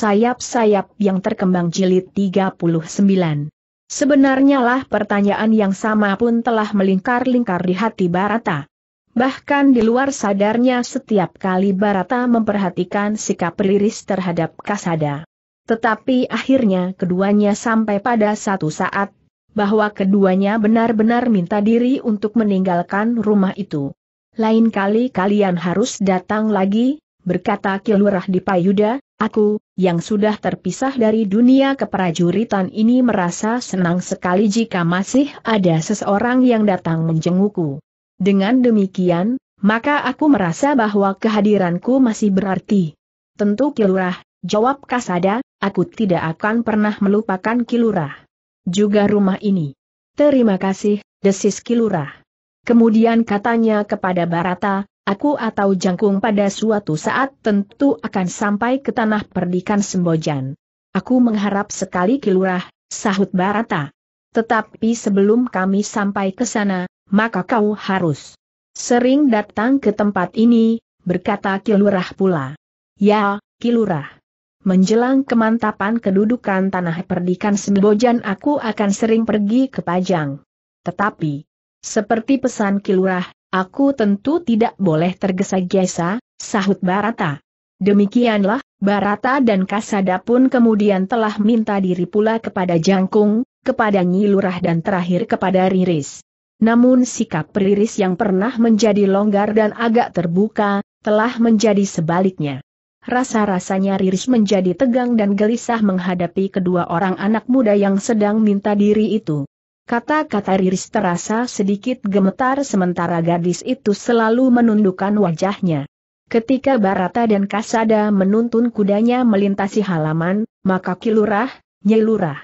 sayap-sayap yang terkembang jilid 39. Sebenarnya lah pertanyaan yang sama pun telah melingkar-lingkar di hati Barata. Bahkan di luar sadarnya setiap kali Barata memperhatikan sikap Riris terhadap Kasada. Tetapi akhirnya keduanya sampai pada satu saat, bahwa keduanya benar-benar minta diri untuk meninggalkan rumah itu. Lain kali kalian harus datang lagi, berkata Kilurah di Payuda, Aku, yang sudah terpisah dari dunia keprajuritan ini merasa senang sekali jika masih ada seseorang yang datang menjengukku. Dengan demikian, maka aku merasa bahwa kehadiranku masih berarti. Tentu Kilurah, jawab Kasada, aku tidak akan pernah melupakan Kilurah. Juga rumah ini. Terima kasih, desis Kilurah. Kemudian katanya kepada Barata, aku atau jangkung pada suatu saat tentu akan sampai ke tanah perdikan Sembojan. Aku mengharap sekali kilurah, sahut Barata. Tetapi sebelum kami sampai ke sana, maka kau harus sering datang ke tempat ini, berkata kilurah pula. Ya, kilurah. Menjelang kemantapan kedudukan tanah perdikan Sembojan aku akan sering pergi ke Pajang. Tetapi, seperti pesan kilurah, Aku tentu tidak boleh tergesa-gesa, sahut Barata. Demikianlah, Barata dan Kasada pun kemudian telah minta diri pula kepada Jangkung, kepada Lurah dan terakhir kepada Riris. Namun sikap Riris yang pernah menjadi longgar dan agak terbuka, telah menjadi sebaliknya. Rasa-rasanya Riris menjadi tegang dan gelisah menghadapi kedua orang anak muda yang sedang minta diri itu. Kata-kata Riris terasa sedikit gemetar sementara gadis itu selalu menundukkan wajahnya. Ketika Barata dan Kasada menuntun kudanya melintasi halaman, maka Kilurah, Nyelurah,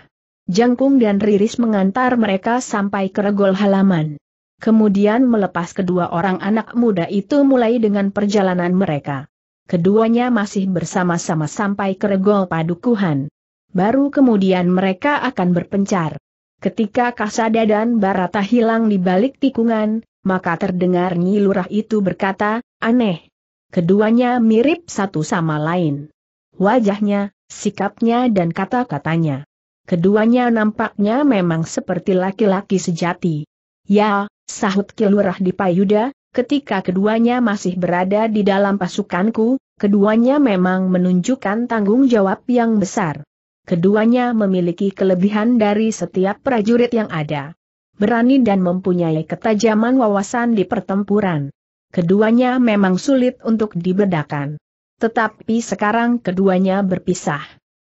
Jangkung dan Riris mengantar mereka sampai ke regol halaman. Kemudian melepas kedua orang anak muda itu mulai dengan perjalanan mereka. Keduanya masih bersama-sama sampai ke regol padukuhan. Baru kemudian mereka akan berpencar. Ketika Kasada dan Barata hilang di balik tikungan, maka terdengar Nyi Lurah itu berkata, aneh. Keduanya mirip satu sama lain. Wajahnya, sikapnya dan kata-katanya. Keduanya nampaknya memang seperti laki-laki sejati. Ya, sahut Kilurah di Payuda, ketika keduanya masih berada di dalam pasukanku, keduanya memang menunjukkan tanggung jawab yang besar keduanya memiliki kelebihan dari setiap prajurit yang ada. Berani dan mempunyai ketajaman wawasan di pertempuran. Keduanya memang sulit untuk dibedakan. Tetapi sekarang keduanya berpisah.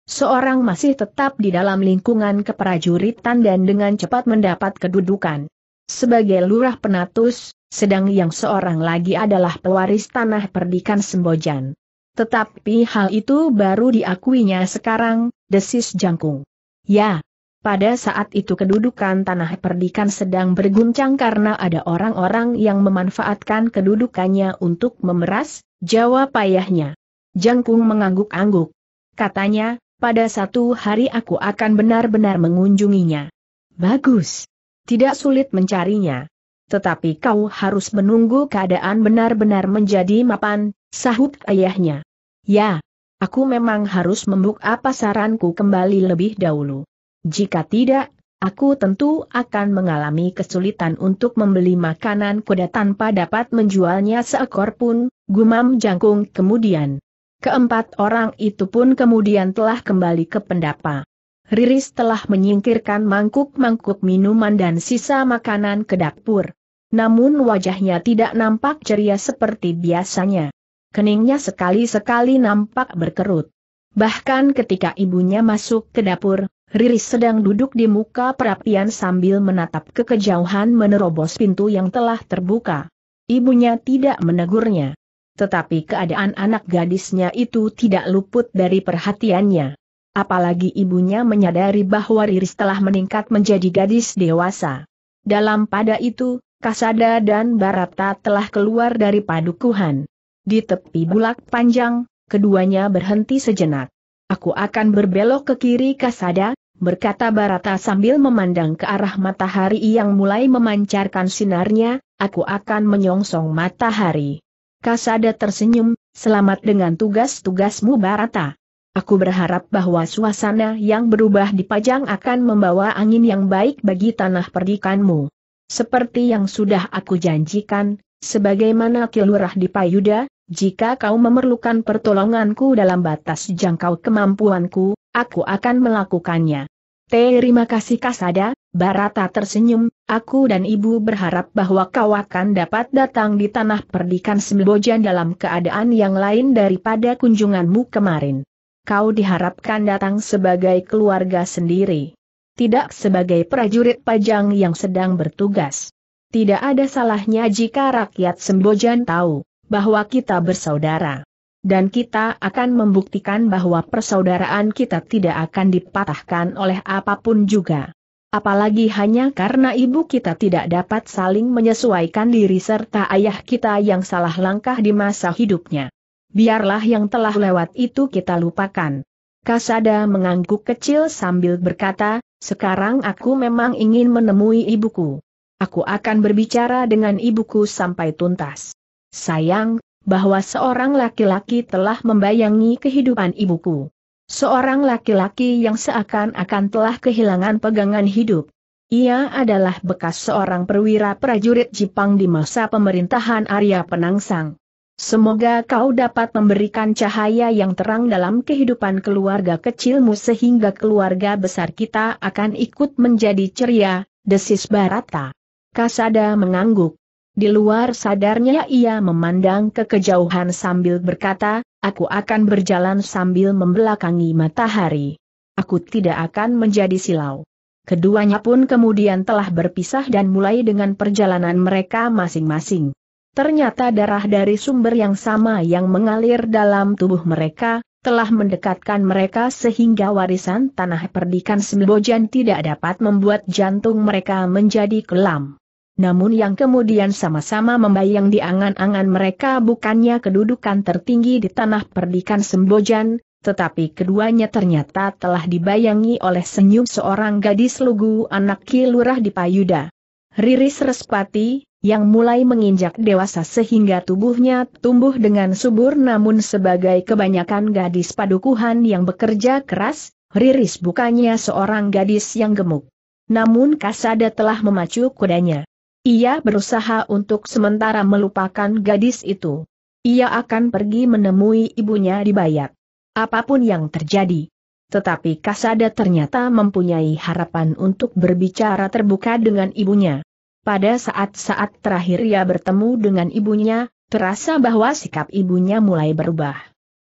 Seorang masih tetap di dalam lingkungan keprajuritan dan dengan cepat mendapat kedudukan. Sebagai lurah penatus, sedang yang seorang lagi adalah pewaris tanah perdikan Sembojan. Tetapi hal itu baru diakuinya sekarang, desis jangkung. Ya, pada saat itu kedudukan tanah perdikan sedang berguncang karena ada orang-orang yang memanfaatkan kedudukannya untuk memeras, jawab payahnya. Jangkung mengangguk-angguk. Katanya, pada satu hari aku akan benar-benar mengunjunginya. Bagus. Tidak sulit mencarinya. Tetapi kau harus menunggu keadaan benar-benar menjadi mapan, sahut ayahnya. Ya, aku memang harus membuka pasaranku kembali lebih dahulu. Jika tidak, aku tentu akan mengalami kesulitan untuk membeli makanan kuda tanpa dapat menjualnya seekor pun, gumam jangkung kemudian. Keempat orang itu pun kemudian telah kembali ke pendapa. Riris telah menyingkirkan mangkuk-mangkuk minuman dan sisa makanan ke dapur. Namun wajahnya tidak nampak ceria seperti biasanya. Keningnya sekali-sekali nampak berkerut. Bahkan ketika ibunya masuk ke dapur, Riris sedang duduk di muka perapian sambil menatap ke kejauhan menerobos pintu yang telah terbuka. Ibunya tidak menegurnya. Tetapi keadaan anak gadisnya itu tidak luput dari perhatiannya apalagi ibunya menyadari bahwa Riris telah meningkat menjadi gadis dewasa. Dalam pada itu, Kasada dan Barata telah keluar dari padukuhan. Di tepi bulak panjang, keduanya berhenti sejenak. Aku akan berbelok ke kiri Kasada, berkata Barata sambil memandang ke arah matahari yang mulai memancarkan sinarnya, aku akan menyongsong matahari. Kasada tersenyum, selamat dengan tugas-tugasmu Barata. Aku berharap bahwa suasana yang berubah di Pajang akan membawa angin yang baik bagi tanah perdikanmu. Seperti yang sudah aku janjikan, sebagaimana kilurah di Payuda, jika kau memerlukan pertolonganku dalam batas jangkau kemampuanku, aku akan melakukannya. Terima kasih Kasada, Barata tersenyum, aku dan ibu berharap bahwa kau akan dapat datang di tanah perdikan Sembojan dalam keadaan yang lain daripada kunjunganmu kemarin kau diharapkan datang sebagai keluarga sendiri. Tidak sebagai prajurit pajang yang sedang bertugas. Tidak ada salahnya jika rakyat Sembojan tahu bahwa kita bersaudara. Dan kita akan membuktikan bahwa persaudaraan kita tidak akan dipatahkan oleh apapun juga apalagi hanya karena ibu kita tidak dapat saling menyesuaikan diri serta ayah kita yang salah langkah di masa hidupnya biarlah yang telah lewat itu kita lupakan. Kasada mengangguk kecil sambil berkata, sekarang aku memang ingin menemui ibuku. Aku akan berbicara dengan ibuku sampai tuntas. Sayang, bahwa seorang laki-laki telah membayangi kehidupan ibuku. Seorang laki-laki yang seakan-akan telah kehilangan pegangan hidup. Ia adalah bekas seorang perwira prajurit Jepang di masa pemerintahan Arya Penangsang. Semoga kau dapat memberikan cahaya yang terang dalam kehidupan keluarga kecilmu sehingga keluarga besar kita akan ikut menjadi ceria, desis Barata. Kasada mengangguk. Di luar sadarnya ia memandang ke kejauhan sambil berkata, aku akan berjalan sambil membelakangi matahari. Aku tidak akan menjadi silau. Keduanya pun kemudian telah berpisah dan mulai dengan perjalanan mereka masing-masing. Ternyata darah dari sumber yang sama yang mengalir dalam tubuh mereka, telah mendekatkan mereka sehingga warisan tanah perdikan Sembojan tidak dapat membuat jantung mereka menjadi kelam. Namun yang kemudian sama-sama membayang di angan-angan mereka bukannya kedudukan tertinggi di tanah perdikan Sembojan, tetapi keduanya ternyata telah dibayangi oleh senyum seorang gadis lugu anak kilurah di Payuda. Riris Respati, yang mulai menginjak dewasa sehingga tubuhnya tumbuh dengan subur namun sebagai kebanyakan gadis padukuhan yang bekerja keras, Riris bukannya seorang gadis yang gemuk. Namun Kasada telah memacu kudanya. Ia berusaha untuk sementara melupakan gadis itu. Ia akan pergi menemui ibunya di Bayat. Apapun yang terjadi. Tetapi Kasada ternyata mempunyai harapan untuk berbicara terbuka dengan ibunya. Pada saat-saat terakhir ia bertemu dengan ibunya, terasa bahwa sikap ibunya mulai berubah.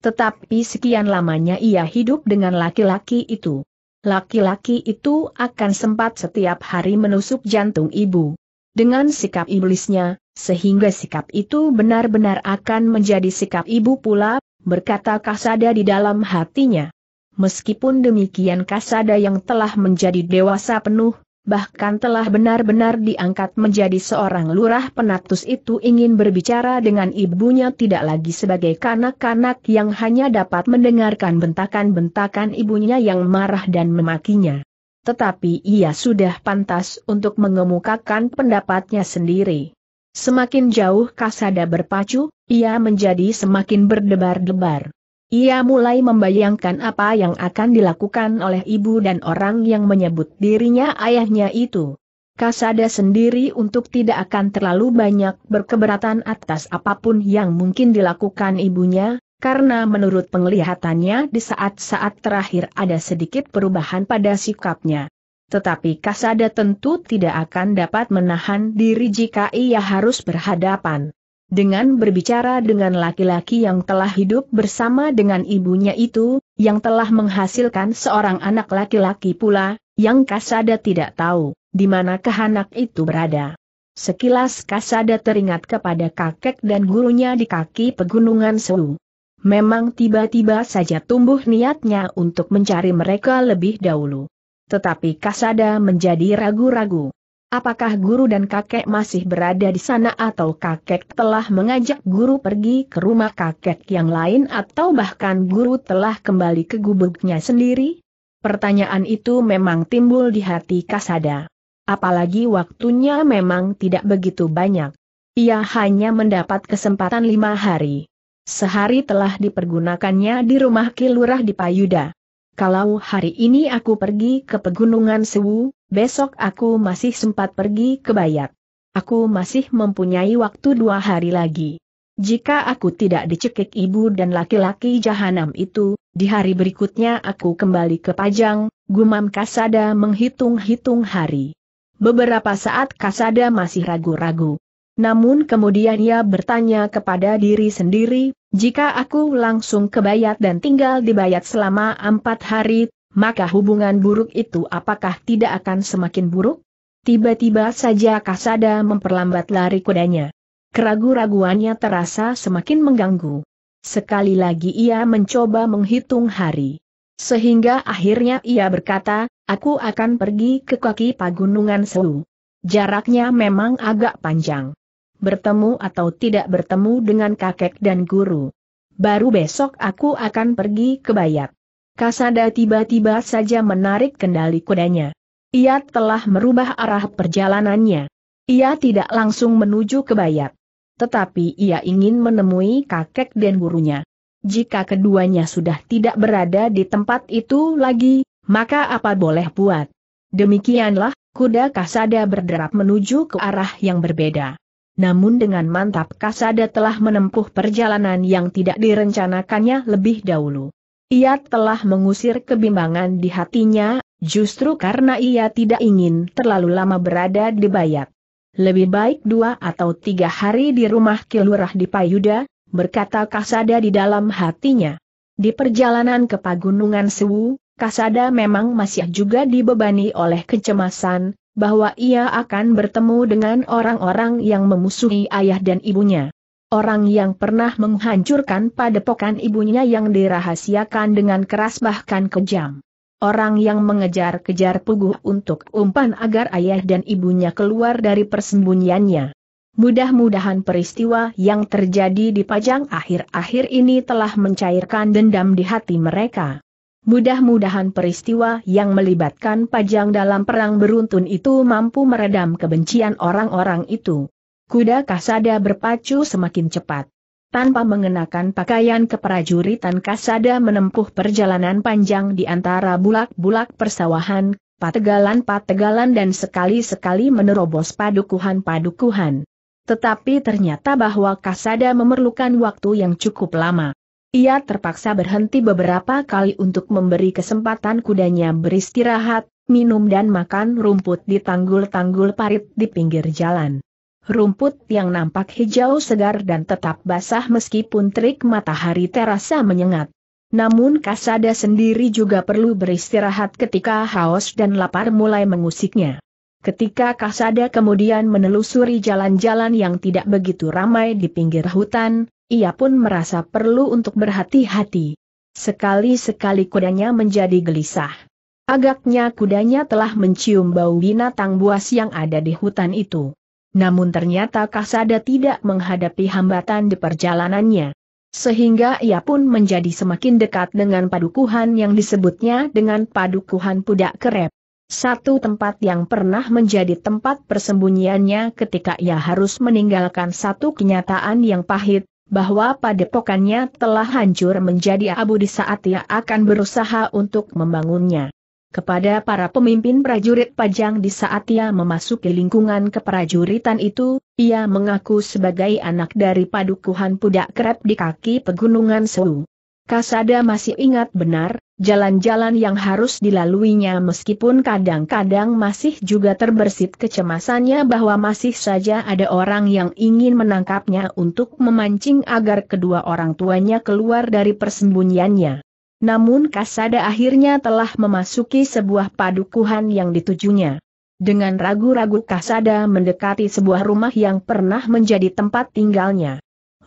Tetapi sekian lamanya ia hidup dengan laki-laki itu. Laki-laki itu akan sempat setiap hari menusuk jantung ibu. Dengan sikap iblisnya, sehingga sikap itu benar-benar akan menjadi sikap ibu pula, berkata Kasada di dalam hatinya. Meskipun demikian Kasada yang telah menjadi dewasa penuh, bahkan telah benar-benar diangkat menjadi seorang lurah penatus itu ingin berbicara dengan ibunya tidak lagi sebagai kanak-kanak yang hanya dapat mendengarkan bentakan-bentakan ibunya yang marah dan memakinya. Tetapi ia sudah pantas untuk mengemukakan pendapatnya sendiri. Semakin jauh kasada berpacu, ia menjadi semakin berdebar-debar. Ia mulai membayangkan apa yang akan dilakukan oleh ibu dan orang yang menyebut dirinya ayahnya itu. Kasada sendiri untuk tidak akan terlalu banyak berkeberatan atas apapun yang mungkin dilakukan ibunya, karena menurut penglihatannya di saat-saat terakhir ada sedikit perubahan pada sikapnya. Tetapi Kasada tentu tidak akan dapat menahan diri jika ia harus berhadapan dengan berbicara dengan laki-laki yang telah hidup bersama dengan ibunya itu, yang telah menghasilkan seorang anak laki-laki pula, yang Kasada tidak tahu, di mana anak itu berada. Sekilas Kasada teringat kepada kakek dan gurunya di kaki pegunungan Sewu. Memang tiba-tiba saja tumbuh niatnya untuk mencari mereka lebih dahulu. Tetapi Kasada menjadi ragu-ragu. Apakah guru dan kakek masih berada di sana atau kakek telah mengajak guru pergi ke rumah kakek yang lain atau bahkan guru telah kembali ke gubuknya sendiri? Pertanyaan itu memang timbul di hati Kasada. Apalagi waktunya memang tidak begitu banyak. Ia hanya mendapat kesempatan lima hari. Sehari telah dipergunakannya di rumah Kilurah di Payuda kalau hari ini aku pergi ke Pegunungan Sewu, besok aku masih sempat pergi ke Bayak. Aku masih mempunyai waktu dua hari lagi. Jika aku tidak dicekik ibu dan laki-laki jahanam itu, di hari berikutnya aku kembali ke Pajang, gumam Kasada menghitung-hitung hari. Beberapa saat Kasada masih ragu-ragu, namun kemudian ia bertanya kepada diri sendiri, jika aku langsung ke Bayat dan tinggal di Bayat selama empat hari, maka hubungan buruk itu apakah tidak akan semakin buruk? Tiba-tiba saja Kasada memperlambat lari kudanya. Keragu-raguannya terasa semakin mengganggu. Sekali lagi ia mencoba menghitung hari. Sehingga akhirnya ia berkata, aku akan pergi ke kaki pagunungan Sewu. Jaraknya memang agak panjang bertemu atau tidak bertemu dengan kakek dan guru. Baru besok aku akan pergi ke Bayat. Kasada tiba-tiba saja menarik kendali kudanya. Ia telah merubah arah perjalanannya. Ia tidak langsung menuju ke Bayat. Tetapi ia ingin menemui kakek dan gurunya. Jika keduanya sudah tidak berada di tempat itu lagi, maka apa boleh buat? Demikianlah, kuda kasada berderap menuju ke arah yang berbeda namun dengan mantap Kasada telah menempuh perjalanan yang tidak direncanakannya lebih dahulu. Ia telah mengusir kebimbangan di hatinya, justru karena ia tidak ingin terlalu lama berada di Bayat. Lebih baik dua atau tiga hari di rumah Kilurah di Payuda, berkata Kasada di dalam hatinya. Di perjalanan ke Pagunungan Sewu, Kasada memang masih juga dibebani oleh kecemasan, bahwa ia akan bertemu dengan orang-orang yang memusuhi ayah dan ibunya. Orang yang pernah menghancurkan padepokan ibunya yang dirahasiakan dengan keras bahkan kejam. Orang yang mengejar-kejar puguh untuk umpan agar ayah dan ibunya keluar dari persembunyiannya. Mudah-mudahan peristiwa yang terjadi di Pajang akhir-akhir ini telah mencairkan dendam di hati mereka. Mudah-mudahan peristiwa yang melibatkan Pajang dalam perang beruntun itu mampu meredam kebencian orang-orang itu. Kuda Kasada berpacu semakin cepat. Tanpa mengenakan pakaian keprajuritan Kasada menempuh perjalanan panjang di antara bulak-bulak persawahan, pategalan-pategalan dan sekali-sekali menerobos padukuhan-padukuhan. Tetapi ternyata bahwa Kasada memerlukan waktu yang cukup lama. Ia terpaksa berhenti beberapa kali untuk memberi kesempatan kudanya beristirahat, minum dan makan rumput di tanggul-tanggul parit di pinggir jalan. Rumput yang nampak hijau segar dan tetap basah meskipun terik matahari terasa menyengat. Namun Kasada sendiri juga perlu beristirahat ketika haus dan lapar mulai mengusiknya. Ketika Kasada kemudian menelusuri jalan-jalan yang tidak begitu ramai di pinggir hutan, ia pun merasa perlu untuk berhati-hati. Sekali-sekali kudanya menjadi gelisah. Agaknya kudanya telah mencium bau binatang buas yang ada di hutan itu. Namun ternyata Kasada tidak menghadapi hambatan di perjalanannya. Sehingga ia pun menjadi semakin dekat dengan padukuhan yang disebutnya dengan padukuhan pudak kerep satu tempat yang pernah menjadi tempat persembunyiannya ketika ia harus meninggalkan satu kenyataan yang pahit, bahwa padepokannya telah hancur menjadi abu di saat ia akan berusaha untuk membangunnya. Kepada para pemimpin prajurit pajang di saat ia memasuki lingkungan keprajuritan itu, ia mengaku sebagai anak dari padukuhan pudak krep di kaki pegunungan Sewu. Kasada masih ingat benar, jalan-jalan yang harus dilaluinya meskipun kadang-kadang masih juga terbersit kecemasannya bahwa masih saja ada orang yang ingin menangkapnya untuk memancing agar kedua orang tuanya keluar dari persembunyiannya. Namun Kasada akhirnya telah memasuki sebuah padukuhan yang ditujunya. Dengan ragu-ragu Kasada mendekati sebuah rumah yang pernah menjadi tempat tinggalnya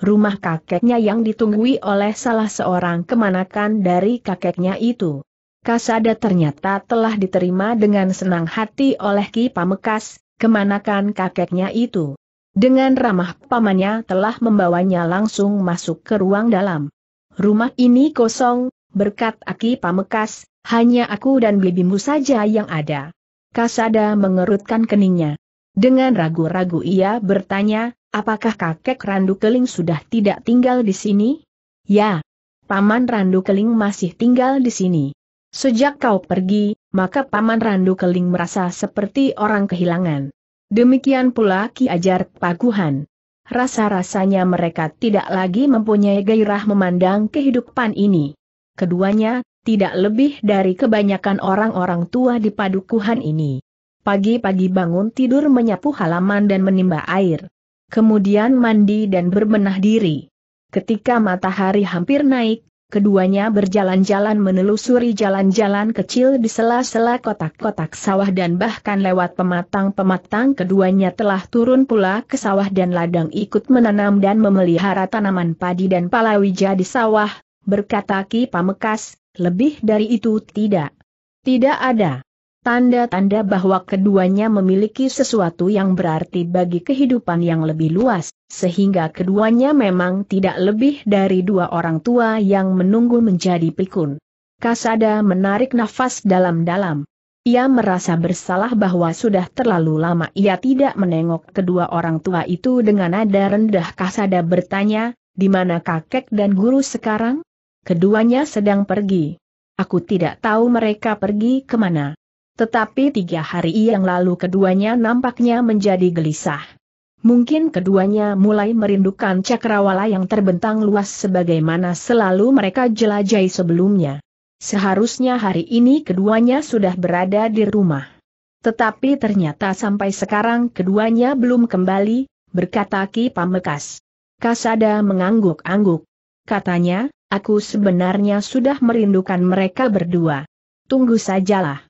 rumah kakeknya yang ditunggui oleh salah seorang kemanakan dari kakeknya itu. Kasada ternyata telah diterima dengan senang hati oleh Ki Pamekas, kemanakan kakeknya itu. Dengan ramah pamannya telah membawanya langsung masuk ke ruang dalam. Rumah ini kosong, berkat Aki Pamekas, hanya aku dan Bibimu saja yang ada. Kasada mengerutkan keningnya. Dengan ragu-ragu ia bertanya, Apakah kakek Randu Keling sudah tidak tinggal di sini? Ya. Paman Randu Keling masih tinggal di sini. Sejak kau pergi, maka Paman Randu Keling merasa seperti orang kehilangan. Demikian pula Ki Ajar Paguhan. Rasa-rasanya mereka tidak lagi mempunyai gairah memandang kehidupan ini. Keduanya, tidak lebih dari kebanyakan orang-orang tua di padukuhan ini. Pagi-pagi bangun tidur menyapu halaman dan menimba air kemudian mandi dan berbenah diri. Ketika matahari hampir naik, keduanya berjalan-jalan menelusuri jalan-jalan kecil di sela-sela kotak-kotak sawah dan bahkan lewat pematang-pematang keduanya telah turun pula ke sawah dan ladang ikut menanam dan memelihara tanaman padi dan palawija di sawah, berkata Ki Pamekas, lebih dari itu tidak. Tidak ada. Tanda-tanda bahwa keduanya memiliki sesuatu yang berarti bagi kehidupan yang lebih luas, sehingga keduanya memang tidak lebih dari dua orang tua yang menunggu menjadi pikun. Kasada menarik nafas dalam-dalam. Ia merasa bersalah bahwa sudah terlalu lama ia tidak menengok kedua orang tua itu dengan nada rendah Kasada bertanya, di mana kakek dan guru sekarang? Keduanya sedang pergi. Aku tidak tahu mereka pergi kemana. Tetapi tiga hari yang lalu keduanya nampaknya menjadi gelisah. Mungkin keduanya mulai merindukan cakrawala yang terbentang luas sebagaimana selalu mereka jelajahi sebelumnya. Seharusnya hari ini keduanya sudah berada di rumah. Tetapi ternyata sampai sekarang keduanya belum kembali, berkata Ki Pamekas. Kasada mengangguk-angguk. Katanya, aku sebenarnya sudah merindukan mereka berdua. Tunggu sajalah.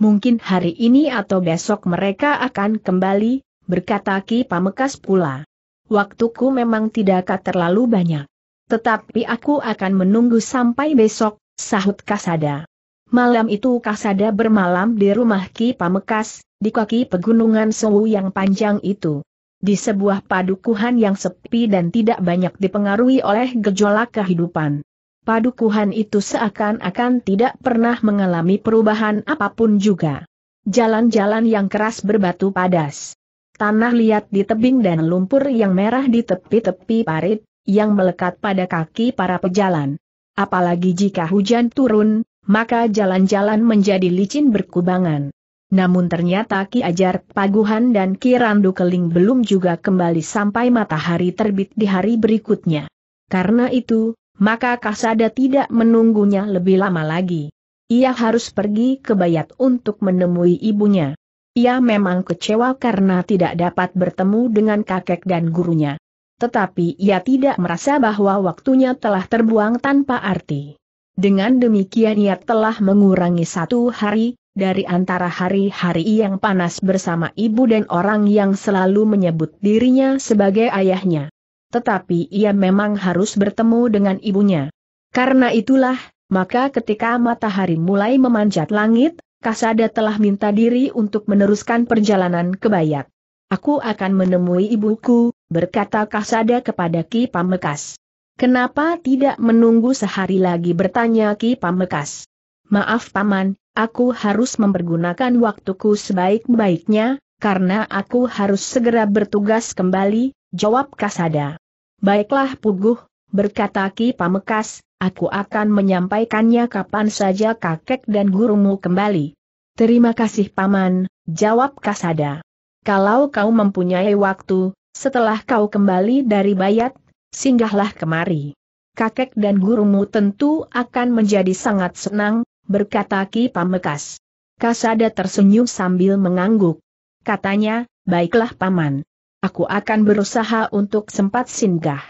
Mungkin hari ini atau besok mereka akan kembali, berkata Ki Pamekas pula. Waktuku memang tidak terlalu banyak. Tetapi aku akan menunggu sampai besok, sahut Kasada. Malam itu Kasada bermalam di rumah Ki Pamekas, di kaki pegunungan Sewu yang panjang itu. Di sebuah padukuhan yang sepi dan tidak banyak dipengaruhi oleh gejolak kehidupan padukuhan itu seakan-akan tidak pernah mengalami perubahan apapun juga. Jalan-jalan yang keras berbatu padas. Tanah liat di tebing dan lumpur yang merah di tepi-tepi parit, yang melekat pada kaki para pejalan. Apalagi jika hujan turun, maka jalan-jalan menjadi licin berkubangan. Namun ternyata Ki Ajar Paguhan dan Ki Randu Keling belum juga kembali sampai matahari terbit di hari berikutnya. Karena itu, maka Kasada tidak menunggunya lebih lama lagi. Ia harus pergi ke Bayat untuk menemui ibunya. Ia memang kecewa karena tidak dapat bertemu dengan kakek dan gurunya. Tetapi ia tidak merasa bahwa waktunya telah terbuang tanpa arti. Dengan demikian ia telah mengurangi satu hari, dari antara hari-hari yang panas bersama ibu dan orang yang selalu menyebut dirinya sebagai ayahnya tetapi ia memang harus bertemu dengan ibunya. Karena itulah, maka ketika matahari mulai memanjat langit, Kasada telah minta diri untuk meneruskan perjalanan ke Bayak. Aku akan menemui ibuku, berkata Kasada kepada Ki Pamekas. Kenapa tidak menunggu sehari lagi bertanya Ki Pamekas. Maaf Paman, aku harus mempergunakan waktuku sebaik-baiknya, karena aku harus segera bertugas kembali, Jawab Kasada. Baiklah Puguh, berkata Ki Pamekas, aku akan menyampaikannya kapan saja kakek dan gurumu kembali. Terima kasih Paman, jawab Kasada. Kalau kau mempunyai waktu, setelah kau kembali dari bayat, singgahlah kemari. Kakek dan gurumu tentu akan menjadi sangat senang, berkata Ki Pamekas. Kasada tersenyum sambil mengangguk. Katanya, baiklah Paman aku akan berusaha untuk sempat singgah.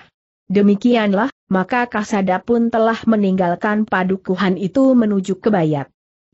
Demikianlah, maka Kasada pun telah meninggalkan padukuhan itu menuju ke Bayat.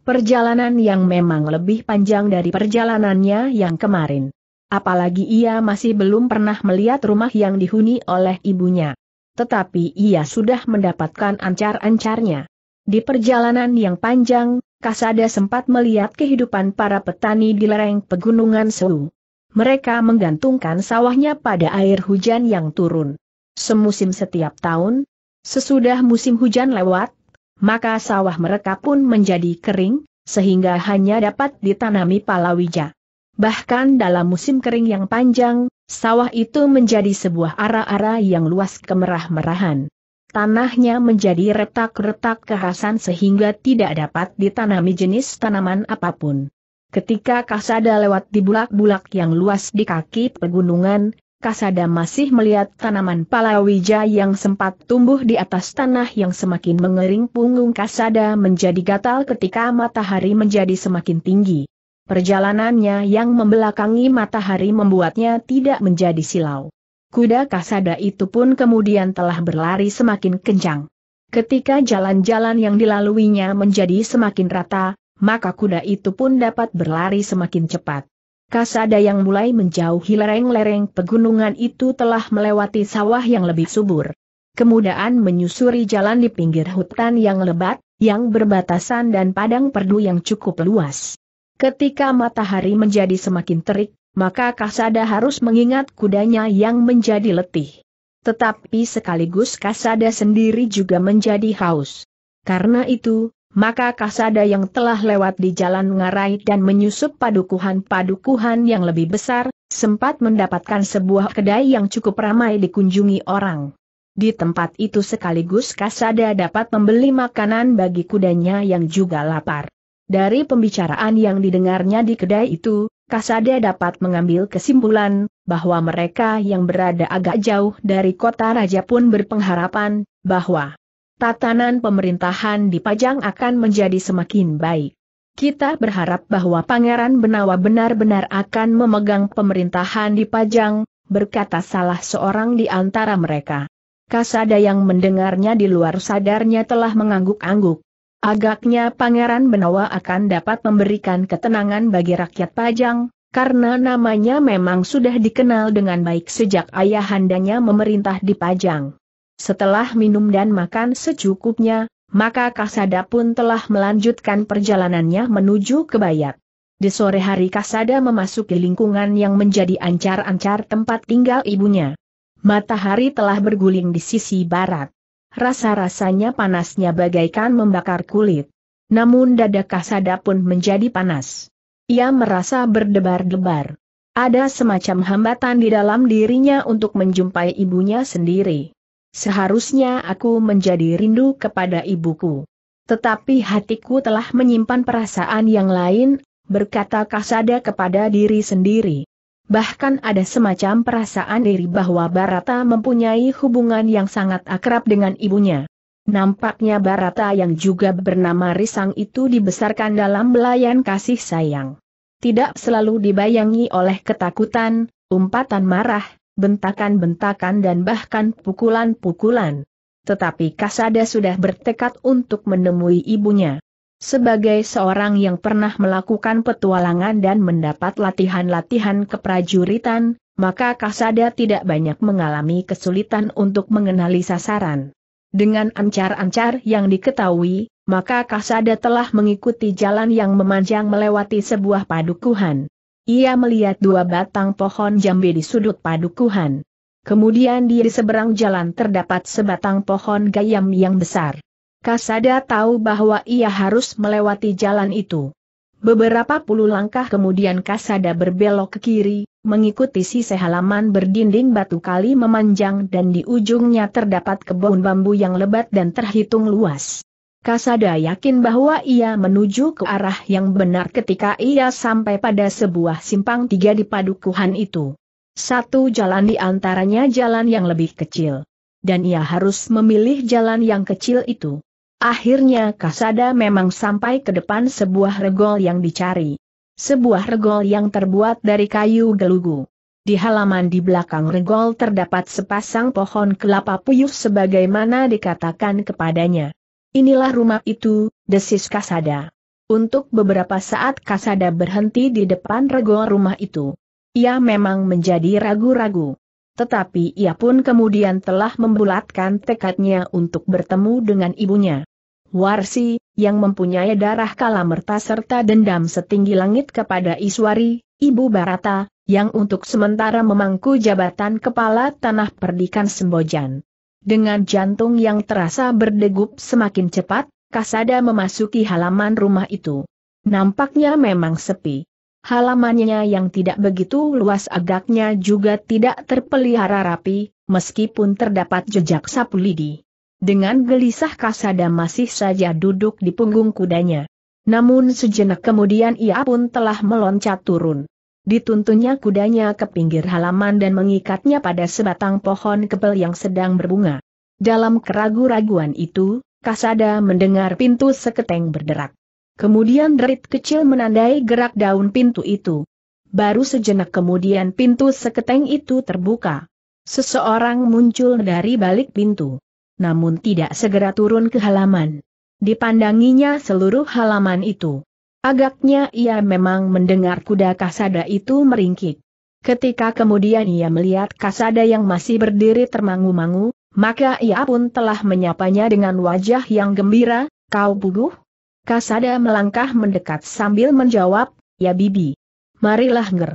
Perjalanan yang memang lebih panjang dari perjalanannya yang kemarin. Apalagi ia masih belum pernah melihat rumah yang dihuni oleh ibunya. Tetapi ia sudah mendapatkan ancar-ancarnya. Di perjalanan yang panjang, Kasada sempat melihat kehidupan para petani di lereng pegunungan Sewu. Mereka menggantungkan sawahnya pada air hujan yang turun. Semusim setiap tahun, sesudah musim hujan lewat, maka sawah mereka pun menjadi kering, sehingga hanya dapat ditanami palawija. Bahkan dalam musim kering yang panjang, sawah itu menjadi sebuah ara-ara yang luas kemerah-merahan. Tanahnya menjadi retak-retak kehasan sehingga tidak dapat ditanami jenis tanaman apapun. Ketika Kasada lewat di bulak-bulak yang luas di kaki pegunungan, Kasada masih melihat tanaman palawija yang sempat tumbuh di atas tanah yang semakin mengering punggung Kasada menjadi gatal ketika matahari menjadi semakin tinggi. Perjalanannya yang membelakangi matahari membuatnya tidak menjadi silau. Kuda Kasada itu pun kemudian telah berlari semakin kencang. Ketika jalan-jalan yang dilaluinya menjadi semakin rata, maka kuda itu pun dapat berlari semakin cepat. Kasada yang mulai menjauhi lereng-lereng pegunungan itu telah melewati sawah yang lebih subur. Kemudian menyusuri jalan di pinggir hutan yang lebat, yang berbatasan dan padang perdu yang cukup luas. Ketika matahari menjadi semakin terik, maka Kasada harus mengingat kudanya yang menjadi letih. Tetapi sekaligus Kasada sendiri juga menjadi haus. Karena itu, maka kasada yang telah lewat di jalan ngarai dan menyusup padukuhan-padukuhan yang lebih besar, sempat mendapatkan sebuah kedai yang cukup ramai dikunjungi orang. Di tempat itu sekaligus Kasada dapat membeli makanan bagi kudanya yang juga lapar. Dari pembicaraan yang didengarnya di kedai itu, Kasada dapat mengambil kesimpulan bahwa mereka yang berada agak jauh dari kota raja pun berpengharapan bahwa tatanan pemerintahan di Pajang akan menjadi semakin baik. Kita berharap bahwa Pangeran Benawa benar-benar akan memegang pemerintahan di Pajang, berkata salah seorang di antara mereka. Kasada yang mendengarnya di luar sadarnya telah mengangguk-angguk. Agaknya Pangeran Benawa akan dapat memberikan ketenangan bagi rakyat Pajang, karena namanya memang sudah dikenal dengan baik sejak ayahandanya memerintah di Pajang. Setelah minum dan makan secukupnya, maka Kasada pun telah melanjutkan perjalanannya menuju ke Bayat. Di sore hari Kasada memasuki lingkungan yang menjadi ancar-ancar tempat tinggal ibunya. Matahari telah berguling di sisi barat. Rasa-rasanya panasnya bagaikan membakar kulit. Namun dada Kasada pun menjadi panas. Ia merasa berdebar-debar. Ada semacam hambatan di dalam dirinya untuk menjumpai ibunya sendiri. Seharusnya aku menjadi rindu kepada ibuku. Tetapi hatiku telah menyimpan perasaan yang lain, berkata Kasada kepada diri sendiri. Bahkan ada semacam perasaan diri bahwa Barata mempunyai hubungan yang sangat akrab dengan ibunya. Nampaknya Barata yang juga bernama Risang itu dibesarkan dalam belayan kasih sayang. Tidak selalu dibayangi oleh ketakutan, umpatan marah, bentakan-bentakan dan bahkan pukulan-pukulan. Tetapi Kasada sudah bertekad untuk menemui ibunya. Sebagai seorang yang pernah melakukan petualangan dan mendapat latihan-latihan keprajuritan, maka Kasada tidak banyak mengalami kesulitan untuk mengenali sasaran. Dengan ancar-ancar yang diketahui, maka Kasada telah mengikuti jalan yang memanjang melewati sebuah padukuhan. Ia melihat dua batang pohon jambe di sudut padukuhan. Kemudian di seberang jalan terdapat sebatang pohon gayam yang besar. Kasada tahu bahwa ia harus melewati jalan itu. Beberapa puluh langkah kemudian Kasada berbelok ke kiri, mengikuti sisi halaman berdinding batu kali memanjang dan di ujungnya terdapat kebun bambu yang lebat dan terhitung luas. Kasada yakin bahwa ia menuju ke arah yang benar ketika ia sampai pada sebuah simpang tiga di padukuhan itu. Satu jalan di antaranya jalan yang lebih kecil. Dan ia harus memilih jalan yang kecil itu. Akhirnya Kasada memang sampai ke depan sebuah regol yang dicari. Sebuah regol yang terbuat dari kayu gelugu. Di halaman di belakang regol terdapat sepasang pohon kelapa puyuh sebagaimana dikatakan kepadanya. Inilah rumah itu, desis Kasada. Untuk beberapa saat Kasada berhenti di depan rego rumah itu. Ia memang menjadi ragu-ragu. Tetapi ia pun kemudian telah membulatkan tekadnya untuk bertemu dengan ibunya. Warsi, yang mempunyai darah kalamerta serta dendam setinggi langit kepada Iswari, Ibu Barata, yang untuk sementara memangku jabatan kepala tanah perdikan Sembojan. Dengan jantung yang terasa berdegup semakin cepat, Kasada memasuki halaman rumah itu. Nampaknya memang sepi. Halamannya yang tidak begitu luas agaknya juga tidak terpelihara rapi, meskipun terdapat jejak sapu lidi. Dengan gelisah Kasada masih saja duduk di punggung kudanya. Namun sejenak kemudian ia pun telah meloncat turun. Dituntunnya kudanya ke pinggir halaman dan mengikatnya pada sebatang pohon kebel yang sedang berbunga. Dalam keragu-raguan itu, Kasada mendengar pintu seketeng berderak. Kemudian derit kecil menandai gerak daun pintu itu. Baru sejenak kemudian pintu seketeng itu terbuka. Seseorang muncul dari balik pintu. Namun tidak segera turun ke halaman. Dipandanginya seluruh halaman itu. Agaknya ia memang mendengar kuda kasada itu meringkik. Ketika kemudian ia melihat kasada yang masih berdiri termangu-mangu, maka ia pun telah menyapanya dengan wajah yang gembira, kau buguh? Kasada melangkah mendekat sambil menjawab, ya bibi. Marilah nger.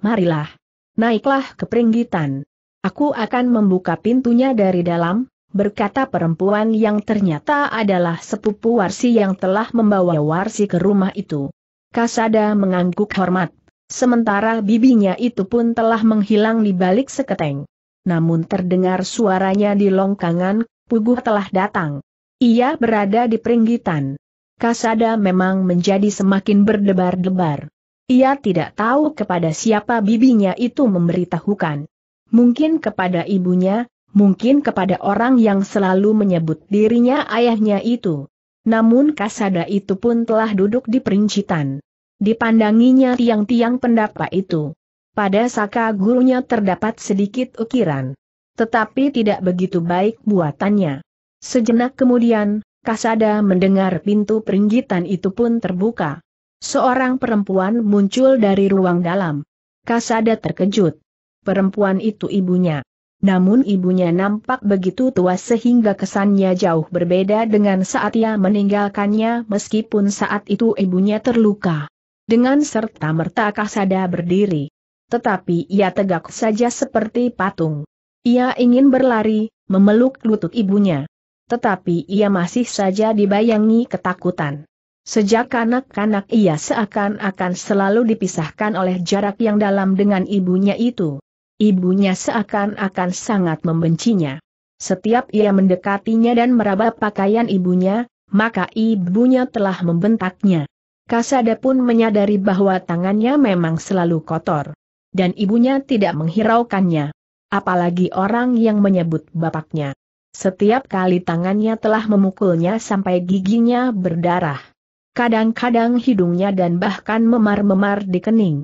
Marilah. Naiklah ke peringgitan. Aku akan membuka pintunya dari dalam, berkata perempuan yang ternyata adalah sepupu Warsi yang telah membawa Warsi ke rumah itu. Kasada mengangguk hormat, sementara bibinya itu pun telah menghilang di balik seketeng. Namun terdengar suaranya di longkangan, Puguh telah datang. Ia berada di peringgitan. Kasada memang menjadi semakin berdebar-debar. Ia tidak tahu kepada siapa bibinya itu memberitahukan. Mungkin kepada ibunya, mungkin kepada orang yang selalu menyebut dirinya ayahnya itu. Namun Kasada itu pun telah duduk di perincitan. Dipandanginya tiang-tiang pendapa itu. Pada saka gurunya terdapat sedikit ukiran. Tetapi tidak begitu baik buatannya. Sejenak kemudian, Kasada mendengar pintu peringgitan itu pun terbuka. Seorang perempuan muncul dari ruang dalam. Kasada terkejut. Perempuan itu ibunya namun ibunya nampak begitu tua sehingga kesannya jauh berbeda dengan saat ia meninggalkannya meskipun saat itu ibunya terluka. Dengan serta merta Kasada berdiri. Tetapi ia tegak saja seperti patung. Ia ingin berlari, memeluk lutut ibunya. Tetapi ia masih saja dibayangi ketakutan. Sejak kanak-kanak ia seakan-akan selalu dipisahkan oleh jarak yang dalam dengan ibunya itu. Ibunya seakan-akan sangat membencinya. Setiap ia mendekatinya dan meraba pakaian ibunya, maka ibunya telah membentaknya. Kasada pun menyadari bahwa tangannya memang selalu kotor. Dan ibunya tidak menghiraukannya. Apalagi orang yang menyebut bapaknya. Setiap kali tangannya telah memukulnya sampai giginya berdarah. Kadang-kadang hidungnya dan bahkan memar-memar di kening.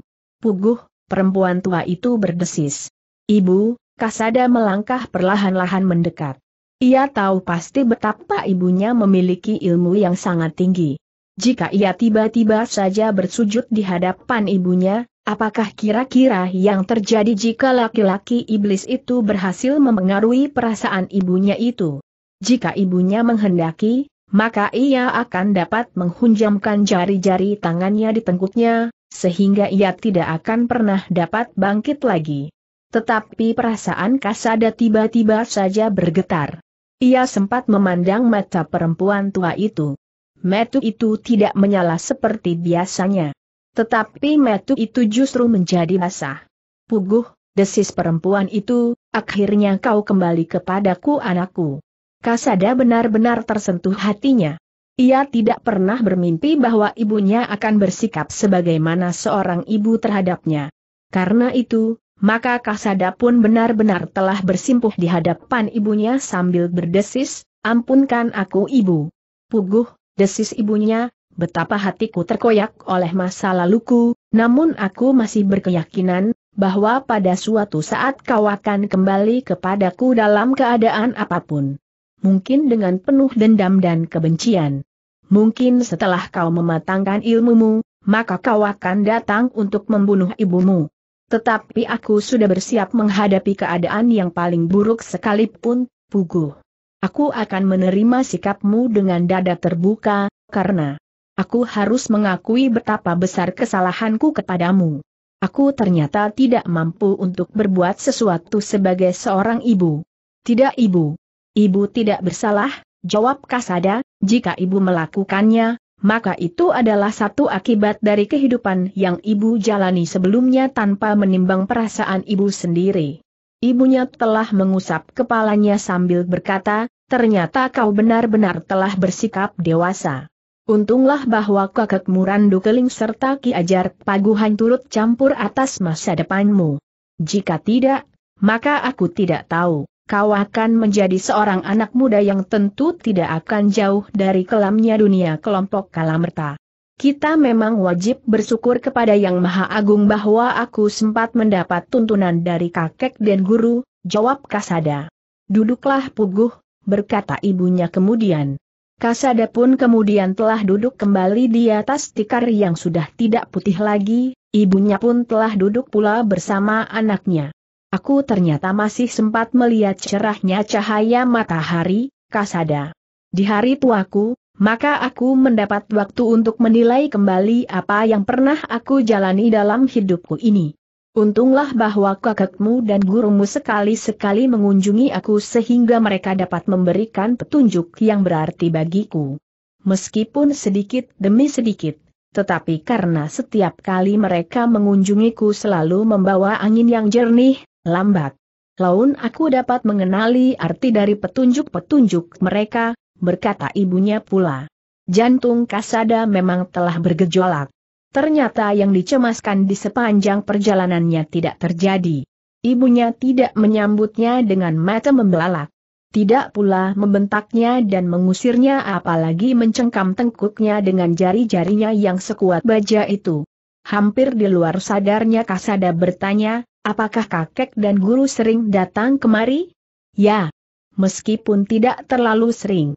Puguh, perempuan tua itu berdesis. Ibu, Kasada melangkah perlahan-lahan mendekat. Ia tahu pasti betapa ibunya memiliki ilmu yang sangat tinggi. Jika ia tiba-tiba saja bersujud di hadapan ibunya, apakah kira-kira yang terjadi jika laki-laki iblis itu berhasil memengaruhi perasaan ibunya itu? Jika ibunya menghendaki, maka ia akan dapat menghunjamkan jari-jari tangannya di tengkuknya, sehingga ia tidak akan pernah dapat bangkit lagi. Tetapi perasaan Kasada tiba-tiba saja bergetar. Ia sempat memandang mata perempuan tua itu. Metu itu tidak menyala seperti biasanya. Tetapi metu itu justru menjadi basah. Puguh, desis perempuan itu, akhirnya kau kembali kepadaku anakku. Kasada benar-benar tersentuh hatinya. Ia tidak pernah bermimpi bahwa ibunya akan bersikap sebagaimana seorang ibu terhadapnya. Karena itu, maka Kasada pun benar-benar telah bersimpuh di hadapan ibunya sambil berdesis, ampunkan aku ibu. Puguh, desis ibunya, betapa hatiku terkoyak oleh masa laluku, namun aku masih berkeyakinan, bahwa pada suatu saat kau akan kembali kepadaku dalam keadaan apapun. Mungkin dengan penuh dendam dan kebencian mungkin setelah kau mematangkan ilmumu, maka kau akan datang untuk membunuh ibumu. Tetapi aku sudah bersiap menghadapi keadaan yang paling buruk sekalipun, Pugu. Aku akan menerima sikapmu dengan dada terbuka, karena aku harus mengakui betapa besar kesalahanku kepadamu. Aku ternyata tidak mampu untuk berbuat sesuatu sebagai seorang ibu. Tidak ibu. Ibu tidak bersalah, Jawab Kasada, jika ibu melakukannya, maka itu adalah satu akibat dari kehidupan yang ibu jalani sebelumnya tanpa menimbang perasaan ibu sendiri. Ibunya telah mengusap kepalanya sambil berkata, ternyata kau benar-benar telah bersikap dewasa. Untunglah bahwa kakekmu Randu Keling serta Ki Ajar Paguhan turut campur atas masa depanmu. Jika tidak, maka aku tidak tahu kau akan menjadi seorang anak muda yang tentu tidak akan jauh dari kelamnya dunia kelompok kalamerta. Kita memang wajib bersyukur kepada Yang Maha Agung bahwa aku sempat mendapat tuntunan dari kakek dan guru, jawab Kasada. Duduklah Puguh, berkata ibunya kemudian. Kasada pun kemudian telah duduk kembali di atas tikar yang sudah tidak putih lagi, ibunya pun telah duduk pula bersama anaknya. Aku ternyata masih sempat melihat cerahnya cahaya matahari, kasada. Di hari tuaku, maka aku mendapat waktu untuk menilai kembali apa yang pernah aku jalani dalam hidupku ini. Untunglah bahwa kakekmu dan gurumu sekali-sekali mengunjungi aku sehingga mereka dapat memberikan petunjuk yang berarti bagiku. Meskipun sedikit demi sedikit, tetapi karena setiap kali mereka mengunjungiku selalu membawa angin yang jernih, Lambat. Laun aku dapat mengenali arti dari petunjuk-petunjuk mereka, berkata ibunya pula. Jantung Kasada memang telah bergejolak. Ternyata yang dicemaskan di sepanjang perjalanannya tidak terjadi. Ibunya tidak menyambutnya dengan mata membelalak. Tidak pula membentaknya dan mengusirnya apalagi mencengkam tengkuknya dengan jari-jarinya yang sekuat baja itu. Hampir di luar sadarnya Kasada bertanya, Apakah kakek dan guru sering datang kemari? Ya. Meskipun tidak terlalu sering.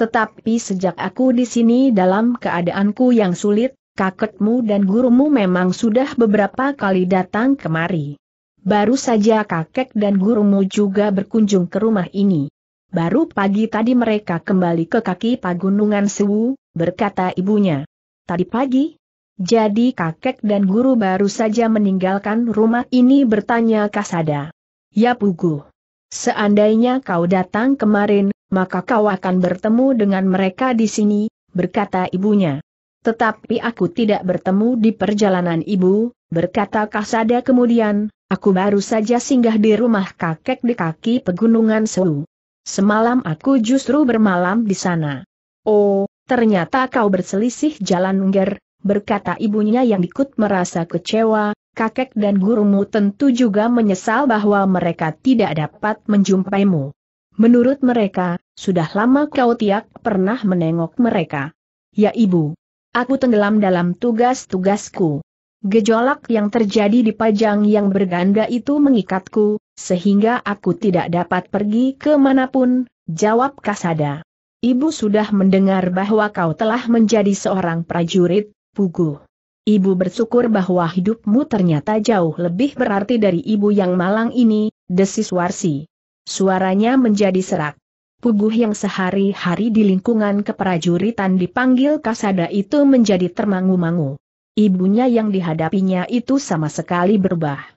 Tetapi sejak aku di sini dalam keadaanku yang sulit, kakekmu dan gurumu memang sudah beberapa kali datang kemari. Baru saja kakek dan gurumu juga berkunjung ke rumah ini. Baru pagi tadi mereka kembali ke kaki Pagunungan Sewu, berkata ibunya. Tadi pagi, jadi kakek dan guru baru saja meninggalkan rumah ini bertanya Kasada. Ya Pugu. Seandainya kau datang kemarin, maka kau akan bertemu dengan mereka di sini, berkata ibunya. Tetapi aku tidak bertemu di perjalanan ibu, berkata Kasada kemudian, aku baru saja singgah di rumah kakek di kaki pegunungan Sewu. Semalam aku justru bermalam di sana. Oh, ternyata kau berselisih jalan ngger berkata ibunya yang ikut merasa kecewa, kakek dan gurumu tentu juga menyesal bahwa mereka tidak dapat menjumpaimu. Menurut mereka, sudah lama kau tiak pernah menengok mereka. Ya ibu, aku tenggelam dalam tugas-tugasku. Gejolak yang terjadi di pajang yang berganda itu mengikatku, sehingga aku tidak dapat pergi kemanapun, jawab Kasada. Ibu sudah mendengar bahwa kau telah menjadi seorang prajurit, Pugu. Ibu bersyukur bahwa hidupmu ternyata jauh lebih berarti dari ibu yang malang ini, desis Warsi. Suaranya menjadi serak. Puguh yang sehari-hari di lingkungan keprajuritan dipanggil Kasada itu menjadi termangu-mangu. Ibunya yang dihadapinya itu sama sekali berubah.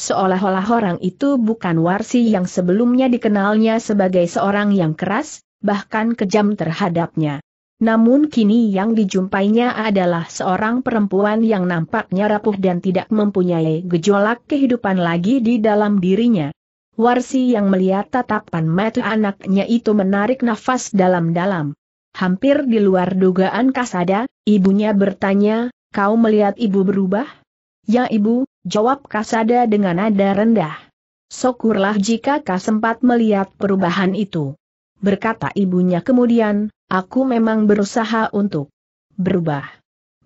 Seolah-olah orang itu bukan Warsi yang sebelumnya dikenalnya sebagai seorang yang keras, bahkan kejam terhadapnya. Namun kini yang dijumpainya adalah seorang perempuan yang nampaknya rapuh dan tidak mempunyai gejolak kehidupan lagi di dalam dirinya. Warsi yang melihat tatapan mata anaknya itu menarik nafas dalam-dalam. Hampir di luar dugaan Kasada, ibunya bertanya, kau melihat ibu berubah? Ya ibu, jawab Kasada dengan nada rendah. Syukurlah jika kau sempat melihat perubahan itu berkata ibunya kemudian, aku memang berusaha untuk berubah.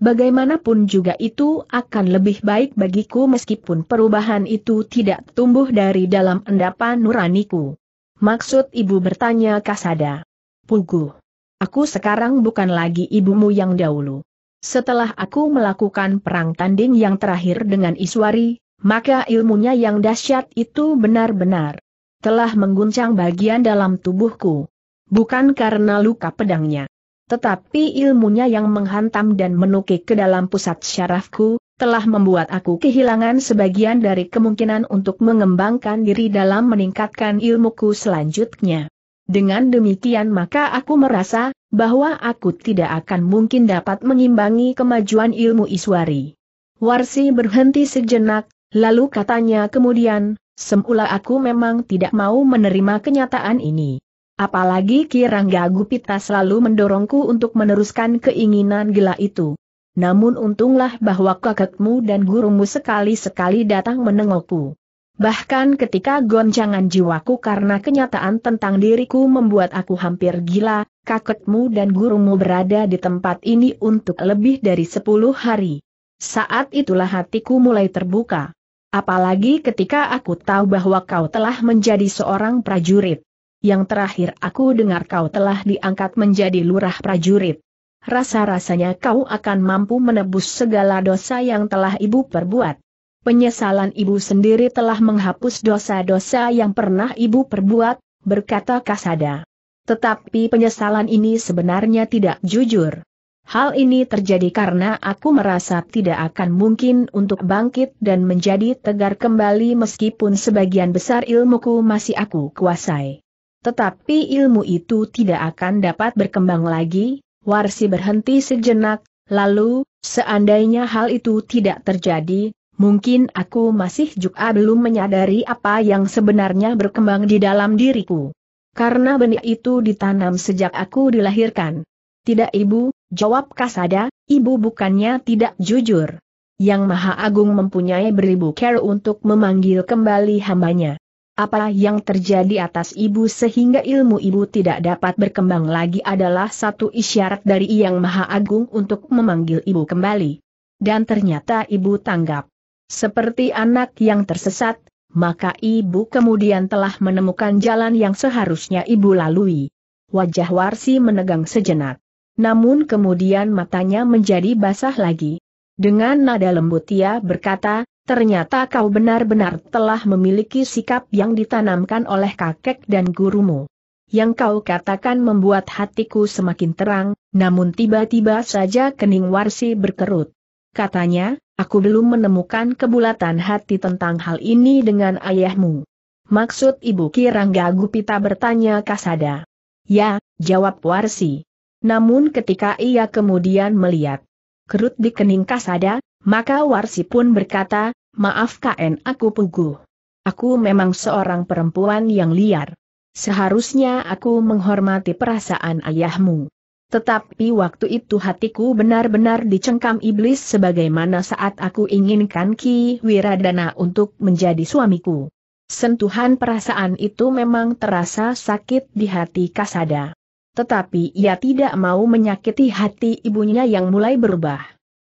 Bagaimanapun juga itu akan lebih baik bagiku meskipun perubahan itu tidak tumbuh dari dalam endapan nuraniku. Maksud ibu bertanya Kasada. Pugu. Aku sekarang bukan lagi ibumu yang dahulu. Setelah aku melakukan perang tanding yang terakhir dengan Iswari, maka ilmunya yang dahsyat itu benar-benar telah mengguncang bagian dalam tubuhku. Bukan karena luka pedangnya. Tetapi ilmunya yang menghantam dan menukik ke dalam pusat syarafku, telah membuat aku kehilangan sebagian dari kemungkinan untuk mengembangkan diri dalam meningkatkan ilmuku selanjutnya. Dengan demikian maka aku merasa, bahwa aku tidak akan mungkin dapat mengimbangi kemajuan ilmu Iswari. Warsi berhenti sejenak, lalu katanya kemudian, Semula aku memang tidak mau menerima kenyataan ini. Apalagi Kirangga Gupita selalu mendorongku untuk meneruskan keinginan gila itu. Namun untunglah bahwa kakekmu dan gurumu sekali-sekali datang menengokku. Bahkan ketika goncangan jiwaku karena kenyataan tentang diriku membuat aku hampir gila, kakekmu dan gurumu berada di tempat ini untuk lebih dari 10 hari. Saat itulah hatiku mulai terbuka. Apalagi ketika aku tahu bahwa kau telah menjadi seorang prajurit. Yang terakhir aku dengar kau telah diangkat menjadi lurah prajurit. Rasa-rasanya kau akan mampu menebus segala dosa yang telah ibu perbuat. Penyesalan ibu sendiri telah menghapus dosa-dosa yang pernah ibu perbuat, berkata Kasada. Tetapi penyesalan ini sebenarnya tidak jujur. Hal ini terjadi karena aku merasa tidak akan mungkin untuk bangkit dan menjadi tegar kembali meskipun sebagian besar ilmuku masih aku kuasai. Tetapi ilmu itu tidak akan dapat berkembang lagi, Warsi berhenti sejenak, lalu, seandainya hal itu tidak terjadi, mungkin aku masih juga belum menyadari apa yang sebenarnya berkembang di dalam diriku. Karena benih itu ditanam sejak aku dilahirkan. Tidak ibu, Jawab Kasada, ibu bukannya tidak jujur. Yang Maha Agung mempunyai beribu care untuk memanggil kembali hambanya. Apa yang terjadi atas ibu sehingga ilmu ibu tidak dapat berkembang lagi adalah satu isyarat dari Yang Maha Agung untuk memanggil ibu kembali. Dan ternyata ibu tanggap. Seperti anak yang tersesat, maka ibu kemudian telah menemukan jalan yang seharusnya ibu lalui. Wajah Warsi menegang sejenak namun kemudian matanya menjadi basah lagi. Dengan nada lembut ia berkata, ternyata kau benar-benar telah memiliki sikap yang ditanamkan oleh kakek dan gurumu. Yang kau katakan membuat hatiku semakin terang, namun tiba-tiba saja kening Warsi berkerut. Katanya, aku belum menemukan kebulatan hati tentang hal ini dengan ayahmu. Maksud ibu Kirangga Gupita bertanya Kasada. Ya, jawab Warsi. Namun ketika ia kemudian melihat kerut di kening kasada, maka Warsi pun berkata, maaf KN aku puguh. Aku memang seorang perempuan yang liar. Seharusnya aku menghormati perasaan ayahmu. Tetapi waktu itu hatiku benar-benar dicengkam iblis sebagaimana saat aku inginkan Ki Wiradana untuk menjadi suamiku. Sentuhan perasaan itu memang terasa sakit di hati Kasada tetapi ia tidak mau menyakiti hati ibunya yang mulai berubah.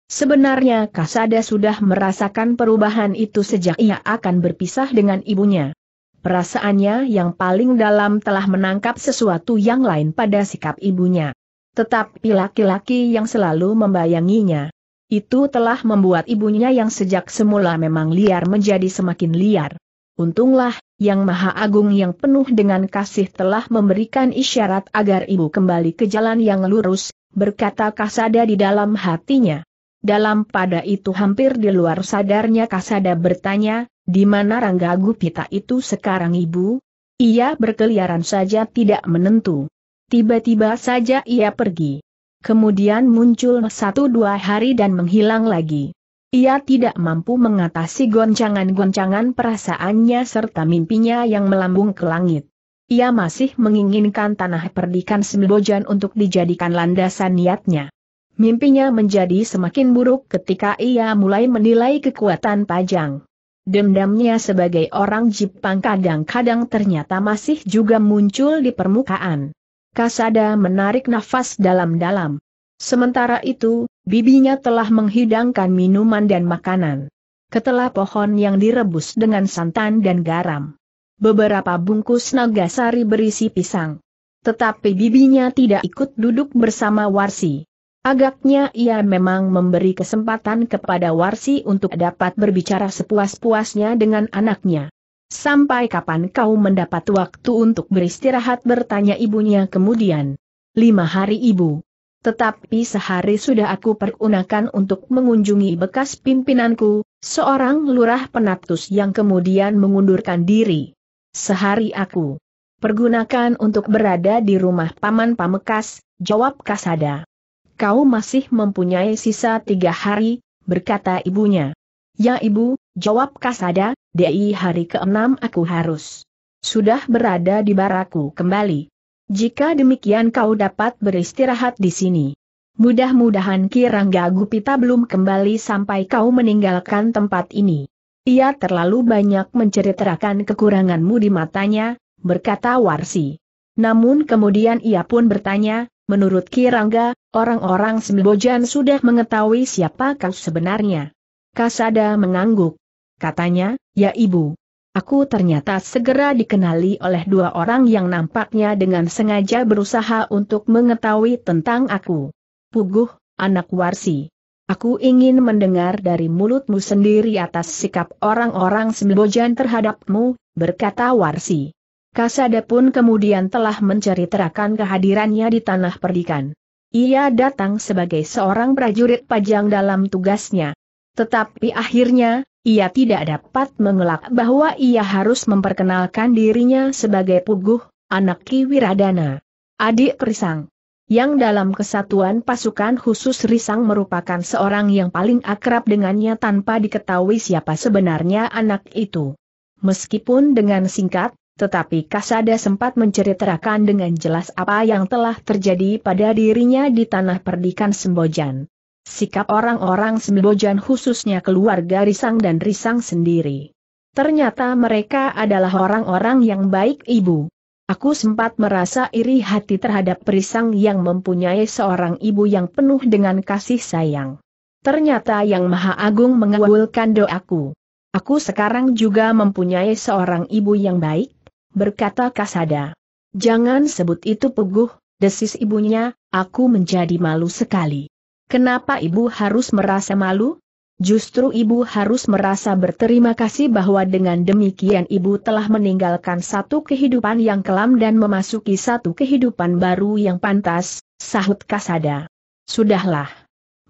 Sebenarnya Kasada sudah merasakan perubahan itu sejak ia akan berpisah dengan ibunya. Perasaannya yang paling dalam telah menangkap sesuatu yang lain pada sikap ibunya. Tetapi laki-laki yang selalu membayanginya. Itu telah membuat ibunya yang sejak semula memang liar menjadi semakin liar. Untunglah, Yang Maha Agung yang penuh dengan kasih telah memberikan isyarat agar ibu kembali ke jalan yang lurus, berkata Kasada di dalam hatinya. Dalam pada itu hampir di luar sadarnya Kasada bertanya, di mana Rangga Gupita itu sekarang ibu? Ia berkeliaran saja tidak menentu. Tiba-tiba saja ia pergi. Kemudian muncul satu dua hari dan menghilang lagi. Ia tidak mampu mengatasi goncangan-goncangan perasaannya serta mimpinya yang melambung ke langit. Ia masih menginginkan tanah perdikan Sembojan untuk dijadikan landasan niatnya. Mimpinya menjadi semakin buruk ketika ia mulai menilai kekuatan Pajang. Dendamnya sebagai orang Jepang kadang-kadang ternyata masih juga muncul di permukaan. Kasada menarik nafas dalam-dalam. Sementara itu, Bibinya telah menghidangkan minuman dan makanan. Ketela pohon yang direbus dengan santan dan garam. Beberapa bungkus nagasari berisi pisang. Tetapi bibinya tidak ikut duduk bersama Warsi. Agaknya ia memang memberi kesempatan kepada Warsi untuk dapat berbicara sepuas-puasnya dengan anaknya. Sampai kapan kau mendapat waktu untuk beristirahat bertanya ibunya kemudian. Lima hari ibu. Tetapi sehari sudah aku pergunakan untuk mengunjungi bekas pimpinanku, seorang lurah penatus yang kemudian mengundurkan diri. Sehari aku pergunakan untuk berada di rumah Paman Pamekas, jawab Kasada. Kau masih mempunyai sisa tiga hari, berkata ibunya. Ya ibu, jawab Kasada, di hari keenam aku harus sudah berada di baraku kembali. Jika demikian kau dapat beristirahat di sini. Mudah-mudahan Kirangga Gupita belum kembali sampai kau meninggalkan tempat ini. Ia terlalu banyak menceritakan kekuranganmu di matanya, berkata Warsi. Namun kemudian ia pun bertanya, menurut Kirangga, orang-orang Sembojan sudah mengetahui siapa kau sebenarnya. Kasada mengangguk. Katanya, ya ibu. Aku ternyata segera dikenali oleh dua orang yang nampaknya dengan sengaja berusaha untuk mengetahui tentang aku. Puguh, anak Warsi. Aku ingin mendengar dari mulutmu sendiri atas sikap orang-orang Sembojan terhadapmu, berkata Warsi. Kasada pun kemudian telah mencari terakan kehadirannya di tanah perdikan. Ia datang sebagai seorang prajurit pajang dalam tugasnya. Tetapi akhirnya, ia tidak dapat mengelak bahwa ia harus memperkenalkan dirinya sebagai Puguh, anak Ki Wiradana, Adik Risang. Yang dalam kesatuan pasukan khusus Risang merupakan seorang yang paling akrab dengannya tanpa diketahui siapa sebenarnya anak itu. Meskipun dengan singkat, tetapi Kasada sempat menceritakan dengan jelas apa yang telah terjadi pada dirinya di tanah perdikan Sembojan. Sikap orang-orang Sembojan khususnya keluarga Risang dan Risang sendiri. Ternyata mereka adalah orang-orang yang baik ibu. Aku sempat merasa iri hati terhadap Risang yang mempunyai seorang ibu yang penuh dengan kasih sayang. Ternyata Yang Maha Agung mengabulkan doaku. Aku sekarang juga mempunyai seorang ibu yang baik, berkata Kasada. Jangan sebut itu peguh, desis ibunya, aku menjadi malu sekali. Kenapa ibu harus merasa malu? Justru ibu harus merasa berterima kasih bahwa dengan demikian ibu telah meninggalkan satu kehidupan yang kelam dan memasuki satu kehidupan baru yang pantas, sahut Kasada. Sudahlah.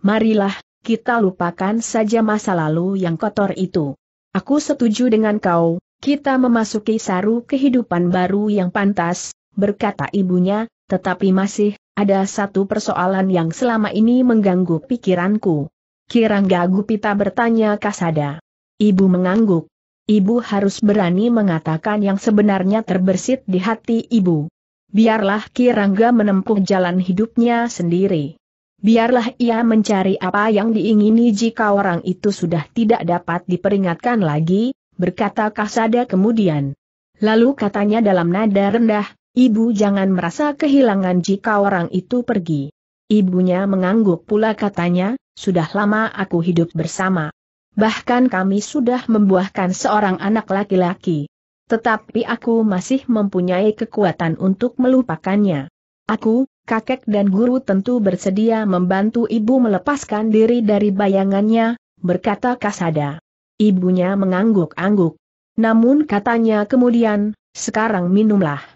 Marilah, kita lupakan saja masa lalu yang kotor itu. Aku setuju dengan kau, kita memasuki saru kehidupan baru yang pantas, berkata ibunya, tetapi masih ada satu persoalan yang selama ini mengganggu pikiranku. Kirangga Gupita bertanya Kasada. Ibu mengangguk. Ibu harus berani mengatakan yang sebenarnya terbersit di hati ibu. Biarlah Kirangga menempuh jalan hidupnya sendiri. Biarlah ia mencari apa yang diingini jika orang itu sudah tidak dapat diperingatkan lagi, berkata Kasada kemudian. Lalu katanya dalam nada rendah, Ibu jangan merasa kehilangan jika orang itu pergi. Ibunya mengangguk pula katanya, sudah lama aku hidup bersama. Bahkan kami sudah membuahkan seorang anak laki-laki. Tetapi aku masih mempunyai kekuatan untuk melupakannya. Aku, kakek dan guru tentu bersedia membantu ibu melepaskan diri dari bayangannya, berkata Kasada. Ibunya mengangguk-angguk. Namun katanya kemudian, sekarang minumlah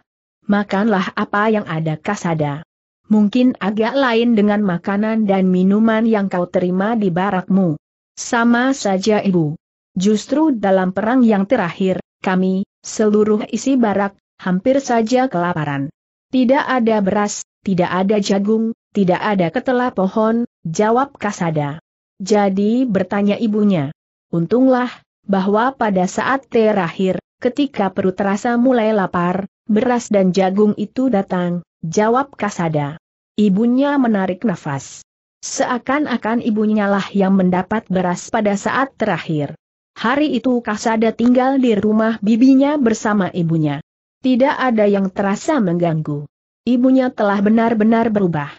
makanlah apa yang ada kasada. Mungkin agak lain dengan makanan dan minuman yang kau terima di barakmu. Sama saja ibu. Justru dalam perang yang terakhir, kami, seluruh isi barak, hampir saja kelaparan. Tidak ada beras, tidak ada jagung, tidak ada ketela pohon, jawab Kasada. Jadi bertanya ibunya. Untunglah, bahwa pada saat terakhir, ketika perut terasa mulai lapar, beras dan jagung itu datang, jawab Kasada. Ibunya menarik nafas. Seakan-akan ibunya lah yang mendapat beras pada saat terakhir. Hari itu Kasada tinggal di rumah bibinya bersama ibunya. Tidak ada yang terasa mengganggu. Ibunya telah benar-benar berubah.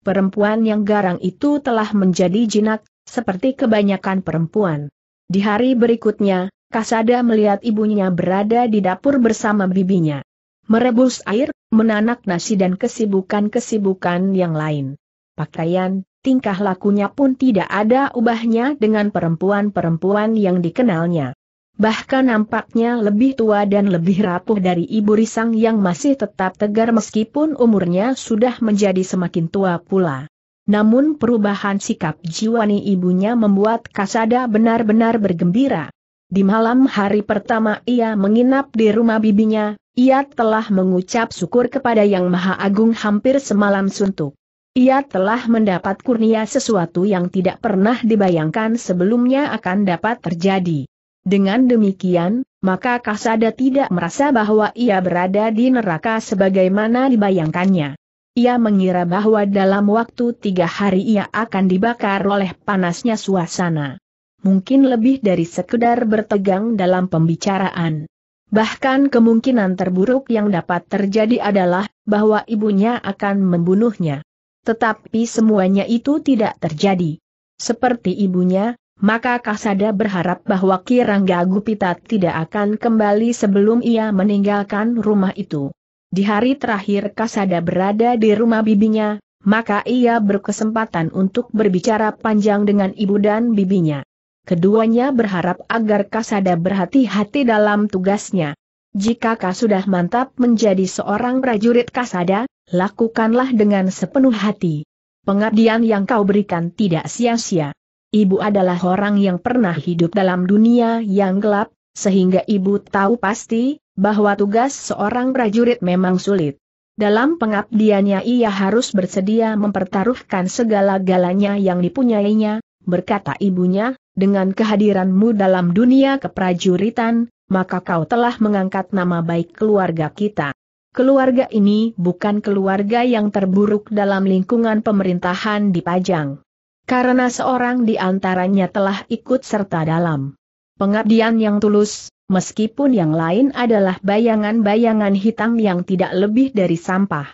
Perempuan yang garang itu telah menjadi jinak, seperti kebanyakan perempuan. Di hari berikutnya, Kasada melihat ibunya berada di dapur bersama bibinya merebus air, menanak nasi dan kesibukan-kesibukan yang lain. Pakaian, tingkah lakunya pun tidak ada ubahnya dengan perempuan-perempuan yang dikenalnya. Bahkan nampaknya lebih tua dan lebih rapuh dari Ibu Risang yang masih tetap tegar meskipun umurnya sudah menjadi semakin tua pula. Namun perubahan sikap jiwani ibunya membuat Kasada benar-benar bergembira. Di malam hari pertama ia menginap di rumah bibinya, ia telah mengucap syukur kepada Yang Maha Agung hampir semalam suntuk. Ia telah mendapat kurnia sesuatu yang tidak pernah dibayangkan sebelumnya akan dapat terjadi. Dengan demikian, maka Kasada tidak merasa bahwa ia berada di neraka sebagaimana dibayangkannya. Ia mengira bahwa dalam waktu tiga hari ia akan dibakar oleh panasnya suasana. Mungkin lebih dari sekedar bertegang dalam pembicaraan. Bahkan kemungkinan terburuk yang dapat terjadi adalah bahwa ibunya akan membunuhnya. Tetapi semuanya itu tidak terjadi. Seperti ibunya, maka Kasada berharap bahwa Kirangga Gupita tidak akan kembali sebelum ia meninggalkan rumah itu. Di hari terakhir Kasada berada di rumah bibinya, maka ia berkesempatan untuk berbicara panjang dengan ibu dan bibinya keduanya berharap agar Kasada berhati-hati dalam tugasnya. Jika Kau sudah mantap menjadi seorang prajurit Kasada, lakukanlah dengan sepenuh hati. Pengabdian yang kau berikan tidak sia-sia. Ibu adalah orang yang pernah hidup dalam dunia yang gelap, sehingga ibu tahu pasti bahwa tugas seorang prajurit memang sulit. Dalam pengabdiannya ia harus bersedia mempertaruhkan segala galanya yang dipunyainya, berkata ibunya, dengan kehadiranmu dalam dunia keprajuritan, maka kau telah mengangkat nama baik keluarga kita. Keluarga ini bukan keluarga yang terburuk dalam lingkungan pemerintahan di Pajang. Karena seorang di antaranya telah ikut serta dalam pengabdian yang tulus, meskipun yang lain adalah bayangan-bayangan hitam yang tidak lebih dari sampah.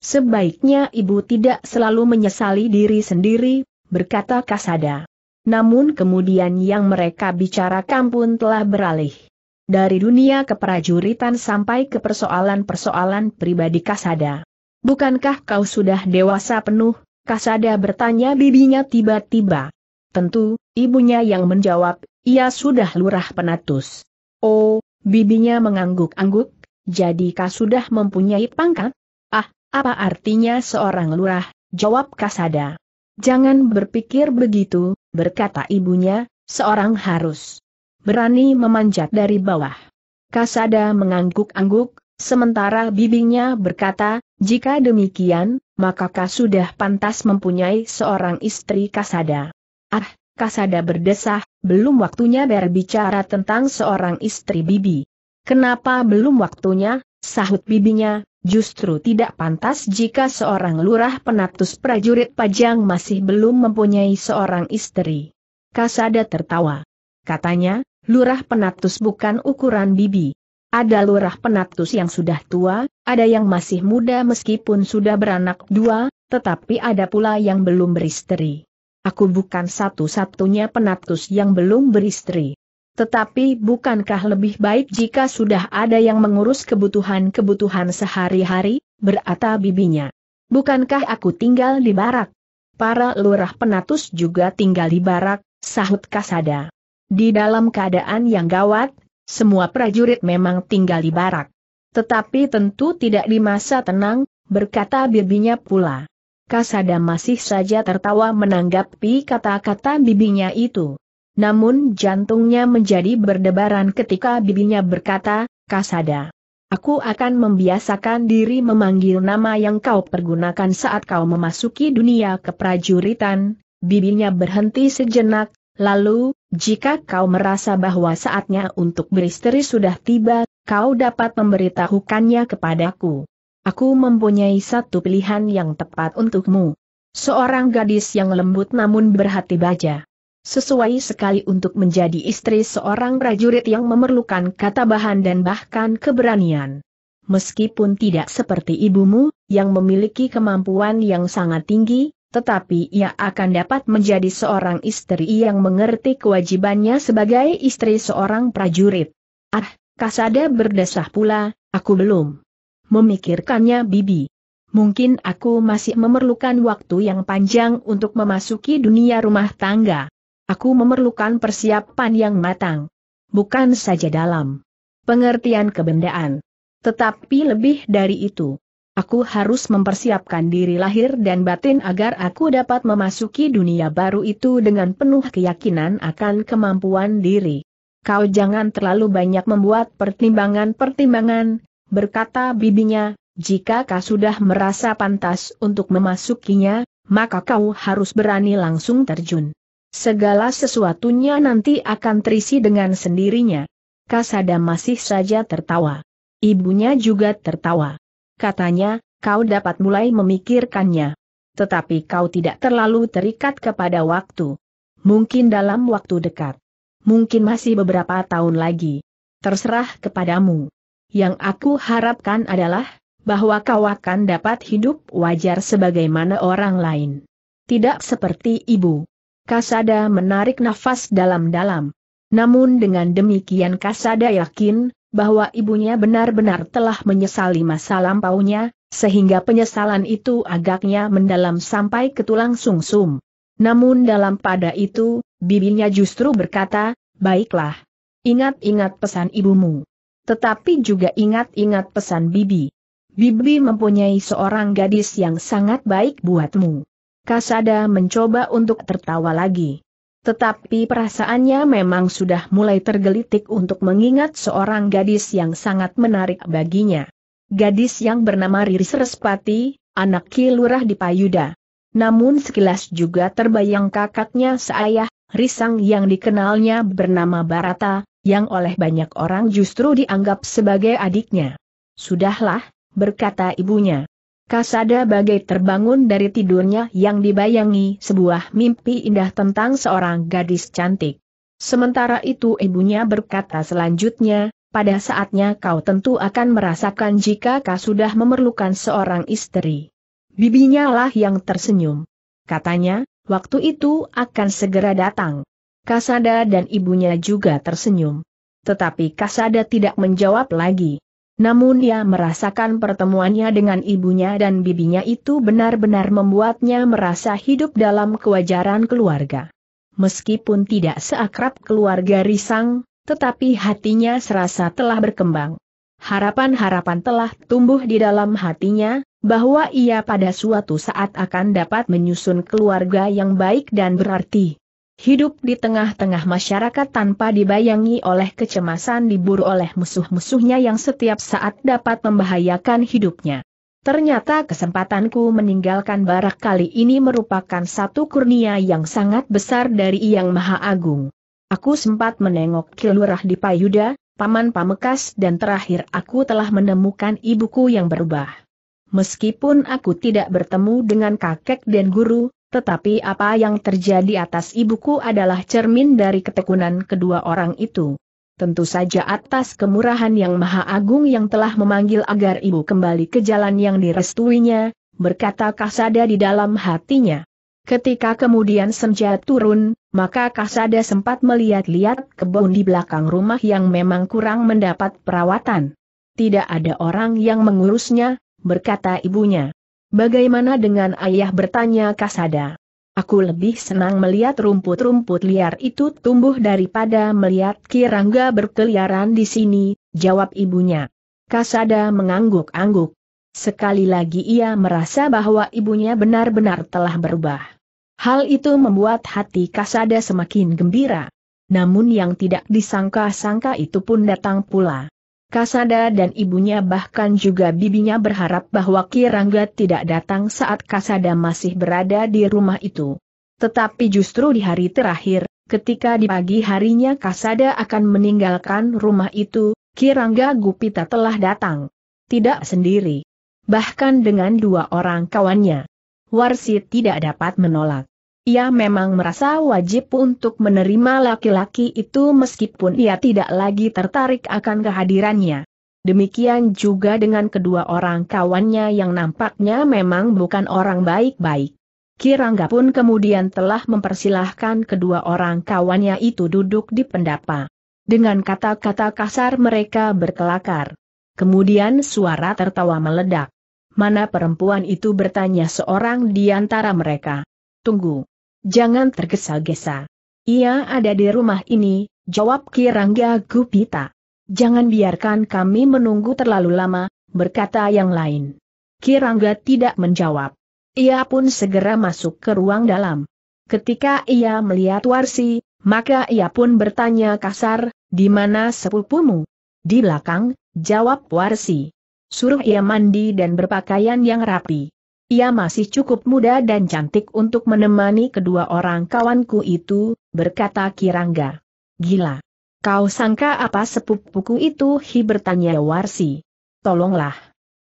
Sebaiknya ibu tidak selalu menyesali diri sendiri, berkata Kasada. Namun kemudian yang mereka bicarakan pun telah beralih. Dari dunia keprajuritan sampai ke persoalan-persoalan pribadi Kasada. Bukankah kau sudah dewasa penuh? Kasada bertanya bibinya tiba-tiba. Tentu, ibunya yang menjawab, ia sudah lurah penatus. Oh, bibinya mengangguk-angguk, jadi kau sudah mempunyai pangkat? Ah, apa artinya seorang lurah? Jawab Kasada. Jangan berpikir begitu, berkata ibunya, seorang harus berani memanjat dari bawah. Kasada mengangguk-angguk, sementara bibinya berkata, jika demikian, maka sudah pantas mempunyai seorang istri Kasada. Ah, Kasada berdesah, belum waktunya berbicara tentang seorang istri bibi. Kenapa belum waktunya, Sahut bibinya, justru tidak pantas jika seorang lurah penatus prajurit pajang masih belum mempunyai seorang istri. Kasada tertawa. Katanya, lurah penatus bukan ukuran bibi. Ada lurah penatus yang sudah tua, ada yang masih muda meskipun sudah beranak dua, tetapi ada pula yang belum beristri. Aku bukan satu-satunya penatus yang belum beristri. Tetapi bukankah lebih baik jika sudah ada yang mengurus kebutuhan-kebutuhan sehari-hari, Berata bibinya. Bukankah aku tinggal di barak? Para lurah penatus juga tinggal di barak, sahut Kasada. Di dalam keadaan yang gawat, semua prajurit memang tinggal di barak. Tetapi tentu tidak di masa tenang, berkata bibinya pula. Kasada masih saja tertawa menanggapi kata-kata bibinya itu. Namun jantungnya menjadi berdebaran ketika bibinya berkata, Kasada. Aku akan membiasakan diri memanggil nama yang kau pergunakan saat kau memasuki dunia keprajuritan. Bibinya berhenti sejenak, lalu, jika kau merasa bahwa saatnya untuk beristri sudah tiba, kau dapat memberitahukannya kepadaku. Aku mempunyai satu pilihan yang tepat untukmu. Seorang gadis yang lembut namun berhati baja. Sesuai sekali untuk menjadi istri seorang prajurit yang memerlukan kata bahan dan bahkan keberanian. Meskipun tidak seperti ibumu, yang memiliki kemampuan yang sangat tinggi, tetapi ia akan dapat menjadi seorang istri yang mengerti kewajibannya sebagai istri seorang prajurit. Ah, Kasada berdesah pula, aku belum memikirkannya Bibi. Mungkin aku masih memerlukan waktu yang panjang untuk memasuki dunia rumah tangga aku memerlukan persiapan yang matang. Bukan saja dalam pengertian kebendaan. Tetapi lebih dari itu. Aku harus mempersiapkan diri lahir dan batin agar aku dapat memasuki dunia baru itu dengan penuh keyakinan akan kemampuan diri. Kau jangan terlalu banyak membuat pertimbangan-pertimbangan, berkata bibinya, jika kau sudah merasa pantas untuk memasukinya, maka kau harus berani langsung terjun. Segala sesuatunya nanti akan terisi dengan sendirinya. Kasada masih saja tertawa. Ibunya juga tertawa. Katanya, kau dapat mulai memikirkannya. Tetapi kau tidak terlalu terikat kepada waktu. Mungkin dalam waktu dekat. Mungkin masih beberapa tahun lagi. Terserah kepadamu. Yang aku harapkan adalah, bahwa kau akan dapat hidup wajar sebagaimana orang lain. Tidak seperti ibu. Kasada menarik nafas dalam-dalam. Namun dengan demikian Kasada yakin, bahwa ibunya benar-benar telah menyesali masa lampaunya, sehingga penyesalan itu agaknya mendalam sampai ke tulang sungsum. Namun dalam pada itu, bibinya justru berkata, baiklah. Ingat-ingat pesan ibumu. Tetapi juga ingat-ingat pesan bibi. Bibi mempunyai seorang gadis yang sangat baik buatmu. Kasada mencoba untuk tertawa lagi. Tetapi perasaannya memang sudah mulai tergelitik untuk mengingat seorang gadis yang sangat menarik baginya. Gadis yang bernama Riris Respati, anak kilurah di Payuda. Namun sekilas juga terbayang kakaknya seayah, Risang yang dikenalnya bernama Barata, yang oleh banyak orang justru dianggap sebagai adiknya. Sudahlah, berkata ibunya. Kasada bagai terbangun dari tidurnya yang dibayangi sebuah mimpi indah tentang seorang gadis cantik. Sementara itu ibunya berkata selanjutnya, pada saatnya kau tentu akan merasakan jika kau sudah memerlukan seorang istri. Bibinya lah yang tersenyum. Katanya, waktu itu akan segera datang. Kasada dan ibunya juga tersenyum. Tetapi Kasada tidak menjawab lagi. Namun ia merasakan pertemuannya dengan ibunya dan bibinya itu benar-benar membuatnya merasa hidup dalam kewajaran keluarga. Meskipun tidak seakrab keluarga Risang, tetapi hatinya serasa telah berkembang. Harapan-harapan telah tumbuh di dalam hatinya, bahwa ia pada suatu saat akan dapat menyusun keluarga yang baik dan berarti hidup di tengah-tengah masyarakat tanpa dibayangi oleh kecemasan diburu oleh musuh-musuhnya yang setiap saat dapat membahayakan hidupnya. Ternyata kesempatanku meninggalkan barak kali ini merupakan satu kurnia yang sangat besar dari Yang Maha Agung. Aku sempat menengok kilurah di Payuda, Paman Pamekas dan terakhir aku telah menemukan ibuku yang berubah. Meskipun aku tidak bertemu dengan kakek dan guru, tetapi apa yang terjadi atas ibuku adalah cermin dari ketekunan kedua orang itu. Tentu saja atas kemurahan yang maha agung yang telah memanggil agar ibu kembali ke jalan yang direstuinya, berkata Kasada di dalam hatinya. Ketika kemudian senja turun, maka Kasada sempat melihat-lihat kebun di belakang rumah yang memang kurang mendapat perawatan. Tidak ada orang yang mengurusnya, berkata ibunya. Bagaimana dengan ayah bertanya Kasada? Aku lebih senang melihat rumput-rumput liar itu tumbuh daripada melihat kirangga berkeliaran di sini, jawab ibunya. Kasada mengangguk-angguk. Sekali lagi ia merasa bahwa ibunya benar-benar telah berubah. Hal itu membuat hati Kasada semakin gembira. Namun yang tidak disangka-sangka itu pun datang pula. Kasada dan ibunya bahkan juga bibinya berharap bahwa Kirangga tidak datang saat Kasada masih berada di rumah itu. Tetapi justru di hari terakhir, ketika di pagi harinya Kasada akan meninggalkan rumah itu, Kirangga Gupita telah datang. Tidak sendiri. Bahkan dengan dua orang kawannya. Warsi tidak dapat menolak. Ia memang merasa wajib untuk menerima laki-laki itu meskipun ia tidak lagi tertarik akan kehadirannya. Demikian juga dengan kedua orang kawannya yang nampaknya memang bukan orang baik-baik. Kirangga pun kemudian telah mempersilahkan kedua orang kawannya itu duduk di pendapa. Dengan kata-kata kasar mereka berkelakar. Kemudian suara tertawa meledak. Mana perempuan itu bertanya seorang di antara mereka. Tunggu. Jangan tergesa-gesa. Ia ada di rumah ini, jawab Kirangga Gupita. Jangan biarkan kami menunggu terlalu lama, berkata yang lain. Kirangga tidak menjawab. Ia pun segera masuk ke ruang dalam. Ketika ia melihat Warsi, maka ia pun bertanya kasar, di mana sepupumu? Di belakang, jawab Warsi. Suruh ia mandi dan berpakaian yang rapi. Ia masih cukup muda dan cantik untuk menemani kedua orang kawanku itu, berkata Kirangga. Gila. Kau sangka apa sepupuku itu? Hi bertanya Warsi. Tolonglah.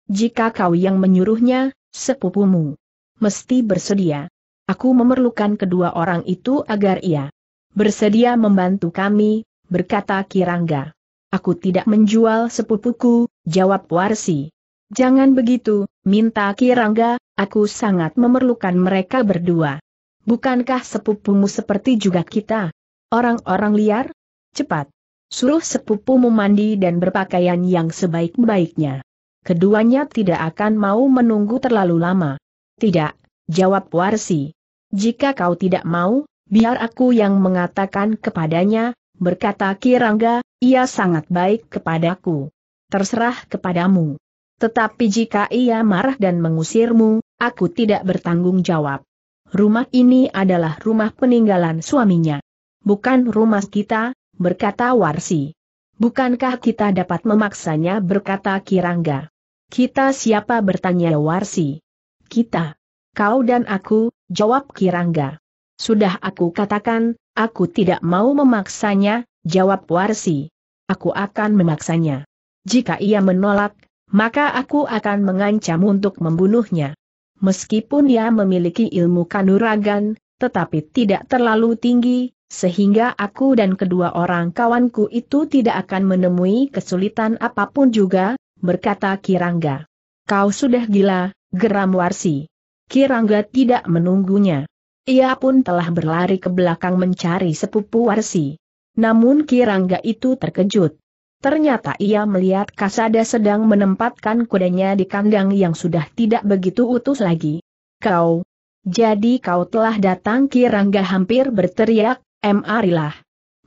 Jika kau yang menyuruhnya, sepupumu. Mesti bersedia. Aku memerlukan kedua orang itu agar ia bersedia membantu kami, berkata Kirangga. Aku tidak menjual sepupuku, jawab Warsi. Jangan begitu, minta Kirangga, Aku sangat memerlukan mereka berdua. Bukankah sepupumu seperti juga kita? Orang-orang liar? Cepat. Suruh sepupumu mandi dan berpakaian yang sebaik-baiknya. Keduanya tidak akan mau menunggu terlalu lama. Tidak, jawab Warsi. Jika kau tidak mau, biar aku yang mengatakan kepadanya, berkata Kirangga, ia sangat baik kepadaku. Terserah kepadamu. Tetapi jika ia marah dan mengusirmu, Aku tidak bertanggung jawab. Rumah ini adalah rumah peninggalan suaminya. Bukan rumah kita, berkata Warsi. Bukankah kita dapat memaksanya berkata Kirangga. Kita siapa bertanya Warsi. Kita. Kau dan aku, jawab Kirangga. Sudah aku katakan, aku tidak mau memaksanya, jawab Warsi. Aku akan memaksanya. Jika ia menolak, maka aku akan mengancam untuk membunuhnya. Meskipun ia memiliki ilmu kanuragan, tetapi tidak terlalu tinggi, sehingga aku dan kedua orang kawanku itu tidak akan menemui kesulitan apapun juga, berkata Kirangga. Kau sudah gila, geram Warsi. Kirangga tidak menunggunya. Ia pun telah berlari ke belakang mencari sepupu Warsi. Namun Kirangga itu terkejut. Ternyata ia melihat Kasada sedang menempatkan kudanya di kandang yang sudah tidak begitu utuh lagi. Kau. Jadi kau telah datang Kirangga hampir berteriak, M.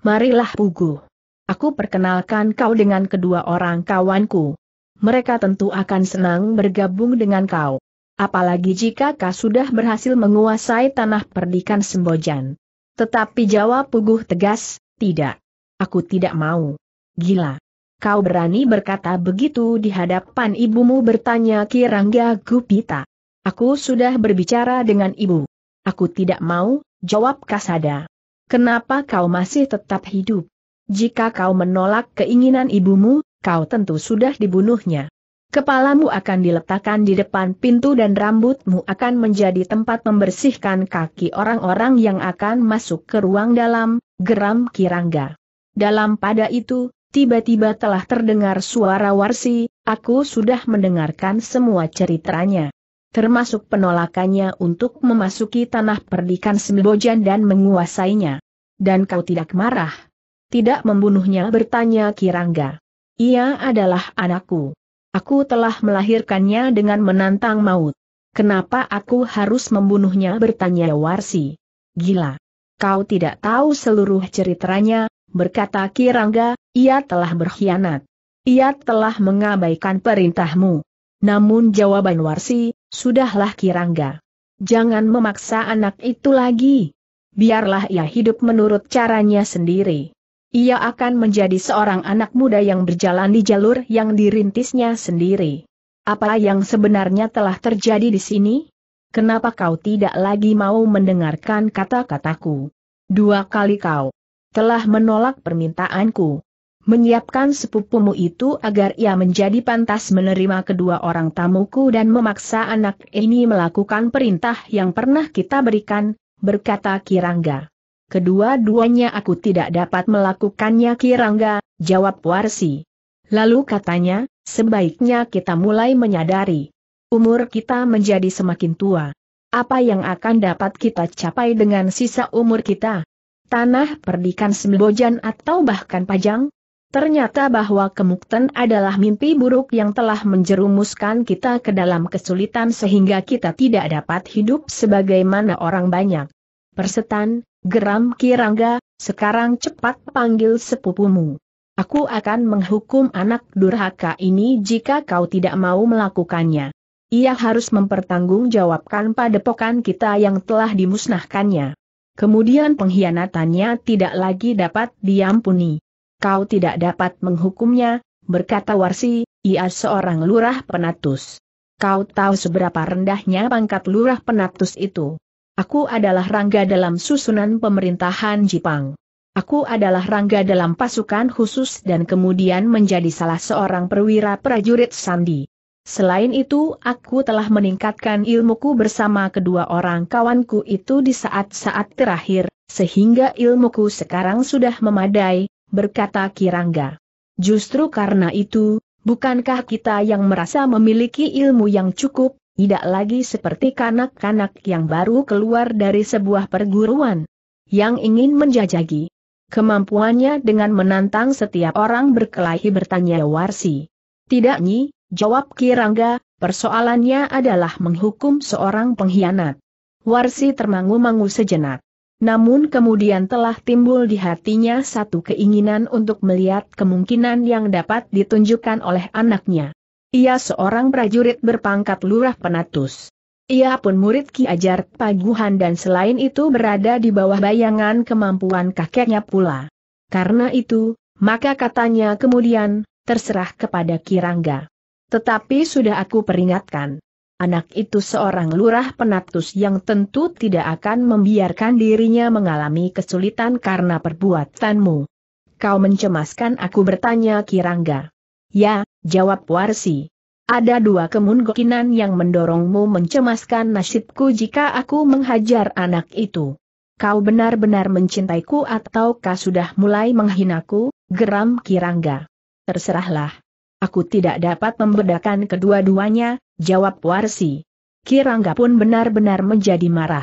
Marilah Pugu. Aku perkenalkan kau dengan kedua orang kawanku. Mereka tentu akan senang bergabung dengan kau. Apalagi jika kau sudah berhasil menguasai tanah perdikan Sembojan. Tetapi jawab Pugu tegas, tidak. Aku tidak mau gila. Kau berani berkata begitu di hadapan ibumu bertanya Kirangga Gupita. Aku sudah berbicara dengan ibu. Aku tidak mau, jawab Kasada. Kenapa kau masih tetap hidup? Jika kau menolak keinginan ibumu, kau tentu sudah dibunuhnya. Kepalamu akan diletakkan di depan pintu dan rambutmu akan menjadi tempat membersihkan kaki orang-orang yang akan masuk ke ruang dalam, geram Kirangga. Dalam pada itu, tiba-tiba telah terdengar suara Warsi, aku sudah mendengarkan semua ceritanya. Termasuk penolakannya untuk memasuki tanah perdikan Sembojan dan menguasainya. Dan kau tidak marah? Tidak membunuhnya bertanya Kirangga. Ia adalah anakku. Aku telah melahirkannya dengan menantang maut. Kenapa aku harus membunuhnya bertanya Warsi. Gila. Kau tidak tahu seluruh ceritanya, berkata Kirangga, ia telah berkhianat. Ia telah mengabaikan perintahmu. Namun jawaban Warsi, sudahlah Kirangga. Jangan memaksa anak itu lagi. Biarlah ia hidup menurut caranya sendiri. Ia akan menjadi seorang anak muda yang berjalan di jalur yang dirintisnya sendiri. Apa yang sebenarnya telah terjadi di sini? Kenapa kau tidak lagi mau mendengarkan kata-kataku? Dua kali kau telah menolak permintaanku. Menyiapkan sepupumu itu agar ia menjadi pantas menerima kedua orang tamuku dan memaksa anak ini melakukan perintah yang pernah kita berikan, berkata Kirangga. Kedua-duanya aku tidak dapat melakukannya Kirangga, jawab Warsi. Lalu katanya, sebaiknya kita mulai menyadari. Umur kita menjadi semakin tua. Apa yang akan dapat kita capai dengan sisa umur kita? tanah perdikan sembojan atau bahkan pajang? Ternyata bahwa kemukten adalah mimpi buruk yang telah menjerumuskan kita ke dalam kesulitan sehingga kita tidak dapat hidup sebagaimana orang banyak. Persetan, geram Kirangga, sekarang cepat panggil sepupumu. Aku akan menghukum anak durhaka ini jika kau tidak mau melakukannya. Ia harus mempertanggungjawabkan padepokan kita yang telah dimusnahkannya. Kemudian pengkhianatannya tidak lagi dapat diampuni. Kau tidak dapat menghukumnya, berkata Warsi, ia seorang lurah penatus. Kau tahu seberapa rendahnya pangkat lurah penatus itu. Aku adalah rangga dalam susunan pemerintahan Jepang. Aku adalah rangga dalam pasukan khusus dan kemudian menjadi salah seorang perwira prajurit Sandi. Selain itu, aku telah meningkatkan ilmuku bersama kedua orang kawanku itu di saat-saat terakhir, sehingga ilmuku sekarang sudah memadai, berkata Kirangga. Justru karena itu, bukankah kita yang merasa memiliki ilmu yang cukup, tidak lagi seperti kanak-kanak yang baru keluar dari sebuah perguruan yang ingin menjajagi kemampuannya dengan menantang setiap orang berkelahi bertanya Warsi. Tidak Nyi, Jawab Kirangga, persoalannya adalah menghukum seorang pengkhianat. Warsi termangu-mangu sejenak. Namun kemudian telah timbul di hatinya satu keinginan untuk melihat kemungkinan yang dapat ditunjukkan oleh anaknya. Ia seorang prajurit berpangkat lurah penatus. Ia pun murid Ki Ajar Paguhan dan selain itu berada di bawah bayangan kemampuan kakeknya pula. Karena itu, maka katanya kemudian, terserah kepada Kirangga. Tetapi sudah aku peringatkan. Anak itu seorang lurah penatus yang tentu tidak akan membiarkan dirinya mengalami kesulitan karena perbuatanmu. Kau mencemaskan aku bertanya Kirangga. Ya, jawab Warsi. Ada dua kemungkinan yang mendorongmu mencemaskan nasibku jika aku menghajar anak itu. Kau benar-benar mencintaiku ataukah sudah mulai menghinaku, geram Kirangga. Terserahlah. Aku tidak dapat membedakan kedua-duanya, jawab Warsi. Kirangga pun benar-benar menjadi marah.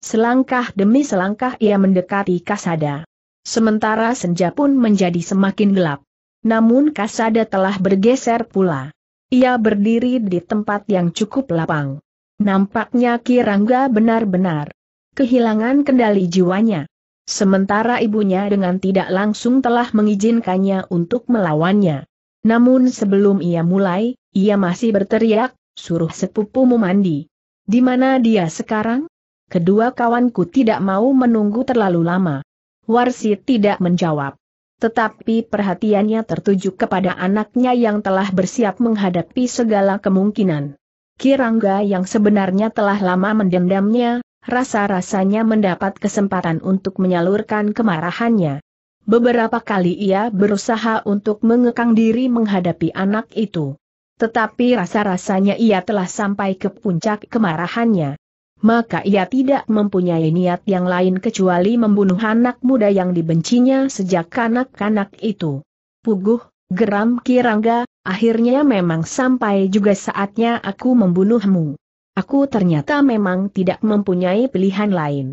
Selangkah demi selangkah ia mendekati Kasada. Sementara senja pun menjadi semakin gelap. Namun Kasada telah bergeser pula. Ia berdiri di tempat yang cukup lapang. Nampaknya Kirangga benar-benar kehilangan kendali jiwanya. Sementara ibunya dengan tidak langsung telah mengizinkannya untuk melawannya. Namun sebelum ia mulai, ia masih berteriak, suruh sepupumu mandi. Di mana dia sekarang? Kedua kawanku tidak mau menunggu terlalu lama. Warsi tidak menjawab. Tetapi perhatiannya tertuju kepada anaknya yang telah bersiap menghadapi segala kemungkinan. Kirangga yang sebenarnya telah lama mendendamnya, rasa-rasanya mendapat kesempatan untuk menyalurkan kemarahannya. Beberapa kali ia berusaha untuk mengekang diri menghadapi anak itu. Tetapi rasa-rasanya ia telah sampai ke puncak kemarahannya. Maka ia tidak mempunyai niat yang lain kecuali membunuh anak muda yang dibencinya sejak kanak-kanak itu. Puguh, geram Kirangga, akhirnya memang sampai juga saatnya aku membunuhmu. Aku ternyata memang tidak mempunyai pilihan lain.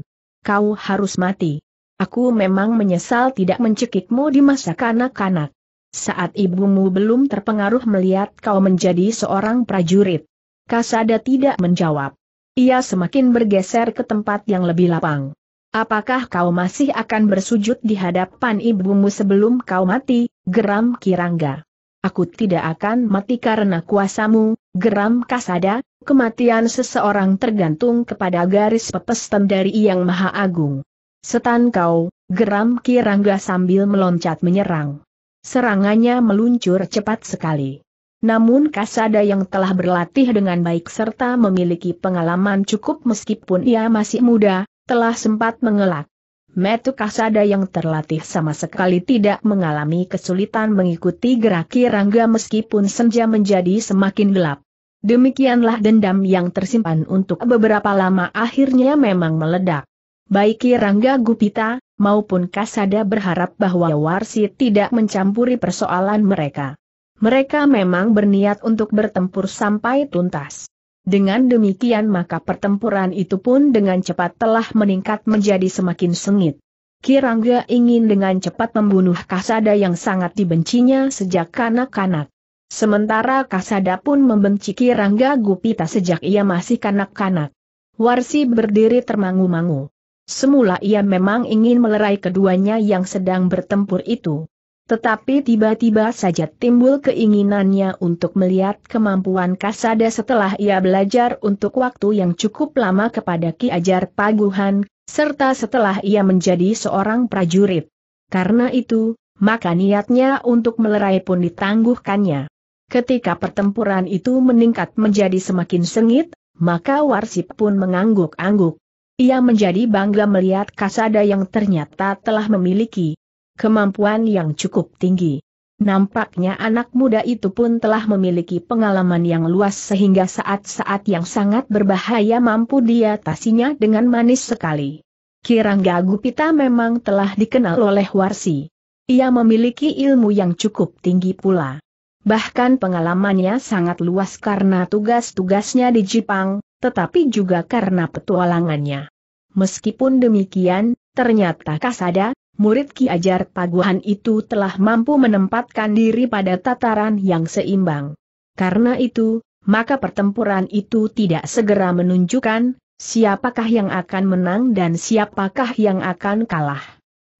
Kau harus mati. Aku memang menyesal tidak mencekikmu di masa kanak-kanak. Saat ibumu belum terpengaruh melihat kau menjadi seorang prajurit. Kasada tidak menjawab. Ia semakin bergeser ke tempat yang lebih lapang. Apakah kau masih akan bersujud di hadapan ibumu sebelum kau mati, geram Kirangga? Aku tidak akan mati karena kuasamu, geram Kasada, kematian seseorang tergantung kepada garis pepesten dari Yang Maha Agung. Setan kau, geram Kirangga sambil meloncat menyerang. Serangannya meluncur cepat sekali. Namun Kasada yang telah berlatih dengan baik serta memiliki pengalaman cukup meskipun ia masih muda, telah sempat mengelak. Metu Kasada yang terlatih sama sekali tidak mengalami kesulitan mengikuti gerak Kirangga meskipun senja menjadi semakin gelap. Demikianlah dendam yang tersimpan untuk beberapa lama akhirnya memang meledak. Baik Rangga Gupita, maupun Kasada berharap bahwa Warsi tidak mencampuri persoalan mereka. Mereka memang berniat untuk bertempur sampai tuntas. Dengan demikian maka pertempuran itu pun dengan cepat telah meningkat menjadi semakin sengit. Kirangga ingin dengan cepat membunuh Kasada yang sangat dibencinya sejak kanak-kanak. Sementara Kasada pun membenci Kirangga Gupita sejak ia masih kanak-kanak. Warsi berdiri termangu-mangu. Semula ia memang ingin melerai keduanya yang sedang bertempur itu. Tetapi tiba-tiba saja timbul keinginannya untuk melihat kemampuan Kasada setelah ia belajar untuk waktu yang cukup lama kepada Ki Ajar Paguhan, serta setelah ia menjadi seorang prajurit. Karena itu, maka niatnya untuk melerai pun ditangguhkannya. Ketika pertempuran itu meningkat menjadi semakin sengit, maka Warsip pun mengangguk-angguk. Ia menjadi bangga melihat Kasada yang ternyata telah memiliki kemampuan yang cukup tinggi. Nampaknya anak muda itu pun telah memiliki pengalaman yang luas sehingga saat-saat yang sangat berbahaya mampu diatasinya dengan manis sekali. Kirangga Gupita memang telah dikenal oleh Warsi. Ia memiliki ilmu yang cukup tinggi pula. Bahkan pengalamannya sangat luas karena tugas-tugasnya di Jepang, tetapi juga karena petualangannya. Meskipun demikian, ternyata Kasada, murid Ki Ajar Paguhan itu telah mampu menempatkan diri pada tataran yang seimbang. Karena itu, maka pertempuran itu tidak segera menunjukkan siapakah yang akan menang dan siapakah yang akan kalah.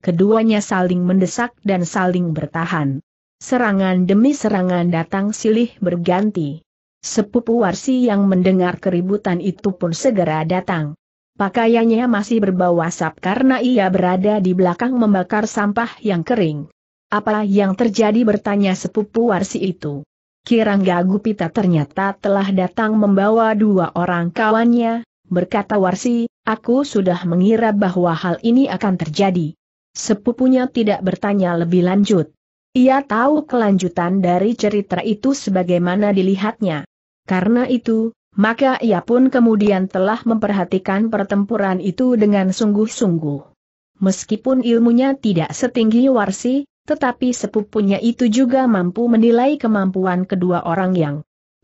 Keduanya saling mendesak dan saling bertahan. Serangan demi serangan datang silih berganti. Sepupu Warsi yang mendengar keributan itu pun segera datang. Pakaiannya masih berbau asap karena ia berada di belakang membakar sampah yang kering. Apa yang terjadi bertanya sepupu Warsi itu. Kirangga Gupita ternyata telah datang membawa dua orang kawannya, berkata Warsi, aku sudah mengira bahwa hal ini akan terjadi. Sepupunya tidak bertanya lebih lanjut. Ia tahu kelanjutan dari cerita itu sebagaimana dilihatnya. Karena itu, maka ia pun kemudian telah memperhatikan pertempuran itu dengan sungguh-sungguh. Meskipun ilmunya tidak setinggi Warsi, tetapi sepupunya itu juga mampu menilai kemampuan kedua orang yang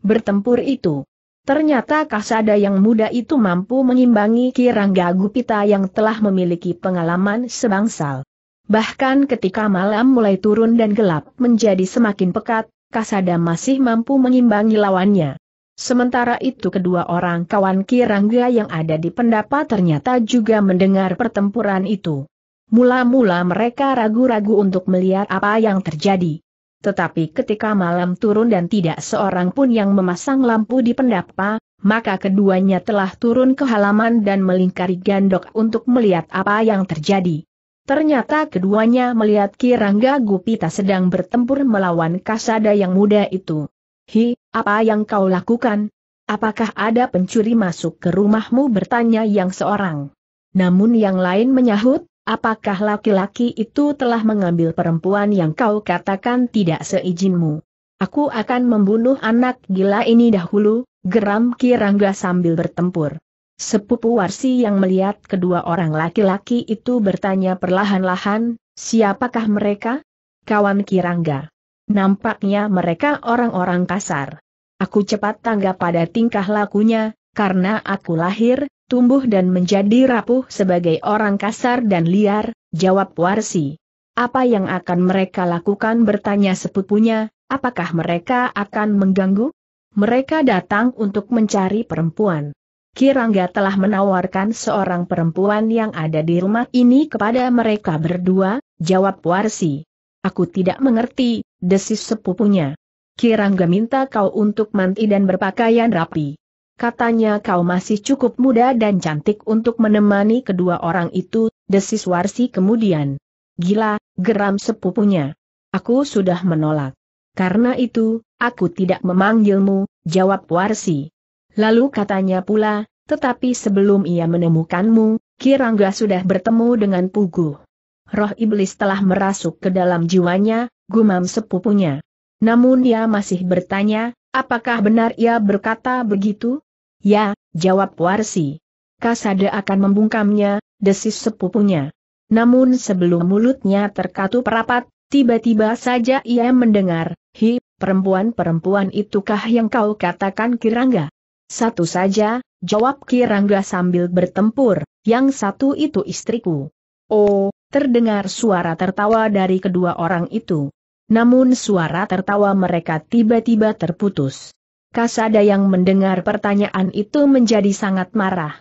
bertempur itu. Ternyata Kasada yang muda itu mampu mengimbangi Kirangga Gupita yang telah memiliki pengalaman sebangsal. Bahkan ketika malam mulai turun dan gelap menjadi semakin pekat, Kasada masih mampu mengimbangi lawannya. Sementara itu kedua orang kawan Kirangga yang ada di pendapat ternyata juga mendengar pertempuran itu. Mula-mula mereka ragu-ragu untuk melihat apa yang terjadi. Tetapi ketika malam turun dan tidak seorang pun yang memasang lampu di pendapa, maka keduanya telah turun ke halaman dan melingkari gandok untuk melihat apa yang terjadi. Ternyata keduanya melihat Kirangga Gupita sedang bertempur melawan kasada yang muda itu. Hi, apa yang kau lakukan? Apakah ada pencuri masuk ke rumahmu bertanya yang seorang. Namun yang lain menyahut, apakah laki-laki itu telah mengambil perempuan yang kau katakan tidak seizinmu? Aku akan membunuh anak gila ini dahulu, geram Kirangga sambil bertempur. Sepupu Warsi yang melihat kedua orang laki-laki itu bertanya perlahan-lahan, siapakah mereka? Kawan Kirangga. Nampaknya mereka orang-orang kasar. Aku cepat tanggap pada tingkah lakunya, karena aku lahir, tumbuh dan menjadi rapuh sebagai orang kasar dan liar, jawab Warsi. Apa yang akan mereka lakukan bertanya sepupunya, apakah mereka akan mengganggu? Mereka datang untuk mencari perempuan. Kirangga telah menawarkan seorang perempuan yang ada di rumah ini kepada mereka berdua, jawab Warsi. Aku tidak mengerti, desis sepupunya. Kirangga minta kau untuk mandi dan berpakaian rapi. Katanya kau masih cukup muda dan cantik untuk menemani kedua orang itu, desis Warsi kemudian. Gila, geram sepupunya. Aku sudah menolak. Karena itu, aku tidak memanggilmu, jawab Warsi. Lalu katanya pula, tetapi sebelum ia menemukanmu, Kirangga sudah bertemu dengan Puguh roh iblis telah merasuk ke dalam jiwanya, gumam sepupunya. Namun ia masih bertanya, apakah benar ia berkata begitu? Ya, jawab Warsi. Kasada akan membungkamnya, desis sepupunya. Namun sebelum mulutnya terkatup rapat, tiba-tiba saja ia mendengar, hi, perempuan-perempuan itukah yang kau katakan Kirangga? Satu saja, jawab Kirangga sambil bertempur, yang satu itu istriku. Oh, Terdengar suara tertawa dari kedua orang itu. Namun suara tertawa mereka tiba-tiba terputus. Kasada yang mendengar pertanyaan itu menjadi sangat marah.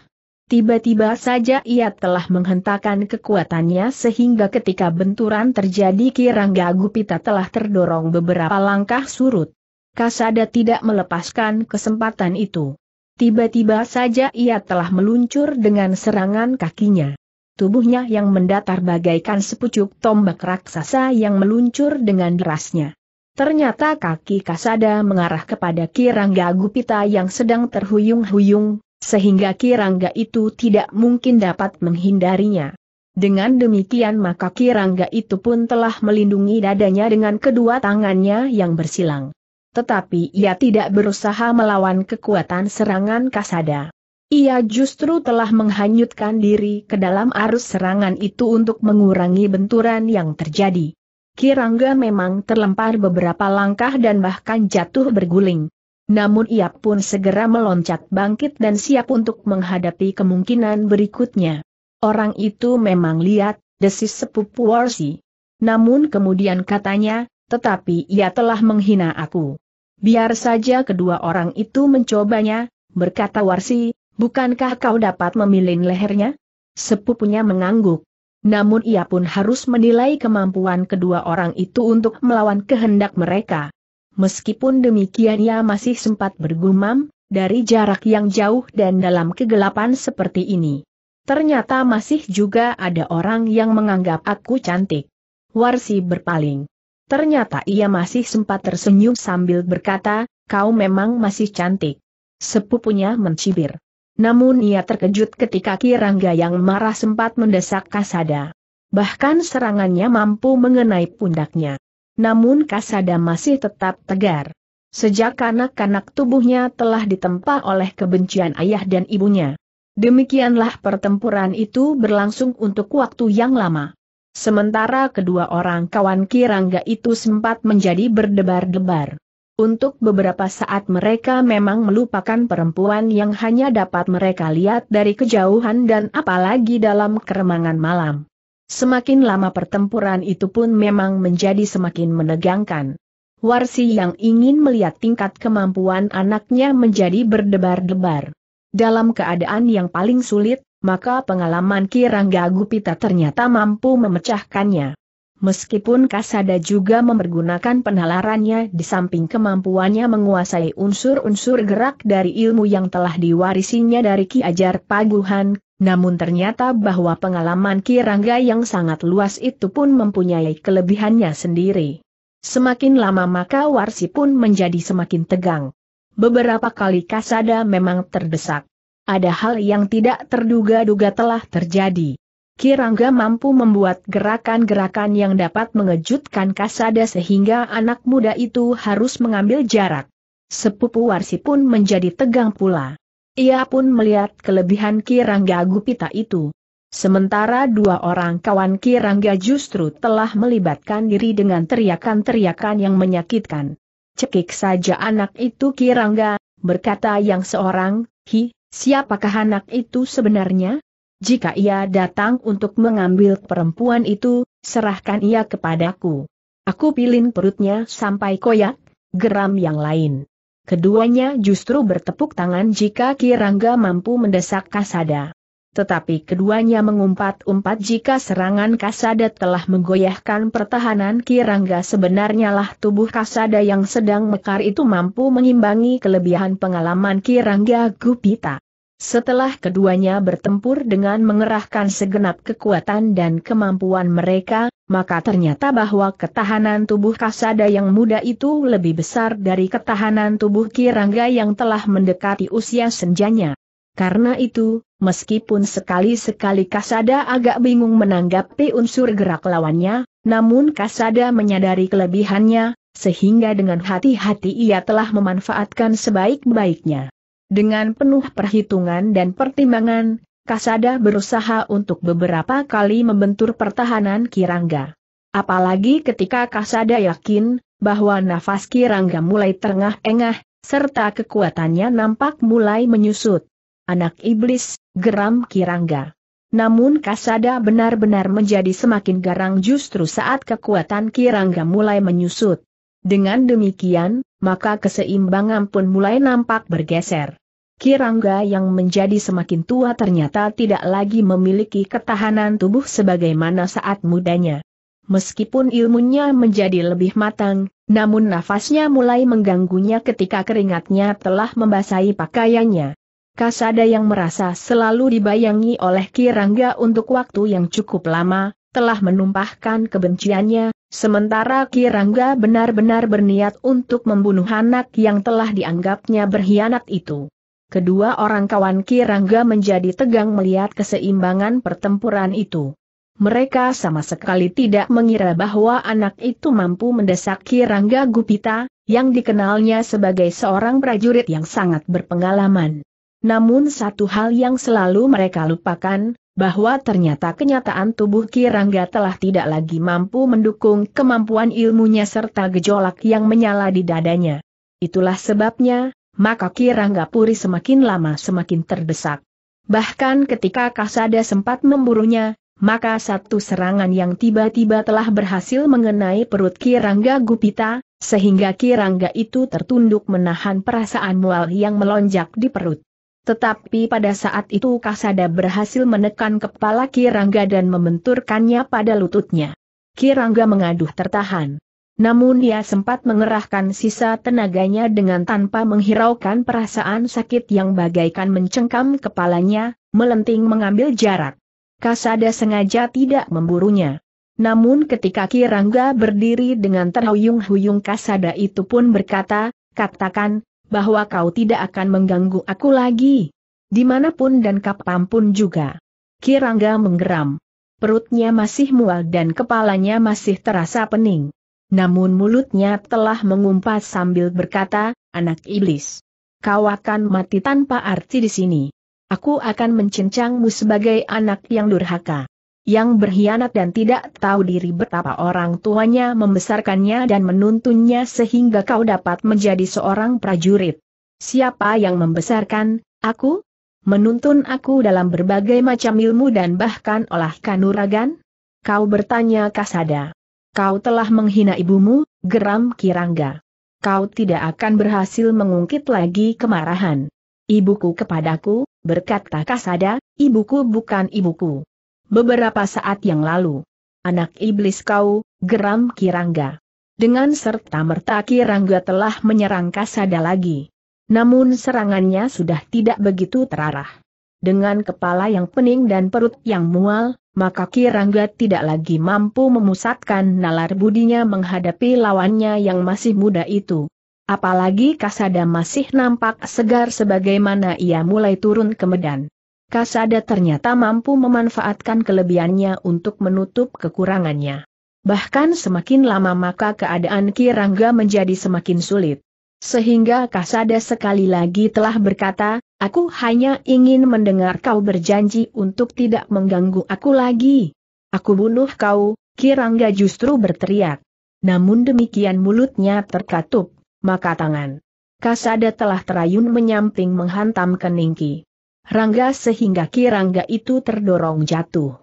Tiba-tiba saja ia telah menghentakkan kekuatannya sehingga ketika benturan terjadi Kirangga Gupita telah terdorong beberapa langkah surut. Kasada tidak melepaskan kesempatan itu. Tiba-tiba saja ia telah meluncur dengan serangan kakinya tubuhnya yang mendatar bagaikan sepucuk tombak raksasa yang meluncur dengan derasnya. Ternyata kaki Kasada mengarah kepada Kirangga Gupita yang sedang terhuyung-huyung, sehingga Kirangga itu tidak mungkin dapat menghindarinya. Dengan demikian maka Kirangga itu pun telah melindungi dadanya dengan kedua tangannya yang bersilang. Tetapi ia tidak berusaha melawan kekuatan serangan Kasada. Ia justru telah menghanyutkan diri ke dalam arus serangan itu untuk mengurangi benturan yang terjadi. Kirangga memang terlempar beberapa langkah dan bahkan jatuh berguling. Namun ia pun segera meloncat bangkit dan siap untuk menghadapi kemungkinan berikutnya. Orang itu memang lihat, desis sepupu Warsi. Namun kemudian katanya, tetapi ia telah menghina aku. Biar saja kedua orang itu mencobanya, berkata Warsi, Bukankah kau dapat memilin lehernya? Sepupunya mengangguk. Namun ia pun harus menilai kemampuan kedua orang itu untuk melawan kehendak mereka. Meskipun demikian ia masih sempat bergumam, dari jarak yang jauh dan dalam kegelapan seperti ini. Ternyata masih juga ada orang yang menganggap aku cantik. Warsi berpaling. Ternyata ia masih sempat tersenyum sambil berkata, kau memang masih cantik. Sepupunya mencibir. Namun ia terkejut ketika Kirangga yang marah sempat mendesak Kasada. Bahkan serangannya mampu mengenai pundaknya. Namun Kasada masih tetap tegar. Sejak kanak-kanak tubuhnya telah ditempa oleh kebencian ayah dan ibunya. Demikianlah pertempuran itu berlangsung untuk waktu yang lama. Sementara kedua orang kawan Kirangga itu sempat menjadi berdebar-debar. Untuk beberapa saat mereka memang melupakan perempuan yang hanya dapat mereka lihat dari kejauhan dan apalagi dalam keremangan malam. Semakin lama pertempuran itu pun memang menjadi semakin menegangkan. Warsi yang ingin melihat tingkat kemampuan anaknya menjadi berdebar-debar. Dalam keadaan yang paling sulit, maka pengalaman Kirangga Gupita ternyata mampu memecahkannya. Meskipun Kasada juga mempergunakan penalarannya di samping kemampuannya menguasai unsur-unsur gerak dari ilmu yang telah diwarisinya dari Ki Ajar Paguhan, namun ternyata bahwa pengalaman Ki Rangga yang sangat luas itu pun mempunyai kelebihannya sendiri. Semakin lama maka Warsi pun menjadi semakin tegang. Beberapa kali Kasada memang terdesak. Ada hal yang tidak terduga-duga telah terjadi. Kirangga mampu membuat gerakan-gerakan yang dapat mengejutkan Kasada sehingga anak muda itu harus mengambil jarak. Sepupu Warsi pun menjadi tegang pula. Ia pun melihat kelebihan Kirangga Gupita itu. Sementara dua orang kawan Kirangga justru telah melibatkan diri dengan teriakan-teriakan yang menyakitkan. Cekik saja anak itu Kirangga, berkata yang seorang, Hi, siapakah anak itu sebenarnya? jika ia datang untuk mengambil perempuan itu, serahkan ia kepadaku. Aku pilin perutnya sampai koyak, geram yang lain. Keduanya justru bertepuk tangan jika Kirangga mampu mendesak Kasada. Tetapi keduanya mengumpat-umpat jika serangan Kasada telah menggoyahkan pertahanan Kirangga sebenarnya lah tubuh Kasada yang sedang mekar itu mampu mengimbangi kelebihan pengalaman Kirangga Gupita. Setelah keduanya bertempur dengan mengerahkan segenap kekuatan dan kemampuan mereka, maka ternyata bahwa ketahanan tubuh Kasada yang muda itu lebih besar dari ketahanan tubuh Kirangga yang telah mendekati usia senjanya. Karena itu, meskipun sekali-sekali Kasada agak bingung menanggapi unsur gerak lawannya, namun Kasada menyadari kelebihannya, sehingga dengan hati-hati ia telah memanfaatkan sebaik-baiknya. Dengan penuh perhitungan dan pertimbangan, Kasada berusaha untuk beberapa kali membentur pertahanan Kirangga. Apalagi ketika Kasada yakin bahwa nafas Kirangga mulai terengah-engah, serta kekuatannya nampak mulai menyusut. Anak iblis, geram Kirangga. Namun Kasada benar-benar menjadi semakin garang justru saat kekuatan Kirangga mulai menyusut. Dengan demikian, maka keseimbangan pun mulai nampak bergeser. Kirangga yang menjadi semakin tua ternyata tidak lagi memiliki ketahanan tubuh sebagaimana saat mudanya. Meskipun ilmunya menjadi lebih matang, namun nafasnya mulai mengganggunya ketika keringatnya telah membasahi pakaiannya. Kasada yang merasa selalu dibayangi oleh Kirangga untuk waktu yang cukup lama, telah menumpahkan kebenciannya, Sementara Kirangga benar-benar berniat untuk membunuh anak yang telah dianggapnya berkhianat itu. Kedua orang kawan Kirangga menjadi tegang melihat keseimbangan pertempuran itu. Mereka sama sekali tidak mengira bahwa anak itu mampu mendesak Kirangga Gupita, yang dikenalnya sebagai seorang prajurit yang sangat berpengalaman. Namun satu hal yang selalu mereka lupakan, bahwa ternyata kenyataan tubuh Kirangga telah tidak lagi mampu mendukung kemampuan ilmunya serta gejolak yang menyala di dadanya. Itulah sebabnya, maka Kirangga Puri semakin lama semakin terdesak. Bahkan ketika Kasada sempat memburunya, maka satu serangan yang tiba-tiba telah berhasil mengenai perut Kirangga Gupita, sehingga Kirangga itu tertunduk menahan perasaan mual yang melonjak di perut. Tetapi pada saat itu Kasada berhasil menekan kepala Kirangga dan membenturkannya pada lututnya. Kirangga mengaduh tertahan. Namun ia sempat mengerahkan sisa tenaganya dengan tanpa menghiraukan perasaan sakit yang bagaikan mencengkam kepalanya, melenting mengambil jarak. Kasada sengaja tidak memburunya. Namun ketika Kirangga berdiri dengan terhuyung-huyung Kasada itu pun berkata, katakan, bahwa kau tidak akan mengganggu aku lagi. Dimanapun dan kapanpun juga. Kirangga menggeram. Perutnya masih mual dan kepalanya masih terasa pening. Namun mulutnya telah mengumpat sambil berkata, anak iblis. Kau akan mati tanpa arti di sini. Aku akan mencincangmu sebagai anak yang durhaka yang berkhianat dan tidak tahu diri betapa orang tuanya membesarkannya dan menuntunnya sehingga kau dapat menjadi seorang prajurit. Siapa yang membesarkan, aku? Menuntun aku dalam berbagai macam ilmu dan bahkan olah kanuragan? Kau bertanya Kasada. Kau telah menghina ibumu, geram Kirangga. Kau tidak akan berhasil mengungkit lagi kemarahan. Ibuku kepadaku, berkata Kasada, ibuku bukan ibuku. Beberapa saat yang lalu, anak iblis kau, geram Kirangga. Dengan serta-merta Kirangga telah menyerang Kasada lagi. Namun serangannya sudah tidak begitu terarah. Dengan kepala yang pening dan perut yang mual, maka Kirangga tidak lagi mampu memusatkan nalar budinya menghadapi lawannya yang masih muda itu. Apalagi Kasada masih nampak segar sebagaimana ia mulai turun ke medan. Kasada ternyata mampu memanfaatkan kelebihannya untuk menutup kekurangannya. Bahkan semakin lama maka keadaan Kirangga menjadi semakin sulit. Sehingga Kasada sekali lagi telah berkata, aku hanya ingin mendengar kau berjanji untuk tidak mengganggu aku lagi. Aku bunuh kau, Kirangga justru berteriak. Namun demikian mulutnya terkatup, maka tangan. Kasada telah terayun menyamping menghantam keningki. Rangga sehingga Kirangga itu terdorong jatuh.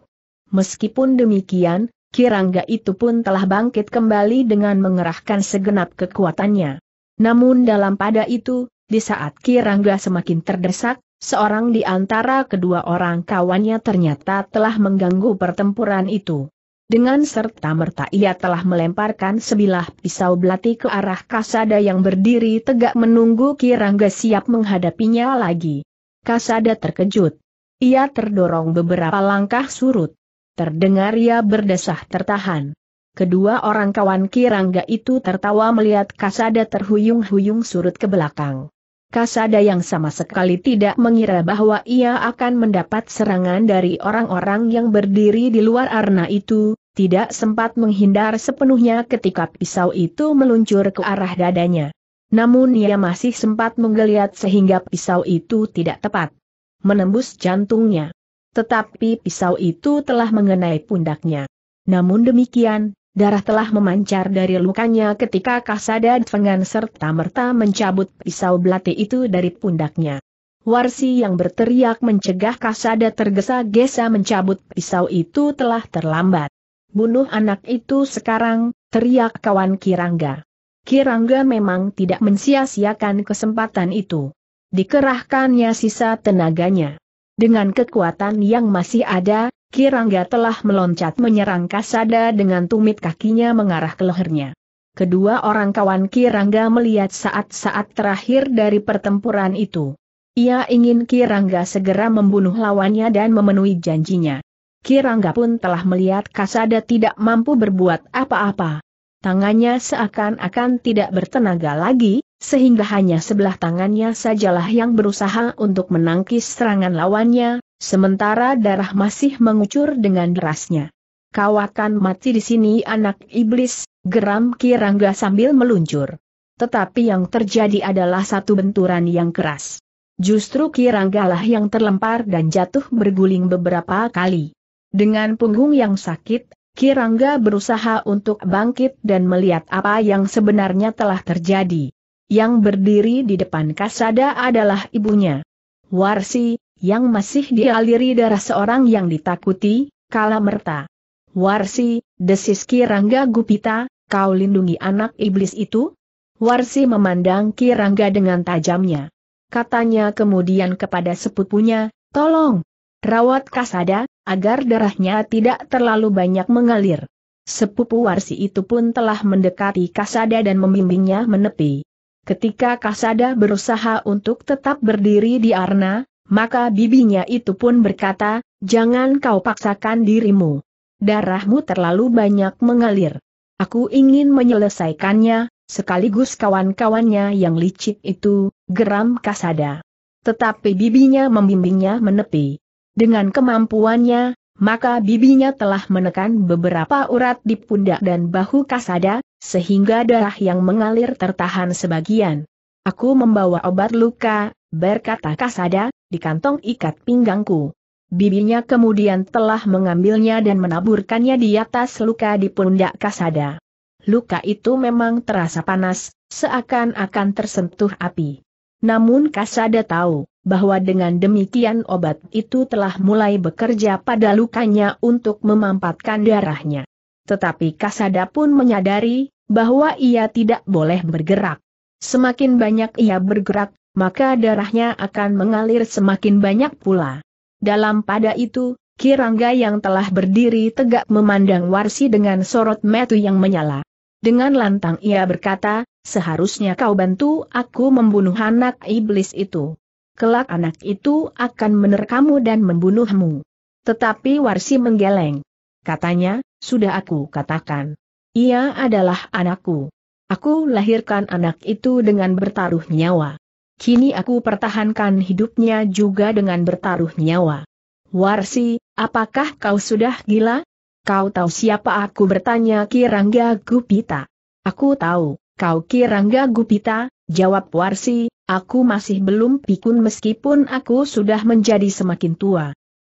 Meskipun demikian, Kirangga itu pun telah bangkit kembali dengan mengerahkan segenap kekuatannya. Namun dalam pada itu, di saat Kirangga semakin terdesak, seorang di antara kedua orang kawannya ternyata telah mengganggu pertempuran itu. Dengan serta-merta ia telah melemparkan sebilah pisau belati ke arah kasada yang berdiri tegak menunggu Kirangga siap menghadapinya lagi. Kasada terkejut. Ia terdorong beberapa langkah surut. Terdengar ia berdesah tertahan. Kedua orang kawan Kirangga itu tertawa melihat Kasada terhuyung-huyung surut ke belakang. Kasada yang sama sekali tidak mengira bahwa ia akan mendapat serangan dari orang-orang yang berdiri di luar arna itu, tidak sempat menghindar sepenuhnya ketika pisau itu meluncur ke arah dadanya. Namun ia masih sempat menggeliat sehingga pisau itu tidak tepat. Menembus jantungnya. Tetapi pisau itu telah mengenai pundaknya. Namun demikian, darah telah memancar dari lukanya ketika Kasada Dvengan serta merta mencabut pisau belati itu dari pundaknya. Warsi yang berteriak mencegah Kasada tergesa-gesa mencabut pisau itu telah terlambat. Bunuh anak itu sekarang, teriak kawan Kirangga. Kirangga memang tidak mensia-siakan kesempatan itu. Dikerahkannya sisa tenaganya. Dengan kekuatan yang masih ada, Kirangga telah meloncat menyerang Kasada dengan tumit kakinya mengarah ke lehernya. Kedua orang kawan Kirangga melihat saat-saat terakhir dari pertempuran itu. Ia ingin Kirangga segera membunuh lawannya dan memenuhi janjinya. Kirangga pun telah melihat Kasada tidak mampu berbuat apa-apa tangannya seakan-akan tidak bertenaga lagi, sehingga hanya sebelah tangannya sajalah yang berusaha untuk menangkis serangan lawannya, sementara darah masih mengucur dengan derasnya. Kau akan mati di sini anak iblis, geram Kirangga sambil meluncur. Tetapi yang terjadi adalah satu benturan yang keras. Justru Kiranggalah yang terlempar dan jatuh berguling beberapa kali. Dengan punggung yang sakit, Kirangga berusaha untuk bangkit dan melihat apa yang sebenarnya telah terjadi. Yang berdiri di depan Kasada adalah ibunya. Warsi, yang masih dialiri darah seorang yang ditakuti, kala merta. Warsi, desis Kirangga Gupita, kau lindungi anak iblis itu? Warsi memandang Kirangga dengan tajamnya. Katanya kemudian kepada sepupunya, tolong, rawat kasada, agar darahnya tidak terlalu banyak mengalir. Sepupu Warsi itu pun telah mendekati Kasada dan membimbingnya menepi. Ketika Kasada berusaha untuk tetap berdiri di Arna, maka bibinya itu pun berkata, jangan kau paksakan dirimu. Darahmu terlalu banyak mengalir. Aku ingin menyelesaikannya, sekaligus kawan-kawannya yang licik itu, geram Kasada. Tetapi bibinya membimbingnya menepi. Dengan kemampuannya, maka bibinya telah menekan beberapa urat di pundak dan bahu Kasada, sehingga darah yang mengalir tertahan sebagian. Aku membawa obat luka, berkata Kasada, di kantong ikat pinggangku. Bibinya kemudian telah mengambilnya dan menaburkannya di atas luka di pundak Kasada. Luka itu memang terasa panas, seakan-akan tersentuh api. Namun Kasada tahu, bahwa dengan demikian obat itu telah mulai bekerja pada lukanya untuk memampatkan darahnya. Tetapi Kasada pun menyadari bahwa ia tidak boleh bergerak. Semakin banyak ia bergerak, maka darahnya akan mengalir semakin banyak pula. Dalam pada itu, Kirangga yang telah berdiri tegak memandang Warsi dengan sorot metu yang menyala. Dengan lantang ia berkata, seharusnya kau bantu aku membunuh anak iblis itu. Kelak anak itu akan menerkamu dan membunuhmu. Tetapi Warsi menggeleng. Katanya, sudah aku katakan. Ia adalah anakku. Aku lahirkan anak itu dengan bertaruh nyawa. Kini aku pertahankan hidupnya juga dengan bertaruh nyawa. Warsi, apakah kau sudah gila? Kau tahu siapa aku bertanya Kirangga Gupita. Aku tahu, kau Kirangga Gupita, jawab Warsi, Aku masih belum pikun meskipun aku sudah menjadi semakin tua.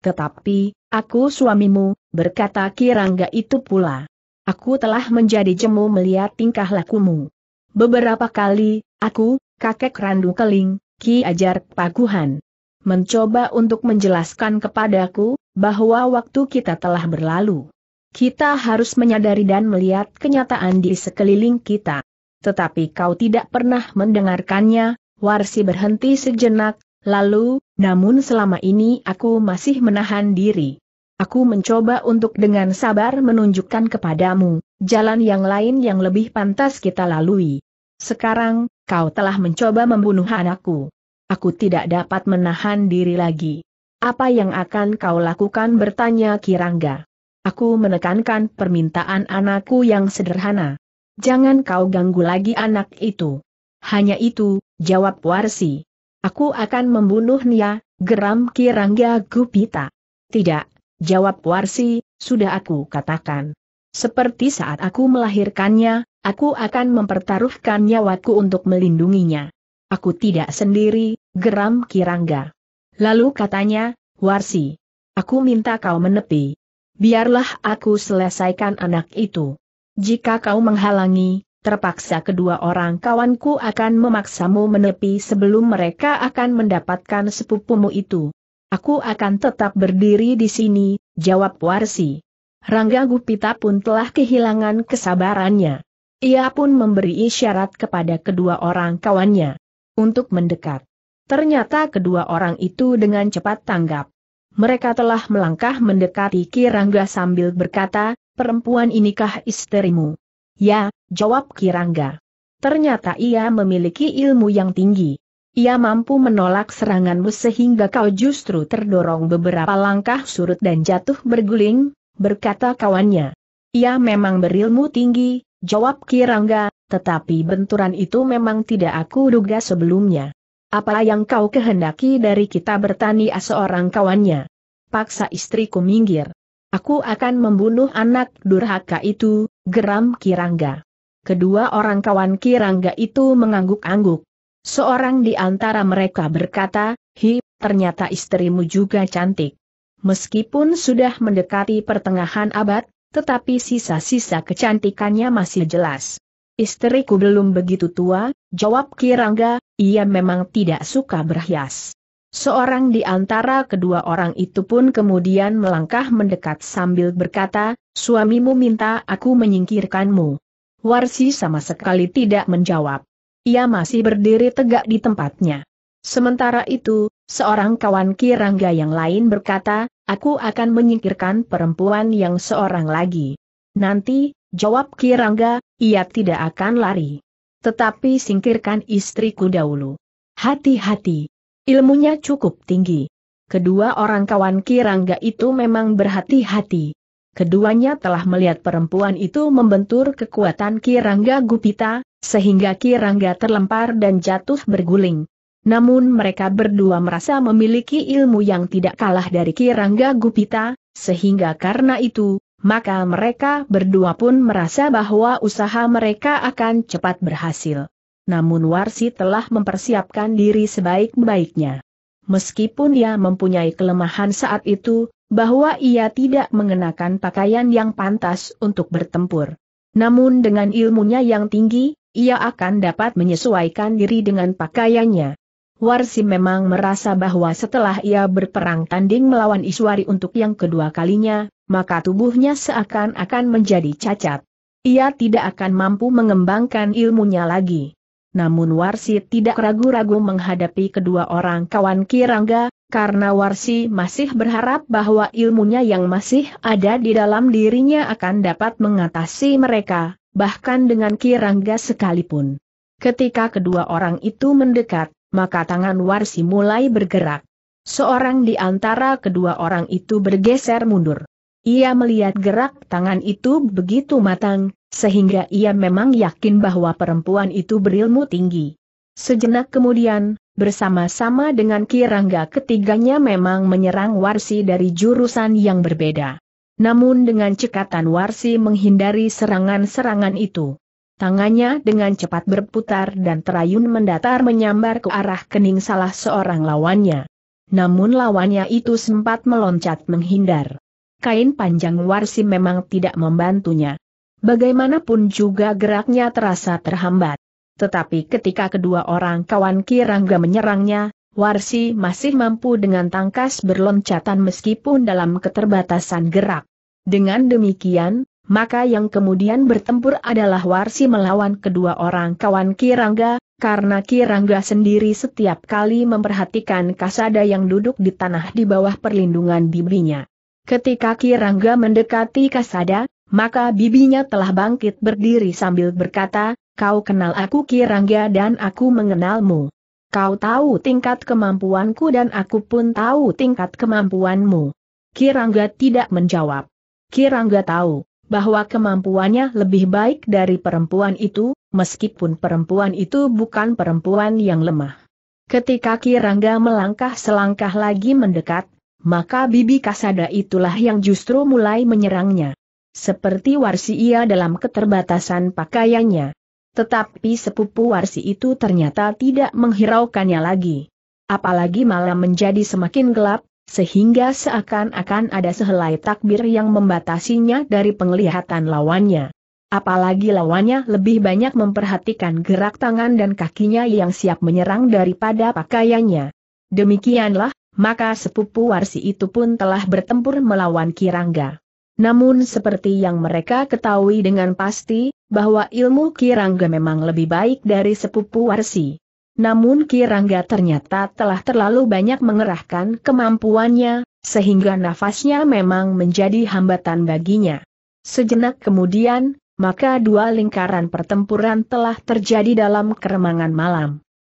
Tetapi, aku suamimu, berkata Kirangga itu pula. Aku telah menjadi jemu melihat tingkah lakumu. Beberapa kali, aku, kakek Randu Keling, Ki Ajar Paguhan, mencoba untuk menjelaskan kepadaku, bahwa waktu kita telah berlalu. Kita harus menyadari dan melihat kenyataan di sekeliling kita. Tetapi kau tidak pernah mendengarkannya, Warsi berhenti sejenak, lalu, namun selama ini aku masih menahan diri. Aku mencoba untuk dengan sabar menunjukkan kepadamu, jalan yang lain yang lebih pantas kita lalui. Sekarang, kau telah mencoba membunuh anakku. Aku tidak dapat menahan diri lagi. Apa yang akan kau lakukan bertanya Kirangga. Aku menekankan permintaan anakku yang sederhana. Jangan kau ganggu lagi anak itu. Hanya itu, jawab Warsi. Aku akan membunuh Nia, geram Kirangga Gupita. Tidak, jawab Warsi, sudah aku katakan. Seperti saat aku melahirkannya, aku akan mempertaruhkan nyawaku untuk melindunginya. Aku tidak sendiri, geram Kirangga. Lalu katanya, Warsi, aku minta kau menepi. Biarlah aku selesaikan anak itu. Jika kau menghalangi, terpaksa kedua orang kawanku akan memaksamu menepi sebelum mereka akan mendapatkan sepupumu itu. Aku akan tetap berdiri di sini, jawab Warsi. Rangga Gupita pun telah kehilangan kesabarannya. Ia pun memberi isyarat kepada kedua orang kawannya untuk mendekat. Ternyata kedua orang itu dengan cepat tanggap. Mereka telah melangkah mendekati Kirangga sambil berkata, perempuan inikah istrimu? Ya, jawab Kirangga. Ternyata ia memiliki ilmu yang tinggi. Ia mampu menolak seranganmu sehingga kau justru terdorong beberapa langkah surut dan jatuh berguling, berkata kawannya. Ia memang berilmu tinggi, jawab Kirangga, tetapi benturan itu memang tidak aku duga sebelumnya. Apa yang kau kehendaki dari kita bertani, seorang kawannya? Paksa istriku minggir. Aku akan membunuh anak durhaka itu, Geram Kirangga. Kedua orang kawan Kirangga itu mengangguk-angguk. Seorang di antara mereka berkata, Hi, ternyata istrimu juga cantik. Meskipun sudah mendekati pertengahan abad, tetapi sisa-sisa kecantikannya masih jelas. Istriku belum begitu tua, jawab Kirangga, ia memang tidak suka berhias. Seorang di antara kedua orang itu pun kemudian melangkah mendekat sambil berkata, suamimu minta aku menyingkirkanmu. Warsi sama sekali tidak menjawab. Ia masih berdiri tegak di tempatnya. Sementara itu, seorang kawan Kirangga yang lain berkata, aku akan menyingkirkan perempuan yang seorang lagi. Nanti, jawab Kirangga, ia tidak akan lari. Tetapi singkirkan istriku dahulu. Hati-hati. Ilmunya cukup tinggi. Kedua orang kawan Kirangga itu memang berhati-hati. Keduanya telah melihat perempuan itu membentur kekuatan Kirangga Gupita, sehingga Kirangga terlempar dan jatuh berguling. Namun mereka berdua merasa memiliki ilmu yang tidak kalah dari Kirangga Gupita, sehingga karena itu, maka mereka berdua pun merasa bahwa usaha mereka akan cepat berhasil. Namun Warsi telah mempersiapkan diri sebaik-baiknya. Meskipun ia mempunyai kelemahan saat itu, bahwa ia tidak mengenakan pakaian yang pantas untuk bertempur. Namun dengan ilmunya yang tinggi, ia akan dapat menyesuaikan diri dengan pakaiannya. Warsi memang merasa bahwa setelah ia berperang tanding melawan Iswari untuk yang kedua kalinya, maka tubuhnya seakan-akan menjadi cacat. Ia tidak akan mampu mengembangkan ilmunya lagi. Namun Warsi tidak ragu-ragu menghadapi kedua orang kawan Kirangga, karena Warsi masih berharap bahwa ilmunya yang masih ada di dalam dirinya akan dapat mengatasi mereka, bahkan dengan Kirangga sekalipun. Ketika kedua orang itu mendekat, maka tangan Warsi mulai bergerak. Seorang di antara kedua orang itu bergeser mundur. Ia melihat gerak tangan itu begitu matang, sehingga ia memang yakin bahwa perempuan itu berilmu tinggi. Sejenak kemudian, bersama-sama dengan Kirangga ketiganya memang menyerang Warsi dari jurusan yang berbeda. Namun dengan cekatan Warsi menghindari serangan-serangan itu. Tangannya dengan cepat berputar dan terayun mendatar menyambar ke arah kening salah seorang lawannya. Namun lawannya itu sempat meloncat menghindar. Kain panjang Warsi memang tidak membantunya bagaimanapun juga geraknya terasa terhambat. Tetapi ketika kedua orang kawan Kirangga menyerangnya, Warsi masih mampu dengan tangkas berloncatan meskipun dalam keterbatasan gerak. Dengan demikian, maka yang kemudian bertempur adalah Warsi melawan kedua orang kawan Kirangga, karena Kirangga sendiri setiap kali memperhatikan Kasada yang duduk di tanah di bawah perlindungan bibinya. Ketika Kirangga mendekati Kasada, maka bibinya telah bangkit berdiri sambil berkata, kau kenal aku Kirangga dan aku mengenalmu. Kau tahu tingkat kemampuanku dan aku pun tahu tingkat kemampuanmu. Kirangga tidak menjawab. Kirangga tahu bahwa kemampuannya lebih baik dari perempuan itu, meskipun perempuan itu bukan perempuan yang lemah. Ketika Kirangga melangkah selangkah lagi mendekat, maka bibi kasada itulah yang justru mulai menyerangnya seperti Warsi ia dalam keterbatasan pakaiannya. Tetapi sepupu Warsi itu ternyata tidak menghiraukannya lagi. Apalagi malam menjadi semakin gelap, sehingga seakan-akan ada sehelai takbir yang membatasinya dari penglihatan lawannya. Apalagi lawannya lebih banyak memperhatikan gerak tangan dan kakinya yang siap menyerang daripada pakaiannya. Demikianlah, maka sepupu Warsi itu pun telah bertempur melawan Kirangga. Namun seperti yang mereka ketahui dengan pasti, bahwa ilmu Kirangga memang lebih baik dari sepupu Warsi. Namun Kirangga ternyata telah terlalu banyak mengerahkan kemampuannya, sehingga nafasnya memang menjadi hambatan baginya. Sejenak kemudian, maka dua lingkaran pertempuran telah terjadi dalam keremangan malam.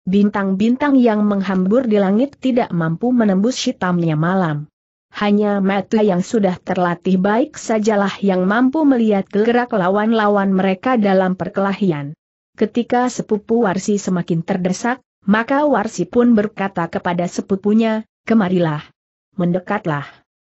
Bintang-bintang yang menghambur di langit tidak mampu menembus hitamnya malam hanya mata yang sudah terlatih baik sajalah yang mampu melihat gerak lawan-lawan mereka dalam perkelahian. Ketika sepupu Warsi semakin terdesak, maka Warsi pun berkata kepada sepupunya, kemarilah. Mendekatlah.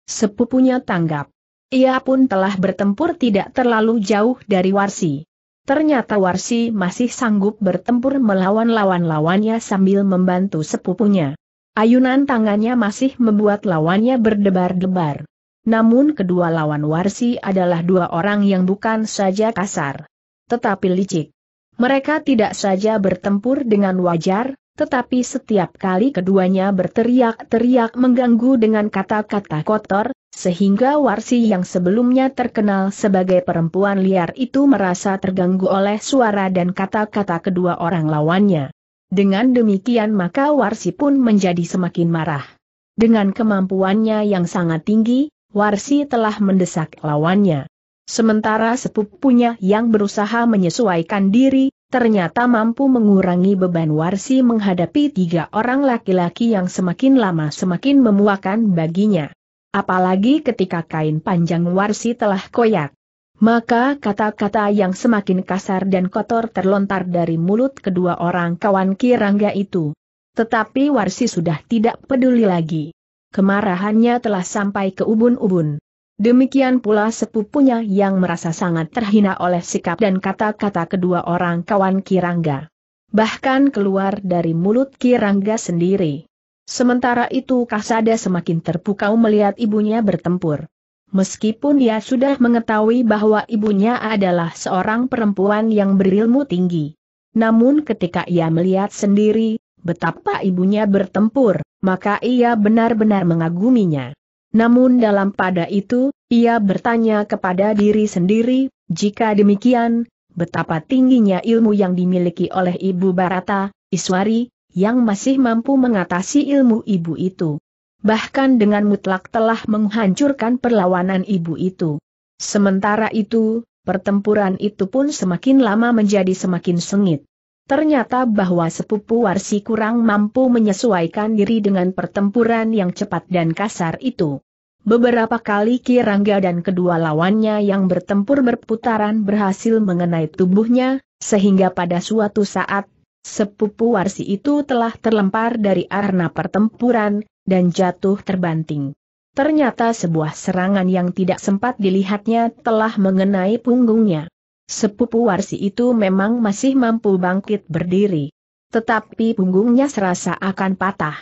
Sepupunya tanggap. Ia pun telah bertempur tidak terlalu jauh dari Warsi. Ternyata Warsi masih sanggup bertempur melawan lawan-lawannya sambil membantu sepupunya. Ayunan tangannya masih membuat lawannya berdebar-debar. Namun kedua lawan Warsi adalah dua orang yang bukan saja kasar, tetapi licik. Mereka tidak saja bertempur dengan wajar, tetapi setiap kali keduanya berteriak-teriak mengganggu dengan kata-kata kotor, sehingga Warsi yang sebelumnya terkenal sebagai perempuan liar itu merasa terganggu oleh suara dan kata-kata kedua orang lawannya. Dengan demikian maka Warsi pun menjadi semakin marah. Dengan kemampuannya yang sangat tinggi, Warsi telah mendesak lawannya. Sementara sepupunya yang berusaha menyesuaikan diri, ternyata mampu mengurangi beban Warsi menghadapi tiga orang laki-laki yang semakin lama semakin memuakan baginya. Apalagi ketika kain panjang Warsi telah koyak. Maka kata-kata yang semakin kasar dan kotor terlontar dari mulut kedua orang kawan Kirangga itu. Tetapi Warsi sudah tidak peduli lagi. Kemarahannya telah sampai ke ubun-ubun. Demikian pula sepupunya yang merasa sangat terhina oleh sikap dan kata-kata kedua orang kawan Kirangga. Bahkan keluar dari mulut Kirangga sendiri. Sementara itu Kasada semakin terpukau melihat ibunya bertempur. Meskipun dia sudah mengetahui bahwa ibunya adalah seorang perempuan yang berilmu tinggi. Namun ketika ia melihat sendiri, betapa ibunya bertempur, maka ia benar-benar mengaguminya. Namun dalam pada itu, ia bertanya kepada diri sendiri, jika demikian, betapa tingginya ilmu yang dimiliki oleh ibu Barata, Iswari, yang masih mampu mengatasi ilmu ibu itu bahkan dengan mutlak telah menghancurkan perlawanan ibu itu. Sementara itu, pertempuran itu pun semakin lama menjadi semakin sengit. Ternyata bahwa sepupu Warsi kurang mampu menyesuaikan diri dengan pertempuran yang cepat dan kasar itu. Beberapa kali Kirangga dan kedua lawannya yang bertempur berputaran berhasil mengenai tubuhnya, sehingga pada suatu saat, sepupu Warsi itu telah terlempar dari arena pertempuran, dan jatuh terbanting. Ternyata sebuah serangan yang tidak sempat dilihatnya telah mengenai punggungnya. Sepupu Warsi itu memang masih mampu bangkit berdiri. Tetapi punggungnya serasa akan patah.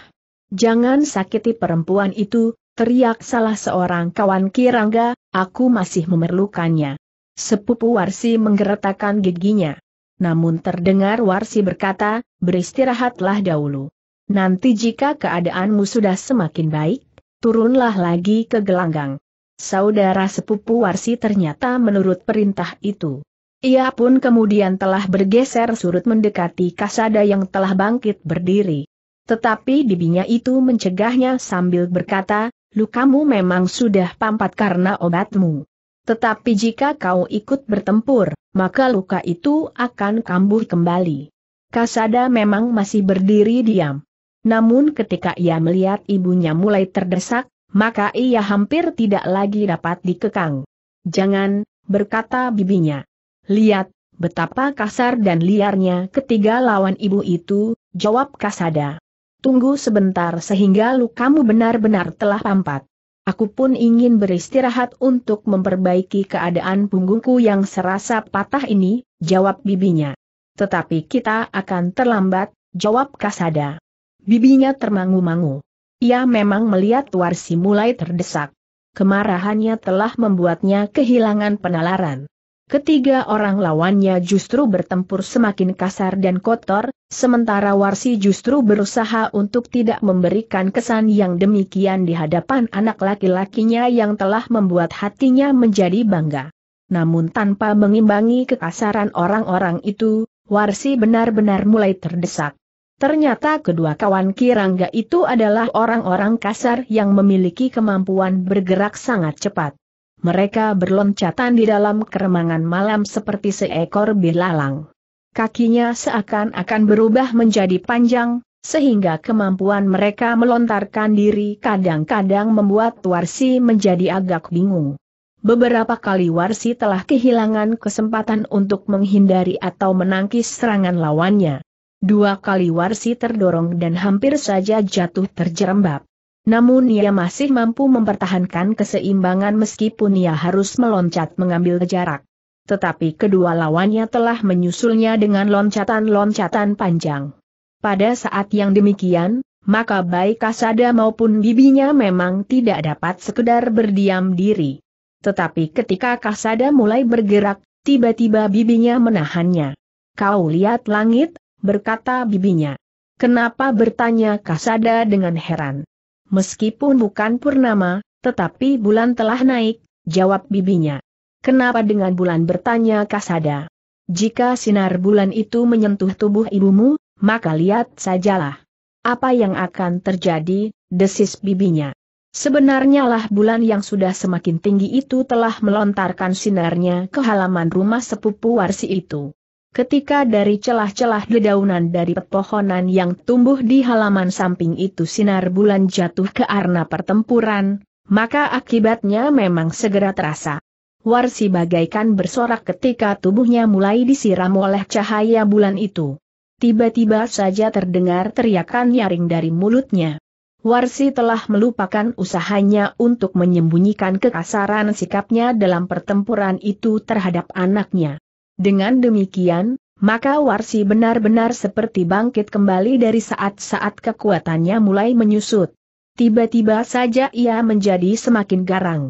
Jangan sakiti perempuan itu, teriak salah seorang kawan Kirangga, aku masih memerlukannya. Sepupu Warsi menggeretakkan giginya. Namun terdengar Warsi berkata, beristirahatlah dahulu. Nanti jika keadaanmu sudah semakin baik, turunlah lagi ke gelanggang. Saudara sepupu Warsi ternyata menurut perintah itu. Ia pun kemudian telah bergeser surut mendekati kasada yang telah bangkit berdiri. Tetapi bibinya itu mencegahnya sambil berkata, lukamu memang sudah pampat karena obatmu. Tetapi jika kau ikut bertempur, maka luka itu akan kambuh kembali. Kasada memang masih berdiri diam namun ketika ia melihat ibunya mulai terdesak, maka ia hampir tidak lagi dapat dikekang. Jangan, berkata bibinya. Lihat, betapa kasar dan liarnya ketiga lawan ibu itu, jawab Kasada. Tunggu sebentar sehingga lukamu benar-benar telah pampat. Aku pun ingin beristirahat untuk memperbaiki keadaan punggungku yang serasa patah ini, jawab bibinya. Tetapi kita akan terlambat, jawab Kasada. Bibinya termangu-mangu. Ia memang melihat Warsi mulai terdesak. Kemarahannya telah membuatnya kehilangan penalaran. Ketiga orang lawannya justru bertempur semakin kasar dan kotor, sementara Warsi justru berusaha untuk tidak memberikan kesan yang demikian di hadapan anak laki-lakinya yang telah membuat hatinya menjadi bangga. Namun tanpa mengimbangi kekasaran orang-orang itu, Warsi benar-benar mulai terdesak. Ternyata kedua kawan Kirangga itu adalah orang-orang kasar yang memiliki kemampuan bergerak sangat cepat. Mereka berloncatan di dalam keremangan malam seperti seekor belalang. Kakinya seakan-akan berubah menjadi panjang, sehingga kemampuan mereka melontarkan diri kadang-kadang membuat Warsi menjadi agak bingung. Beberapa kali Warsi telah kehilangan kesempatan untuk menghindari atau menangkis serangan lawannya. Dua kali Warsi terdorong dan hampir saja jatuh terjerembab. Namun ia masih mampu mempertahankan keseimbangan meskipun ia harus meloncat mengambil jarak. Tetapi kedua lawannya telah menyusulnya dengan loncatan-loncatan panjang. Pada saat yang demikian, maka baik Kasada maupun bibinya memang tidak dapat sekedar berdiam diri. Tetapi ketika Kasada mulai bergerak, tiba-tiba bibinya menahannya. Kau lihat langit, berkata bibinya. Kenapa bertanya Kasada dengan heran? Meskipun bukan purnama, tetapi bulan telah naik, jawab bibinya. Kenapa dengan bulan bertanya Kasada? Jika sinar bulan itu menyentuh tubuh ibumu, maka lihat sajalah. Apa yang akan terjadi, desis bibinya. Sebenarnya lah bulan yang sudah semakin tinggi itu telah melontarkan sinarnya ke halaman rumah sepupu Warsi itu. Ketika dari celah-celah dedaunan dari pepohonan yang tumbuh di halaman samping itu sinar bulan jatuh ke arena pertempuran, maka akibatnya memang segera terasa. Warsi bagaikan bersorak ketika tubuhnya mulai disiram oleh cahaya bulan itu. Tiba-tiba saja terdengar teriakan nyaring dari mulutnya. Warsi telah melupakan usahanya untuk menyembunyikan kekasaran sikapnya dalam pertempuran itu terhadap anaknya. Dengan demikian, maka Warsi benar-benar seperti bangkit kembali dari saat-saat kekuatannya mulai menyusut. Tiba-tiba saja ia menjadi semakin garang.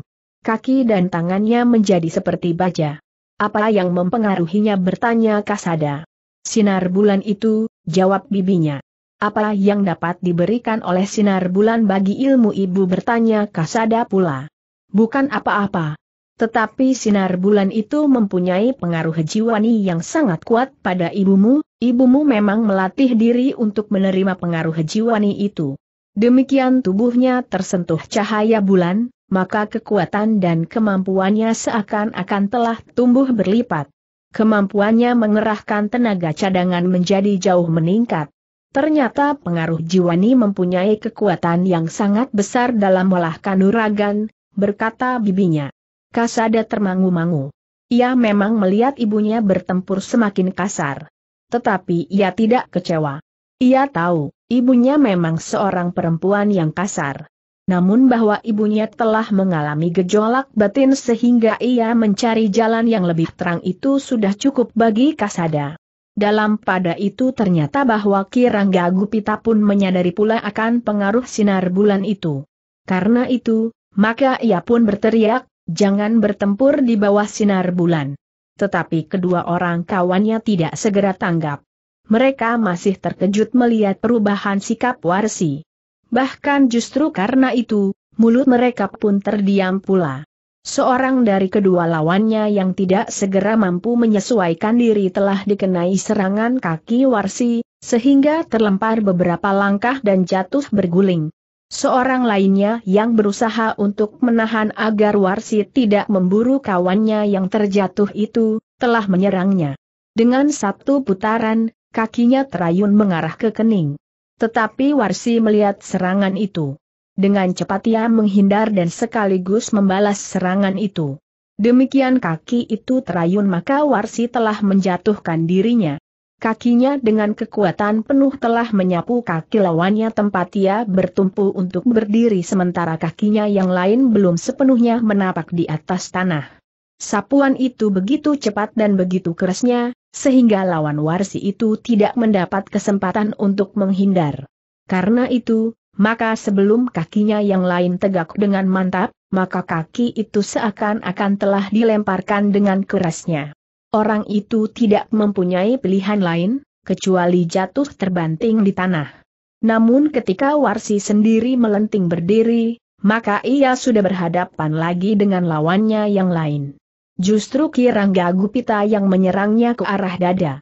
Kaki dan tangannya menjadi seperti baja. Apa yang mempengaruhinya bertanya Kasada. Sinar bulan itu, jawab bibinya. Apa yang dapat diberikan oleh sinar bulan bagi ilmu ibu bertanya Kasada pula. Bukan apa-apa, tetapi sinar bulan itu mempunyai pengaruh jiwani yang sangat kuat pada ibumu, ibumu memang melatih diri untuk menerima pengaruh jiwani itu. Demikian tubuhnya tersentuh cahaya bulan, maka kekuatan dan kemampuannya seakan-akan telah tumbuh berlipat. Kemampuannya mengerahkan tenaga cadangan menjadi jauh meningkat. Ternyata pengaruh jiwani mempunyai kekuatan yang sangat besar dalam melahkan uragan, berkata bibinya. Kasada termangu-mangu. Ia memang melihat ibunya bertempur semakin kasar. Tetapi ia tidak kecewa. Ia tahu, ibunya memang seorang perempuan yang kasar. Namun bahwa ibunya telah mengalami gejolak batin sehingga ia mencari jalan yang lebih terang itu sudah cukup bagi Kasada. Dalam pada itu ternyata bahwa Kirangga Gupita pun menyadari pula akan pengaruh sinar bulan itu. Karena itu, maka ia pun berteriak, jangan bertempur di bawah sinar bulan. Tetapi kedua orang kawannya tidak segera tanggap. Mereka masih terkejut melihat perubahan sikap Warsi. Bahkan justru karena itu, mulut mereka pun terdiam pula. Seorang dari kedua lawannya yang tidak segera mampu menyesuaikan diri telah dikenai serangan kaki Warsi, sehingga terlempar beberapa langkah dan jatuh berguling. Seorang lainnya yang berusaha untuk menahan agar Warsi tidak memburu kawannya yang terjatuh itu, telah menyerangnya. Dengan satu putaran, kakinya terayun mengarah ke kening. Tetapi Warsi melihat serangan itu. Dengan cepat ia menghindar dan sekaligus membalas serangan itu. Demikian kaki itu terayun maka Warsi telah menjatuhkan dirinya. Kakinya dengan kekuatan penuh telah menyapu kaki lawannya tempat ia bertumpu untuk berdiri sementara kakinya yang lain belum sepenuhnya menapak di atas tanah. Sapuan itu begitu cepat dan begitu kerasnya, sehingga lawan warsi itu tidak mendapat kesempatan untuk menghindar. Karena itu, maka sebelum kakinya yang lain tegak dengan mantap, maka kaki itu seakan-akan telah dilemparkan dengan kerasnya. Orang itu tidak mempunyai pilihan lain, kecuali jatuh terbanting di tanah. Namun ketika Warsi sendiri melenting berdiri, maka ia sudah berhadapan lagi dengan lawannya yang lain. Justru Kirangga Gupita yang menyerangnya ke arah dada.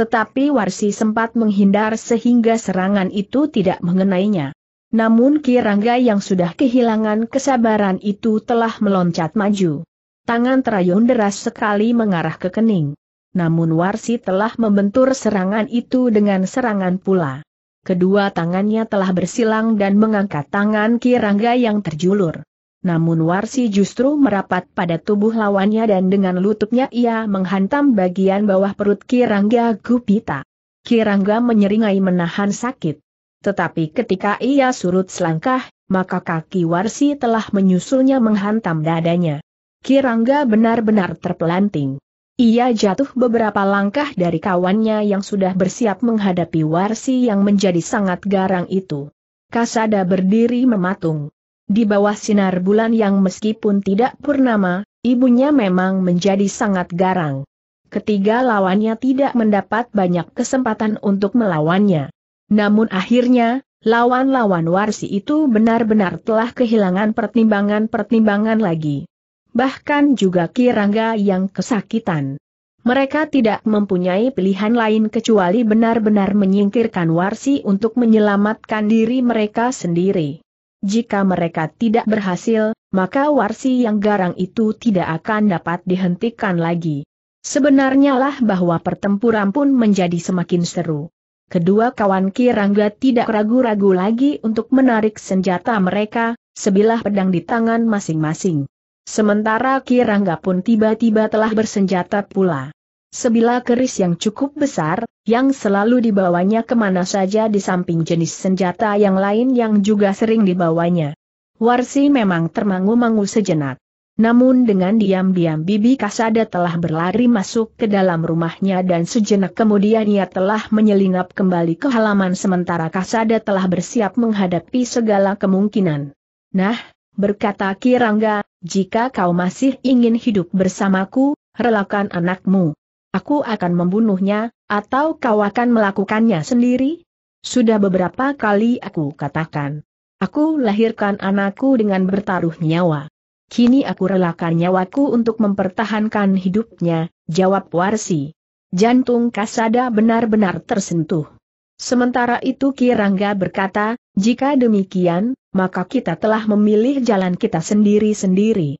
Tetapi Warsi sempat menghindar sehingga serangan itu tidak mengenainya. Namun Kirangga yang sudah kehilangan kesabaran itu telah meloncat maju tangan terayun deras sekali mengarah ke kening. Namun Warsi telah membentur serangan itu dengan serangan pula. Kedua tangannya telah bersilang dan mengangkat tangan Kirangga yang terjulur. Namun Warsi justru merapat pada tubuh lawannya dan dengan lututnya ia menghantam bagian bawah perut Kirangga Gupita. Kirangga menyeringai menahan sakit. Tetapi ketika ia surut selangkah, maka kaki Warsi telah menyusulnya menghantam dadanya. Kirangga benar-benar terpelanting. Ia jatuh beberapa langkah dari kawannya yang sudah bersiap menghadapi warsi yang menjadi sangat garang itu. Kasada berdiri mematung. Di bawah sinar bulan yang meskipun tidak purnama, ibunya memang menjadi sangat garang. Ketiga lawannya tidak mendapat banyak kesempatan untuk melawannya. Namun akhirnya, lawan-lawan warsi itu benar-benar telah kehilangan pertimbangan-pertimbangan lagi bahkan juga Kirangga yang kesakitan. Mereka tidak mempunyai pilihan lain kecuali benar-benar menyingkirkan Warsi untuk menyelamatkan diri mereka sendiri. Jika mereka tidak berhasil, maka Warsi yang garang itu tidak akan dapat dihentikan lagi. Sebenarnya lah bahwa pertempuran pun menjadi semakin seru. Kedua kawan Kirangga tidak ragu-ragu lagi untuk menarik senjata mereka, sebilah pedang di tangan masing-masing. Sementara Kirangga pun tiba-tiba telah bersenjata pula. sebilah keris yang cukup besar, yang selalu dibawanya kemana saja di samping jenis senjata yang lain yang juga sering dibawanya. Warsi memang termangu-mangu sejenak. Namun dengan diam-diam Bibi Kasada telah berlari masuk ke dalam rumahnya dan sejenak kemudian ia telah menyelinap kembali ke halaman sementara Kasada telah bersiap menghadapi segala kemungkinan. Nah, berkata Kirangga, jika kau masih ingin hidup bersamaku, relakan anakmu. Aku akan membunuhnya, atau kau akan melakukannya sendiri? Sudah beberapa kali aku katakan. Aku lahirkan anakku dengan bertaruh nyawa. Kini aku relakan nyawaku untuk mempertahankan hidupnya, jawab Warsi. Jantung Kasada benar-benar tersentuh. Sementara itu Kirangga berkata, jika demikian, maka kita telah memilih jalan kita sendiri-sendiri.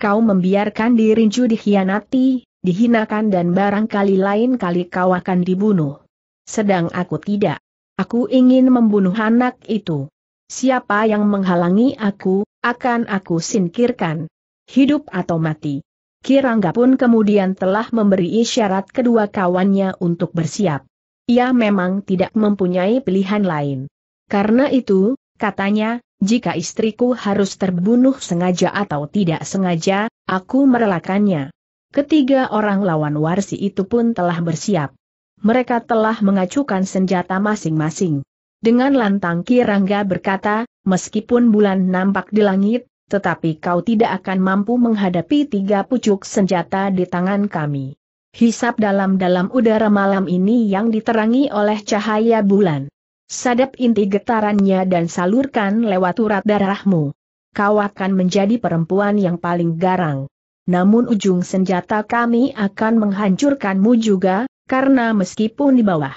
Kau membiarkan dirinju dikhianati, dihinakan dan barangkali lain kali kau akan dibunuh. Sedang aku tidak. Aku ingin membunuh anak itu. Siapa yang menghalangi aku, akan aku singkirkan. Hidup atau mati. Kirangga pun kemudian telah memberi isyarat kedua kawannya untuk bersiap. Ia memang tidak mempunyai pilihan lain. Karena itu, katanya, jika istriku harus terbunuh sengaja atau tidak sengaja, aku merelakannya. Ketiga orang lawan warsi itu pun telah bersiap. Mereka telah mengacukan senjata masing-masing. Dengan lantang Kirangga berkata, meskipun bulan nampak di langit, tetapi kau tidak akan mampu menghadapi tiga pucuk senjata di tangan kami. Hisap dalam-dalam udara malam ini yang diterangi oleh cahaya bulan. Sadap inti getarannya dan salurkan lewat urat darahmu. Kau akan menjadi perempuan yang paling garang. Namun ujung senjata kami akan menghancurkanmu juga, karena meskipun di bawah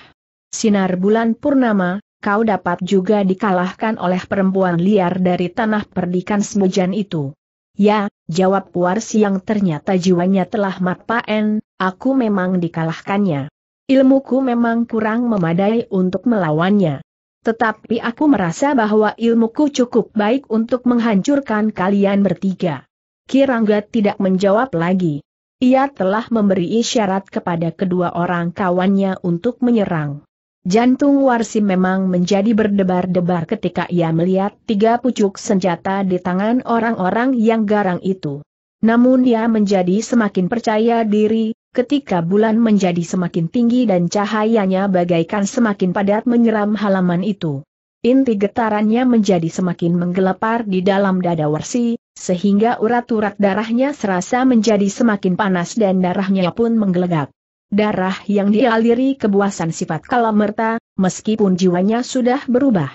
sinar bulan purnama, kau dapat juga dikalahkan oleh perempuan liar dari tanah perdikan semujan itu. Ya, jawab Warsi yang ternyata jiwanya telah mapaen, aku memang dikalahkannya. Ilmuku memang kurang memadai untuk melawannya. Tetapi aku merasa bahwa ilmuku cukup baik untuk menghancurkan kalian bertiga. Kirangga tidak menjawab lagi. Ia telah memberi isyarat kepada kedua orang kawannya untuk menyerang. Jantung Warsi memang menjadi berdebar-debar ketika ia melihat tiga pucuk senjata di tangan orang-orang yang garang itu. Namun ia menjadi semakin percaya diri, Ketika bulan menjadi semakin tinggi dan cahayanya bagaikan semakin padat menyeram halaman itu. Inti getarannya menjadi semakin menggelepar di dalam dada Warsi, sehingga urat-urat darahnya serasa menjadi semakin panas dan darahnya pun menggelegak. Darah yang dialiri kebuasan sifat kalamerta, meskipun jiwanya sudah berubah.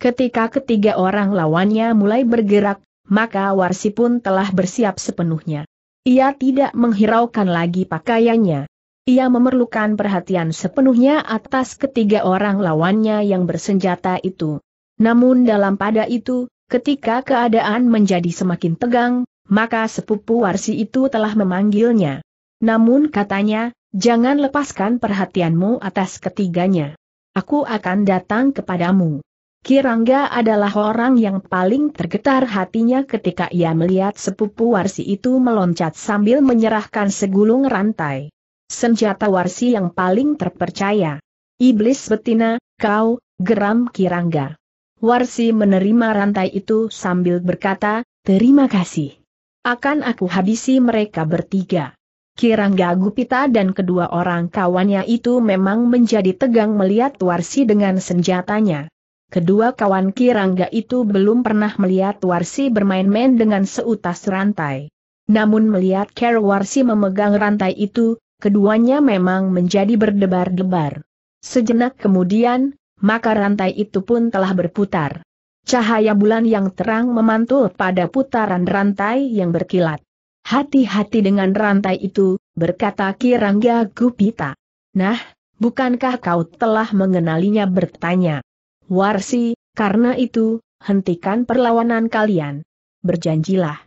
Ketika ketiga orang lawannya mulai bergerak, maka Warsi pun telah bersiap sepenuhnya. Ia tidak menghiraukan lagi pakaiannya. Ia memerlukan perhatian sepenuhnya atas ketiga orang lawannya yang bersenjata itu. Namun dalam pada itu, ketika keadaan menjadi semakin tegang, maka sepupu Warsi itu telah memanggilnya. Namun katanya, jangan lepaskan perhatianmu atas ketiganya. Aku akan datang kepadamu. Kirangga adalah orang yang paling tergetar hatinya ketika ia melihat sepupu Warsi itu meloncat sambil menyerahkan segulung rantai. Senjata Warsi yang paling terpercaya. Iblis betina, kau, geram Kirangga. Warsi menerima rantai itu sambil berkata, terima kasih. Akan aku habisi mereka bertiga. Kirangga Gupita dan kedua orang kawannya itu memang menjadi tegang melihat Warsi dengan senjatanya. Kedua kawan Kirangga itu belum pernah melihat Warsi bermain-main dengan seutas rantai. Namun melihat Ker Warsi memegang rantai itu, keduanya memang menjadi berdebar-debar. Sejenak kemudian, maka rantai itu pun telah berputar. Cahaya bulan yang terang memantul pada putaran rantai yang berkilat. Hati-hati dengan rantai itu, berkata Kirangga Gupita. Nah, bukankah kau telah mengenalinya bertanya Warsi, karena itu, hentikan perlawanan kalian. Berjanjilah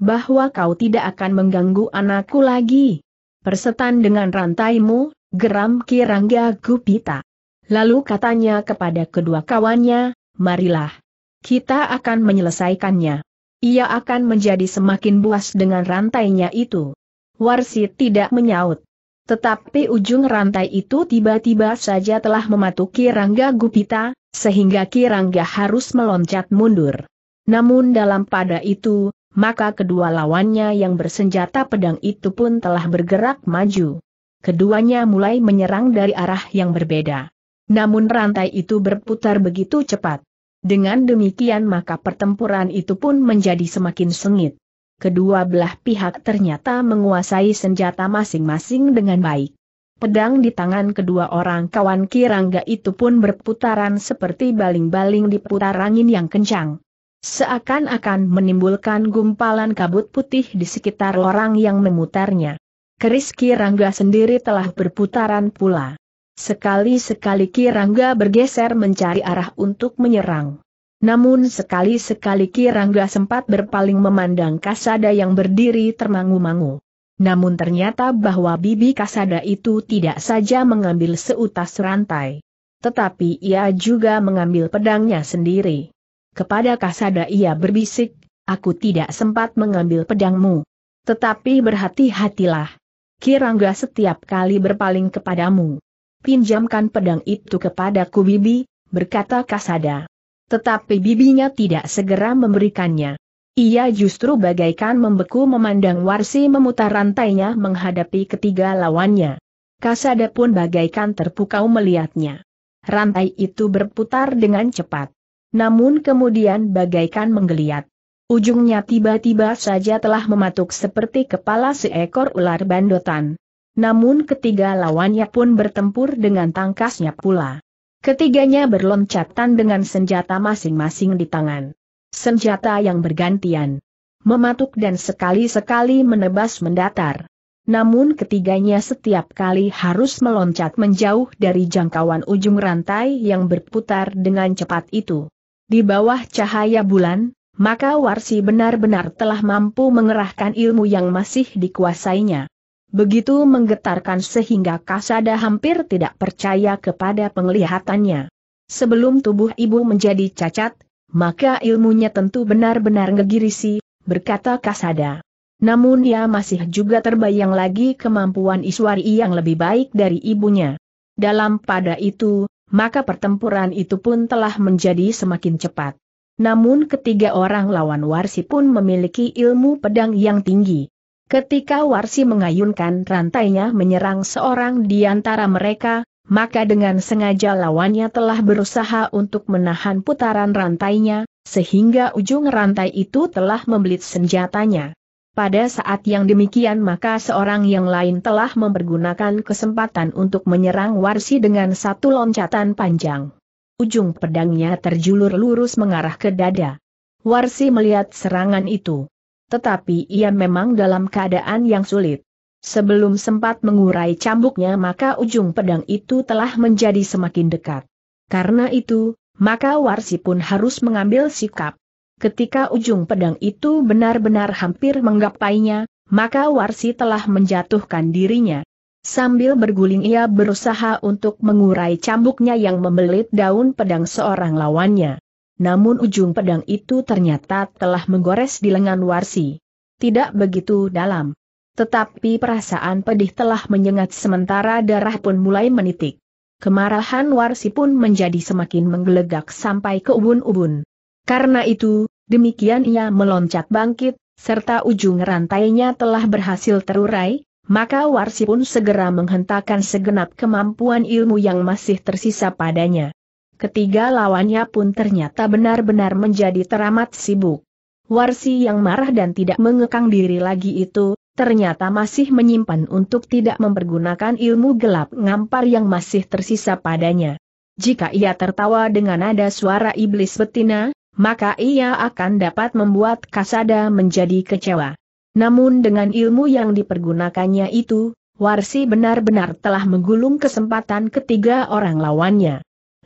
bahwa kau tidak akan mengganggu anakku lagi. Persetan dengan rantaimu, geram Kirangga Gupita. Lalu katanya kepada kedua kawannya, marilah. Kita akan menyelesaikannya. Ia akan menjadi semakin buas dengan rantainya itu. Warsi tidak menyaut. Tetapi ujung rantai itu tiba-tiba saja telah mematuki Rangga Gupita, sehingga Kirangga harus meloncat mundur. Namun dalam pada itu, maka kedua lawannya yang bersenjata pedang itu pun telah bergerak maju. Keduanya mulai menyerang dari arah yang berbeda. Namun rantai itu berputar begitu cepat. Dengan demikian maka pertempuran itu pun menjadi semakin sengit. Kedua belah pihak ternyata menguasai senjata masing-masing dengan baik. Pedang di tangan kedua orang kawan Kirangga itu pun berputaran seperti baling-baling di putar angin yang kencang. Seakan-akan menimbulkan gumpalan kabut putih di sekitar orang yang memutarnya. Keris Kirangga sendiri telah berputaran pula. Sekali-sekali Kirangga bergeser mencari arah untuk menyerang. Namun sekali-sekali Kirangga sempat berpaling memandang kasada yang berdiri termangu-mangu. Namun ternyata bahwa Bibi Kasada itu tidak saja mengambil seutas rantai. Tetapi ia juga mengambil pedangnya sendiri. Kepada Kasada ia berbisik, aku tidak sempat mengambil pedangmu. Tetapi berhati-hatilah. Kirangga setiap kali berpaling kepadamu. Pinjamkan pedang itu kepadaku Bibi, berkata Kasada. Tetapi bibinya tidak segera memberikannya. Ia justru bagaikan membeku memandang Warsi memutar rantainya menghadapi ketiga lawannya. Kasada pun bagaikan terpukau melihatnya. Rantai itu berputar dengan cepat. Namun kemudian bagaikan menggeliat. Ujungnya tiba-tiba saja telah mematuk seperti kepala seekor ular bandotan. Namun ketiga lawannya pun bertempur dengan tangkasnya pula. Ketiganya berloncatan dengan senjata masing-masing di tangan. Senjata yang bergantian. Mematuk dan sekali-sekali menebas mendatar. Namun ketiganya setiap kali harus meloncat menjauh dari jangkauan ujung rantai yang berputar dengan cepat itu. Di bawah cahaya bulan, maka Warsi benar-benar telah mampu mengerahkan ilmu yang masih dikuasainya. Begitu menggetarkan sehingga Kasada hampir tidak percaya kepada penglihatannya. Sebelum tubuh ibu menjadi cacat, maka ilmunya tentu benar-benar ngegirisi, berkata Kasada. Namun ia masih juga terbayang lagi kemampuan Iswari yang lebih baik dari ibunya. Dalam pada itu, maka pertempuran itu pun telah menjadi semakin cepat. Namun ketiga orang lawan Warsi pun memiliki ilmu pedang yang tinggi. Ketika Warsi mengayunkan rantainya menyerang seorang di antara mereka, maka dengan sengaja lawannya telah berusaha untuk menahan putaran rantainya, sehingga ujung rantai itu telah membelit senjatanya. Pada saat yang demikian maka seorang yang lain telah mempergunakan kesempatan untuk menyerang Warsi dengan satu loncatan panjang. Ujung pedangnya terjulur lurus mengarah ke dada. Warsi melihat serangan itu. Tetapi ia memang dalam keadaan yang sulit. Sebelum sempat mengurai cambuknya maka ujung pedang itu telah menjadi semakin dekat. Karena itu, maka Warsi pun harus mengambil sikap. Ketika ujung pedang itu benar-benar hampir menggapainya, maka Warsi telah menjatuhkan dirinya. Sambil berguling ia berusaha untuk mengurai cambuknya yang membelit daun pedang seorang lawannya. Namun ujung pedang itu ternyata telah menggores di lengan Warsi. Tidak begitu dalam. Tetapi perasaan pedih telah menyengat sementara darah pun mulai menitik. Kemarahan Warsi pun menjadi semakin menggelegak sampai ke ubun-ubun. Karena itu, demikian ia meloncat bangkit, serta ujung rantainya telah berhasil terurai, maka Warsi pun segera menghentakkan segenap kemampuan ilmu yang masih tersisa padanya. Ketiga lawannya pun ternyata benar-benar menjadi teramat sibuk. Warsi yang marah dan tidak mengekang diri lagi itu, ternyata masih menyimpan untuk tidak mempergunakan ilmu gelap ngampar yang masih tersisa padanya. Jika ia tertawa dengan nada suara iblis betina, maka ia akan dapat membuat Kasada menjadi kecewa. Namun dengan ilmu yang dipergunakannya itu, Warsi benar-benar telah menggulung kesempatan ketiga orang lawannya.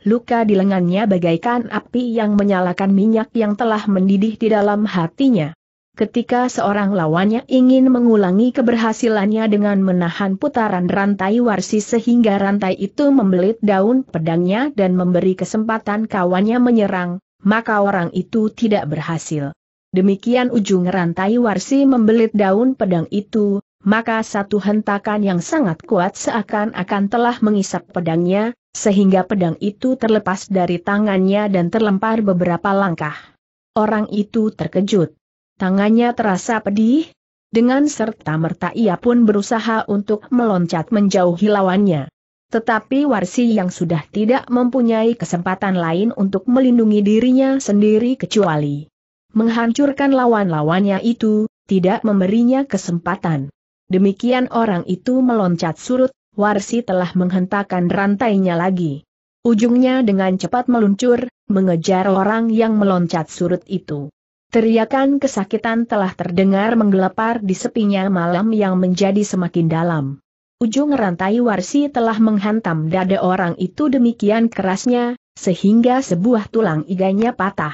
Luka di lengannya bagaikan api yang menyalakan minyak yang telah mendidih di dalam hatinya. Ketika seorang lawannya ingin mengulangi keberhasilannya dengan menahan putaran rantai warsi sehingga rantai itu membelit daun pedangnya dan memberi kesempatan kawannya menyerang, maka orang itu tidak berhasil. Demikian ujung rantai warsi membelit daun pedang itu, maka satu hentakan yang sangat kuat seakan-akan telah mengisap pedangnya, sehingga pedang itu terlepas dari tangannya dan terlempar beberapa langkah. Orang itu terkejut tangannya terasa pedih. Dengan serta-merta ia pun berusaha untuk meloncat menjauhi lawannya. Tetapi Warsi yang sudah tidak mempunyai kesempatan lain untuk melindungi dirinya sendiri kecuali menghancurkan lawan-lawannya itu, tidak memberinya kesempatan. Demikian orang itu meloncat surut, Warsi telah menghentakkan rantainya lagi. Ujungnya dengan cepat meluncur, mengejar orang yang meloncat surut itu. Teriakan kesakitan telah terdengar menggelepar di sepinya malam yang menjadi semakin dalam. Ujung rantai warsi telah menghantam dada orang itu demikian kerasnya, sehingga sebuah tulang iganya patah.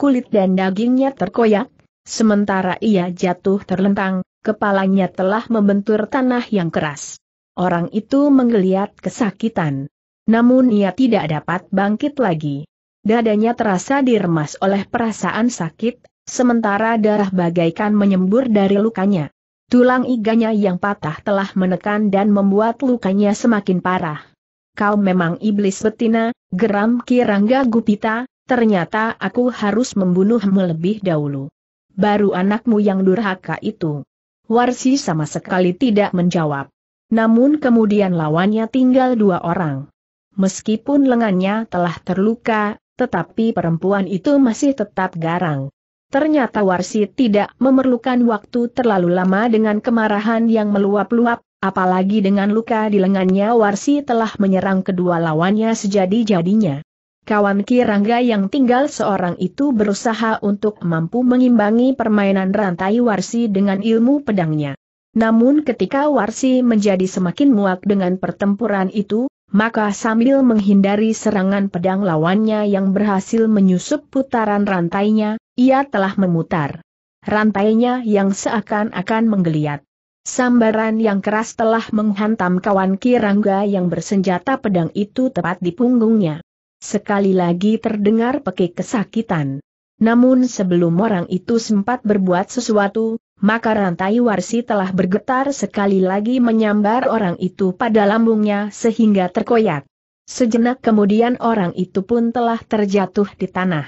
Kulit dan dagingnya terkoyak, sementara ia jatuh terlentang, kepalanya telah membentur tanah yang keras. Orang itu menggeliat kesakitan. Namun ia tidak dapat bangkit lagi. Dadanya terasa diremas oleh perasaan sakit, sementara darah bagaikan menyembur dari lukanya. Tulang iganya yang patah telah menekan dan membuat lukanya semakin parah. Kau memang iblis betina, geram Kirangga Gupita, ternyata aku harus membunuhmu lebih dahulu. Baru anakmu yang durhaka itu. Warsi sama sekali tidak menjawab. Namun kemudian lawannya tinggal dua orang. Meskipun lengannya telah terluka, tetapi perempuan itu masih tetap garang. Ternyata Warsi tidak memerlukan waktu terlalu lama dengan kemarahan yang meluap-luap, apalagi dengan luka di lengannya Warsi telah menyerang kedua lawannya sejadi-jadinya. Kawan Kirangga yang tinggal seorang itu berusaha untuk mampu mengimbangi permainan rantai Warsi dengan ilmu pedangnya. Namun ketika Warsi menjadi semakin muak dengan pertempuran itu, maka sambil menghindari serangan pedang lawannya yang berhasil menyusup putaran rantainya, ia telah memutar. Rantainya yang seakan-akan menggeliat. Sambaran yang keras telah menghantam kawan Kirangga yang bersenjata pedang itu tepat di punggungnya. Sekali lagi terdengar pekik kesakitan. Namun sebelum orang itu sempat berbuat sesuatu, maka rantai warsi telah bergetar sekali lagi menyambar orang itu pada lambungnya sehingga terkoyak. Sejenak kemudian orang itu pun telah terjatuh di tanah.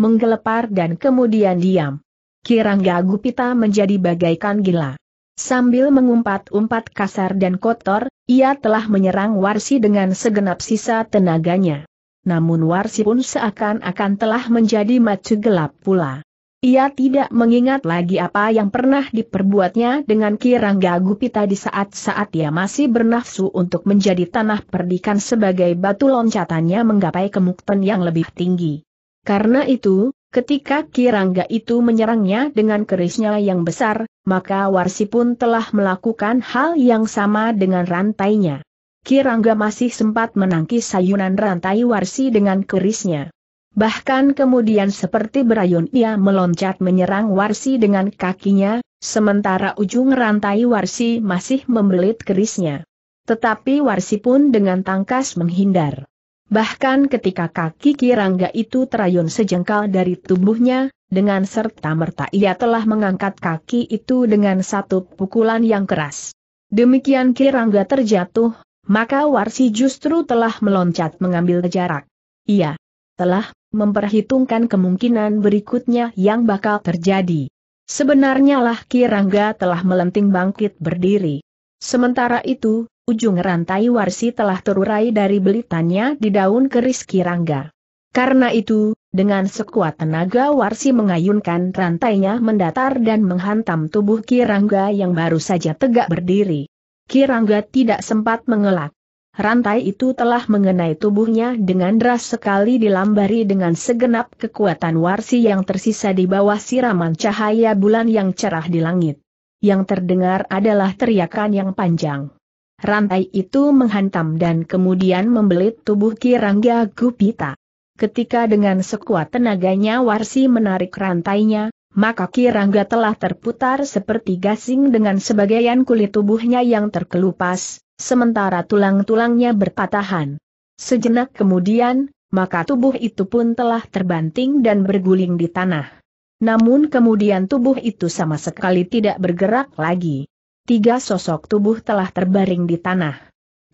Menggelepar dan kemudian diam. Kirangga Gupita menjadi bagaikan gila. Sambil mengumpat-umpat kasar dan kotor, ia telah menyerang Warsi dengan segenap sisa tenaganya. Namun Warsi pun seakan-akan telah menjadi macu gelap pula. Ia tidak mengingat lagi apa yang pernah diperbuatnya dengan Kirangga Gupita di saat-saat ia masih bernafsu untuk menjadi tanah perdikan sebagai batu loncatannya menggapai kemukten yang lebih tinggi. Karena itu, ketika Kirangga itu menyerangnya dengan kerisnya yang besar, maka Warsi pun telah melakukan hal yang sama dengan rantainya. Kirangga masih sempat menangkis sayunan rantai Warsi dengan kerisnya. Bahkan kemudian seperti berayun ia meloncat menyerang Warsi dengan kakinya, sementara ujung rantai Warsi masih membelit kerisnya. Tetapi Warsi pun dengan tangkas menghindar. Bahkan ketika kaki Kirangga itu terayun sejengkal dari tubuhnya, dengan serta-merta ia telah mengangkat kaki itu dengan satu pukulan yang keras. Demikian Kirangga terjatuh, maka Warsi justru telah meloncat mengambil jarak. Ia telah memperhitungkan kemungkinan berikutnya yang bakal terjadi. Sebenarnya lah Kirangga telah melenting bangkit berdiri. Sementara itu, ujung rantai warsi telah terurai dari belitannya di daun keris Kirangga. Karena itu, dengan sekuat tenaga warsi mengayunkan rantainya mendatar dan menghantam tubuh Kirangga yang baru saja tegak berdiri. Kirangga tidak sempat mengelak rantai itu telah mengenai tubuhnya dengan deras sekali dilambari dengan segenap kekuatan warsi yang tersisa di bawah siraman cahaya bulan yang cerah di langit. Yang terdengar adalah teriakan yang panjang. Rantai itu menghantam dan kemudian membelit tubuh Kirangga Gupita. Ketika dengan sekuat tenaganya Warsi menarik rantainya, maka Kirangga telah terputar seperti gasing dengan sebagian kulit tubuhnya yang terkelupas, sementara tulang-tulangnya berpatahan. Sejenak kemudian, maka tubuh itu pun telah terbanting dan berguling di tanah. Namun kemudian tubuh itu sama sekali tidak bergerak lagi. Tiga sosok tubuh telah terbaring di tanah.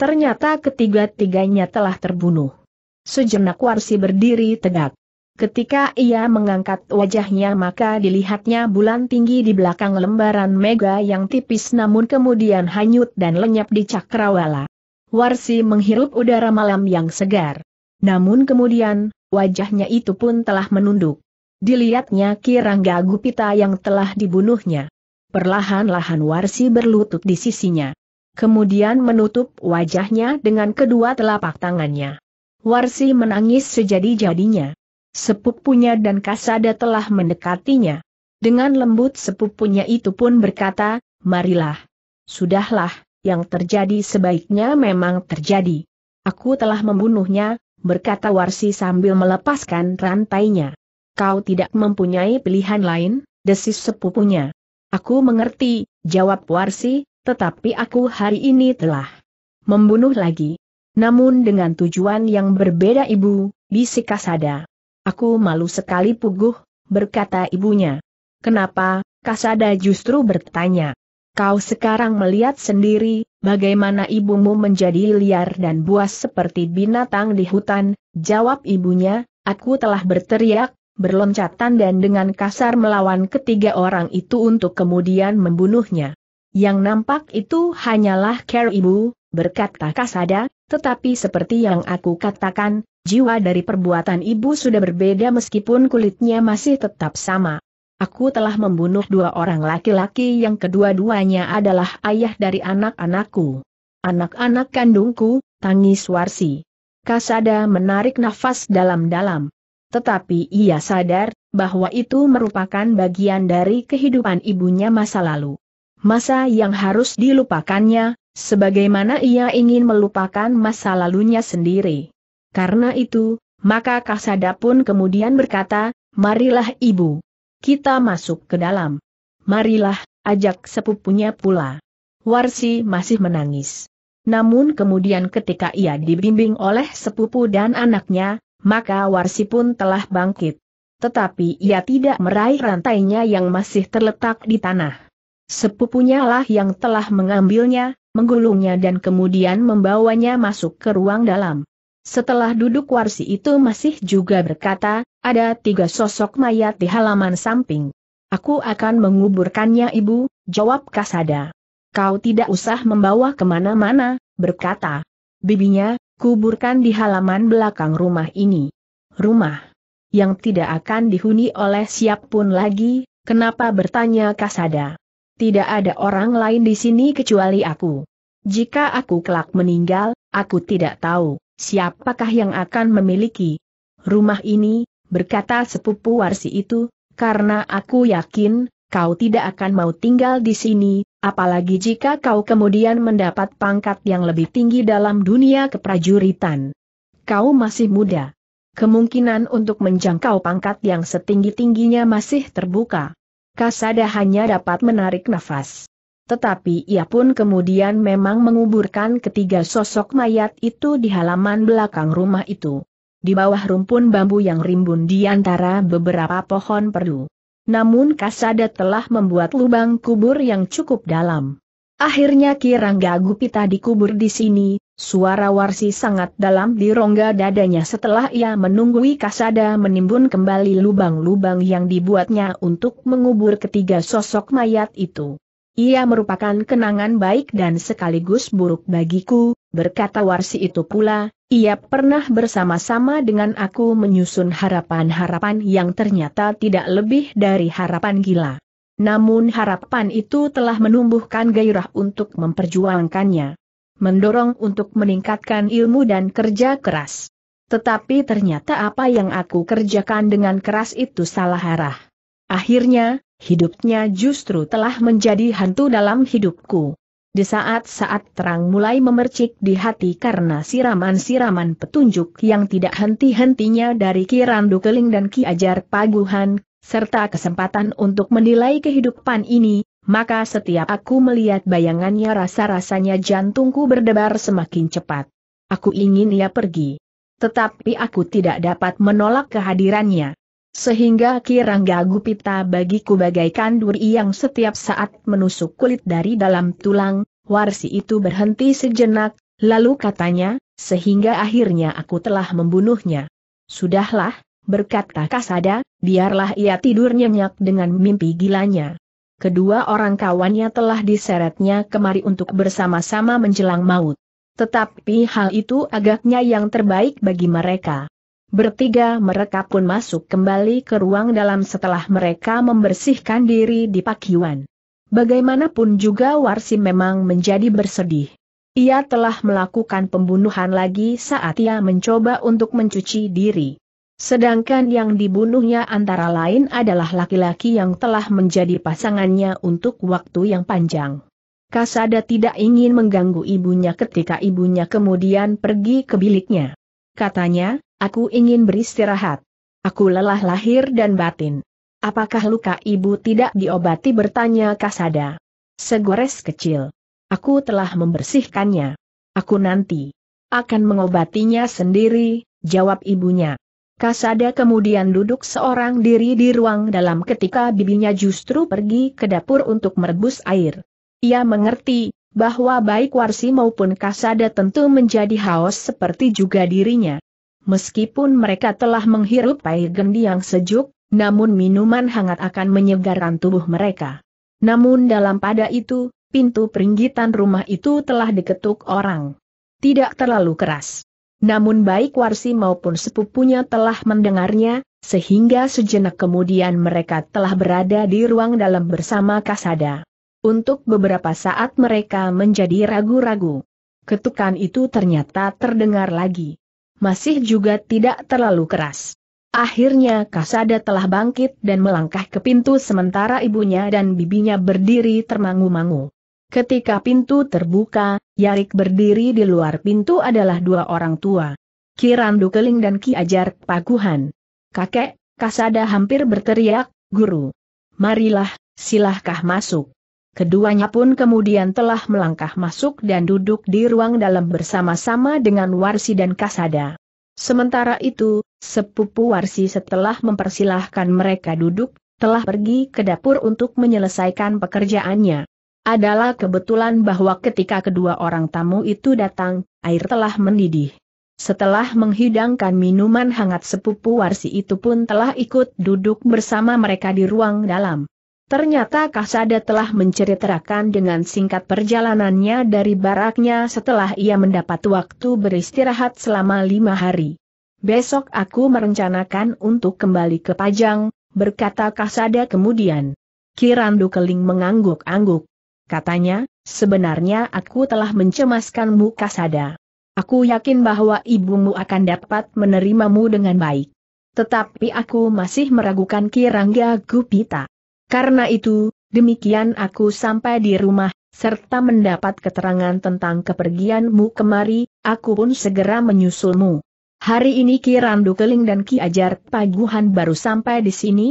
Ternyata ketiga-tiganya telah terbunuh. Sejenak Warsi berdiri tegak. Ketika ia mengangkat wajahnya maka dilihatnya bulan tinggi di belakang lembaran mega yang tipis namun kemudian hanyut dan lenyap di cakrawala. Warsi menghirup udara malam yang segar. Namun kemudian, wajahnya itu pun telah menunduk. Dilihatnya Kirangga Gupita yang telah dibunuhnya. Perlahan-lahan Warsi berlutut di sisinya. Kemudian menutup wajahnya dengan kedua telapak tangannya. Warsi menangis sejadi-jadinya sepupunya dan Kasada telah mendekatinya. Dengan lembut sepupunya itu pun berkata, marilah. Sudahlah, yang terjadi sebaiknya memang terjadi. Aku telah membunuhnya, berkata Warsi sambil melepaskan rantainya. Kau tidak mempunyai pilihan lain, desis sepupunya. Aku mengerti, jawab Warsi, tetapi aku hari ini telah membunuh lagi. Namun dengan tujuan yang berbeda ibu, bisik Kasada. Aku malu sekali puguh, berkata ibunya. Kenapa, Kasada justru bertanya. Kau sekarang melihat sendiri, bagaimana ibumu menjadi liar dan buas seperti binatang di hutan, jawab ibunya, aku telah berteriak, berloncatan dan dengan kasar melawan ketiga orang itu untuk kemudian membunuhnya. Yang nampak itu hanyalah care ibu, berkata Kasada, tetapi seperti yang aku katakan, Jiwa dari perbuatan ibu sudah berbeda meskipun kulitnya masih tetap sama. Aku telah membunuh dua orang laki-laki yang kedua-duanya adalah ayah dari anak-anakku. Anak-anak kandungku, tangis Warsi. Kasada menarik nafas dalam-dalam. Tetapi ia sadar, bahwa itu merupakan bagian dari kehidupan ibunya masa lalu. Masa yang harus dilupakannya, sebagaimana ia ingin melupakan masa lalunya sendiri. Karena itu, maka Kasada pun kemudian berkata, marilah ibu. Kita masuk ke dalam. Marilah, ajak sepupunya pula. Warsi masih menangis. Namun kemudian ketika ia dibimbing oleh sepupu dan anaknya, maka Warsi pun telah bangkit. Tetapi ia tidak meraih rantainya yang masih terletak di tanah. Sepupunya lah yang telah mengambilnya, menggulungnya dan kemudian membawanya masuk ke ruang dalam. Setelah duduk warsi itu masih juga berkata, ada tiga sosok mayat di halaman samping. Aku akan menguburkannya ibu, jawab Kasada. Kau tidak usah membawa kemana-mana, berkata. Bibinya, kuburkan di halaman belakang rumah ini. Rumah yang tidak akan dihuni oleh siapapun lagi, kenapa bertanya Kasada? Tidak ada orang lain di sini kecuali aku. Jika aku kelak meninggal, aku tidak tahu siapakah yang akan memiliki rumah ini, berkata sepupu Warsi itu, karena aku yakin, kau tidak akan mau tinggal di sini, apalagi jika kau kemudian mendapat pangkat yang lebih tinggi dalam dunia keprajuritan. Kau masih muda. Kemungkinan untuk menjangkau pangkat yang setinggi-tingginya masih terbuka. Kasada hanya dapat menarik nafas. Tetapi ia pun kemudian memang menguburkan ketiga sosok mayat itu di halaman belakang rumah itu. Di bawah rumpun bambu yang rimbun di antara beberapa pohon perdu. Namun Kasada telah membuat lubang kubur yang cukup dalam. Akhirnya Kirangga Gupita dikubur di sini, suara warsi sangat dalam di rongga dadanya setelah ia menunggui Kasada menimbun kembali lubang-lubang yang dibuatnya untuk mengubur ketiga sosok mayat itu. Ia merupakan kenangan baik dan sekaligus buruk bagiku, berkata Warsi itu pula, ia pernah bersama-sama dengan aku menyusun harapan-harapan yang ternyata tidak lebih dari harapan gila. Namun harapan itu telah menumbuhkan gairah untuk memperjuangkannya. Mendorong untuk meningkatkan ilmu dan kerja keras. Tetapi ternyata apa yang aku kerjakan dengan keras itu salah arah. Akhirnya, Hidupnya justru telah menjadi hantu dalam hidupku. Di saat-saat terang mulai memercik di hati karena siraman-siraman petunjuk yang tidak henti-hentinya dari Ki Keling dan Ki Ajar Paguhan, serta kesempatan untuk menilai kehidupan ini, maka setiap aku melihat bayangannya rasa-rasanya jantungku berdebar semakin cepat. Aku ingin ia pergi. Tetapi aku tidak dapat menolak kehadirannya. Sehingga kirangga gupita bagiku bagaikan duri yang setiap saat menusuk kulit dari dalam tulang, warsi itu berhenti sejenak, lalu katanya, sehingga akhirnya aku telah membunuhnya. Sudahlah, berkata Kasada, biarlah ia tidur nyenyak dengan mimpi gilanya. Kedua orang kawannya telah diseretnya kemari untuk bersama-sama menjelang maut. Tetapi hal itu agaknya yang terbaik bagi mereka. Bertiga mereka pun masuk kembali ke ruang dalam setelah mereka membersihkan diri di pakiwan. Bagaimanapun juga Warsi memang menjadi bersedih. Ia telah melakukan pembunuhan lagi saat ia mencoba untuk mencuci diri. Sedangkan yang dibunuhnya antara lain adalah laki-laki yang telah menjadi pasangannya untuk waktu yang panjang. Kasada tidak ingin mengganggu ibunya ketika ibunya kemudian pergi ke biliknya. Katanya, Aku ingin beristirahat. Aku lelah lahir dan batin. Apakah luka ibu tidak diobati bertanya Kasada? Segores kecil. Aku telah membersihkannya. Aku nanti akan mengobatinya sendiri, jawab ibunya. Kasada kemudian duduk seorang diri di ruang dalam ketika bibinya justru pergi ke dapur untuk merebus air. Ia mengerti, bahwa baik Warsi maupun Kasada tentu menjadi haus seperti juga dirinya. Meskipun mereka telah menghirup air gendi yang sejuk, namun minuman hangat akan menyegarkan tubuh mereka. Namun dalam pada itu, pintu peringgitan rumah itu telah diketuk orang. Tidak terlalu keras. Namun baik Warsi maupun sepupunya telah mendengarnya, sehingga sejenak kemudian mereka telah berada di ruang dalam bersama Kasada. Untuk beberapa saat mereka menjadi ragu-ragu. Ketukan itu ternyata terdengar lagi masih juga tidak terlalu keras. Akhirnya Kasada telah bangkit dan melangkah ke pintu sementara ibunya dan bibinya berdiri termangu-mangu. Ketika pintu terbuka, Yarik berdiri di luar pintu adalah dua orang tua. Kirandu Keling dan Ki Ajar Paguhan. Kakek, Kasada hampir berteriak, Guru. Marilah, silahkah masuk. Keduanya pun kemudian telah melangkah masuk dan duduk di ruang dalam bersama-sama dengan Warsi dan Kasada. Sementara itu, sepupu Warsi setelah mempersilahkan mereka duduk, telah pergi ke dapur untuk menyelesaikan pekerjaannya. Adalah kebetulan bahwa ketika kedua orang tamu itu datang, air telah mendidih. Setelah menghidangkan minuman hangat sepupu Warsi itu pun telah ikut duduk bersama mereka di ruang dalam. Ternyata Kasada telah menceritakan dengan singkat perjalanannya dari baraknya setelah ia mendapat waktu beristirahat selama lima hari. Besok aku merencanakan untuk kembali ke Pajang, berkata Kasada kemudian. Kirandu Keling mengangguk-angguk. Katanya, sebenarnya aku telah mencemaskanmu Kasada. Aku yakin bahwa ibumu akan dapat menerimamu dengan baik. Tetapi aku masih meragukan Kirangga Gupita. Karena itu, demikian aku sampai di rumah, serta mendapat keterangan tentang kepergianmu kemari, aku pun segera menyusulmu. Hari ini Ki Randu Keling dan Ki Ajar Paguhan baru sampai di sini,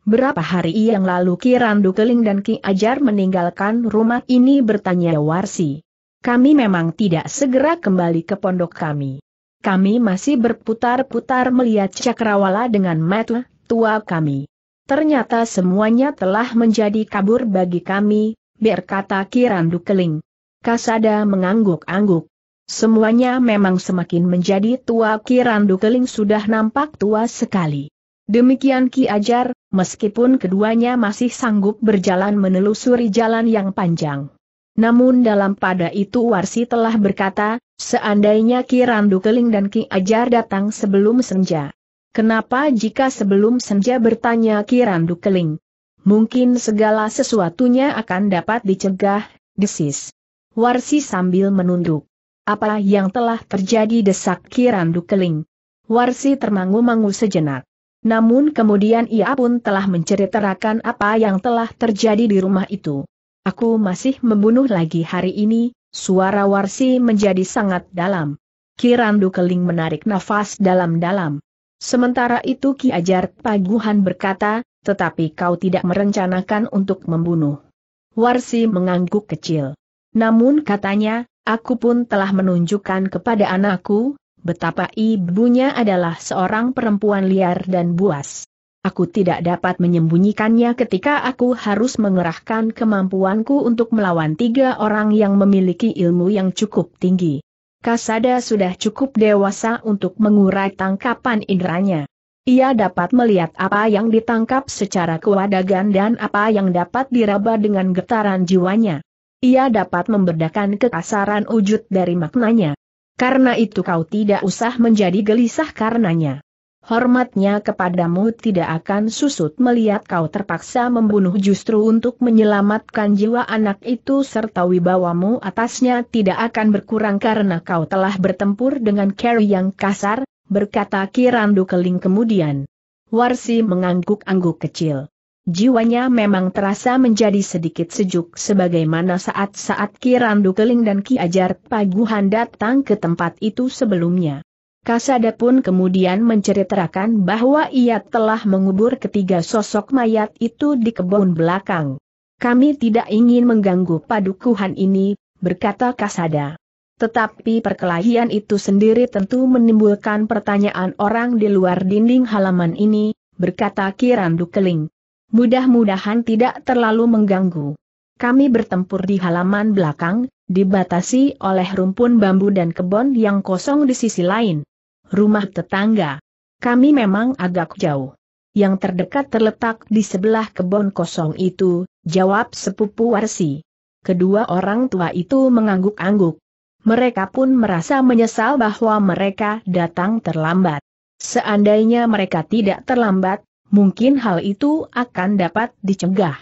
Berapa hari yang lalu Ki Randu Keling dan Ki Ajar meninggalkan rumah ini bertanya Warsi. Kami memang tidak segera kembali ke pondok kami. Kami masih berputar-putar melihat Cakrawala dengan metu, tua kami. Ternyata semuanya telah menjadi kabur bagi kami, berkata Kirandu Keling. Kasada mengangguk-angguk. Semuanya memang semakin menjadi tua Kirandu Keling sudah nampak tua sekali. Demikian Ki Ajar, meskipun keduanya masih sanggup berjalan menelusuri jalan yang panjang. Namun dalam pada itu Warsi telah berkata, seandainya Ki Randu Keling dan Ki Ajar datang sebelum senja. Kenapa jika sebelum senja bertanya Kirandu Dukeling? Mungkin segala sesuatunya akan dapat dicegah, desis. Warsi sambil menunduk. Apa yang telah terjadi desak Kirandu Dukeling? Warsi termangu-mangu sejenak. Namun kemudian ia pun telah menceritakan apa yang telah terjadi di rumah itu. Aku masih membunuh lagi hari ini, suara Warsi menjadi sangat dalam. Kirandu Dukeling menarik nafas dalam-dalam. Sementara itu Ki Ajar Paguhan berkata, tetapi kau tidak merencanakan untuk membunuh. Warsi mengangguk kecil. Namun katanya, aku pun telah menunjukkan kepada anakku, betapa ibunya adalah seorang perempuan liar dan buas. Aku tidak dapat menyembunyikannya ketika aku harus mengerahkan kemampuanku untuk melawan tiga orang yang memiliki ilmu yang cukup tinggi. Kasada sudah cukup dewasa untuk mengurai tangkapan inderanya. Ia dapat melihat apa yang ditangkap secara kewadagan dan apa yang dapat diraba dengan getaran jiwanya. Ia dapat membedakan kekasaran wujud dari maknanya. Karena itu kau tidak usah menjadi gelisah karenanya hormatnya kepadamu tidak akan susut melihat kau terpaksa membunuh justru untuk menyelamatkan jiwa anak itu serta wibawamu atasnya tidak akan berkurang karena kau telah bertempur dengan Carrie yang kasar, berkata Kirandu Keling kemudian. Warsi mengangguk-angguk kecil. Jiwanya memang terasa menjadi sedikit sejuk sebagaimana saat-saat Kirandu Keling dan Ki Ajar Paguhan datang ke tempat itu sebelumnya. Kasada pun kemudian menceritakan bahwa ia telah mengubur ketiga sosok mayat itu di kebun belakang. Kami tidak ingin mengganggu padukuhan ini, berkata Kasada. Tetapi perkelahian itu sendiri tentu menimbulkan pertanyaan orang di luar dinding halaman ini, berkata Kirandu Keling. Mudah-mudahan tidak terlalu mengganggu. Kami bertempur di halaman belakang, dibatasi oleh rumpun bambu dan kebun yang kosong di sisi lain rumah tetangga. Kami memang agak jauh. Yang terdekat terletak di sebelah kebun kosong itu, jawab sepupu Warsi. Kedua orang tua itu mengangguk-angguk. Mereka pun merasa menyesal bahwa mereka datang terlambat. Seandainya mereka tidak terlambat, mungkin hal itu akan dapat dicegah.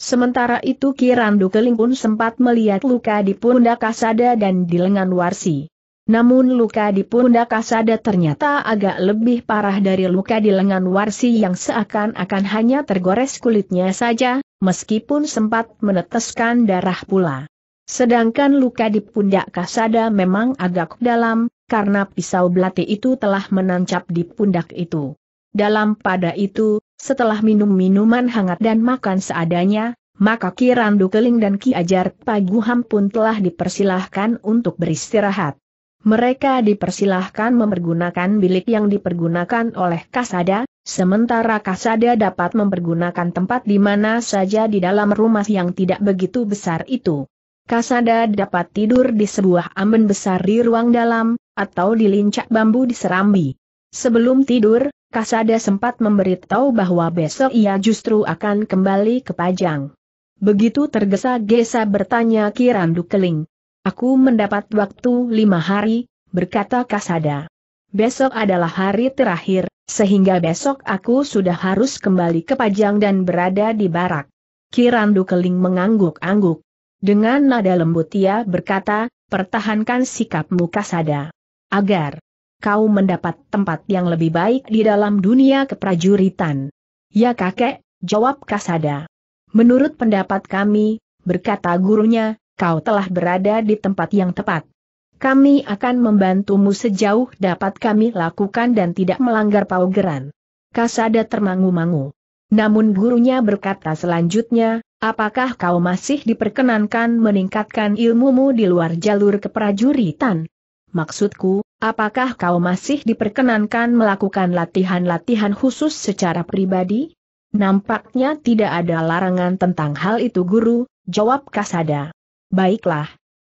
Sementara itu Kirandu Keling pun sempat melihat luka di pundak Kasada dan di lengan Warsi. Namun luka di pundak Kasada ternyata agak lebih parah dari luka di lengan Warsi yang seakan-akan hanya tergores kulitnya saja, meskipun sempat meneteskan darah pula. Sedangkan luka di pundak Kasada memang agak dalam, karena pisau belati itu telah menancap di pundak itu. Dalam pada itu, setelah minum minuman hangat dan makan seadanya, maka Ki Keling dan Ki Ajar Paguham pun telah dipersilahkan untuk beristirahat. Mereka dipersilahkan mempergunakan bilik yang dipergunakan oleh Kasada, sementara Kasada dapat mempergunakan tempat di mana saja di dalam rumah yang tidak begitu besar itu. Kasada dapat tidur di sebuah amben besar di ruang dalam, atau di lincak bambu di serambi. Sebelum tidur, Kasada sempat memberitahu bahwa besok ia justru akan kembali ke Pajang. Begitu tergesa-gesa bertanya Kirandu Keling, Aku mendapat waktu lima hari, berkata Kasada. Besok adalah hari terakhir, sehingga besok aku sudah harus kembali ke Pajang dan berada di barak. Kirandu Keling mengangguk-angguk. Dengan nada lembut ia berkata, pertahankan sikapmu Kasada. Agar kau mendapat tempat yang lebih baik di dalam dunia keprajuritan. Ya kakek, jawab Kasada. Menurut pendapat kami, berkata gurunya, kau telah berada di tempat yang tepat. Kami akan membantumu sejauh dapat kami lakukan dan tidak melanggar paugeran. Kasada termangu-mangu. Namun gurunya berkata selanjutnya, apakah kau masih diperkenankan meningkatkan ilmumu di luar jalur keprajuritan? Maksudku, apakah kau masih diperkenankan melakukan latihan-latihan khusus secara pribadi? Nampaknya tidak ada larangan tentang hal itu guru, jawab Kasada. Baiklah.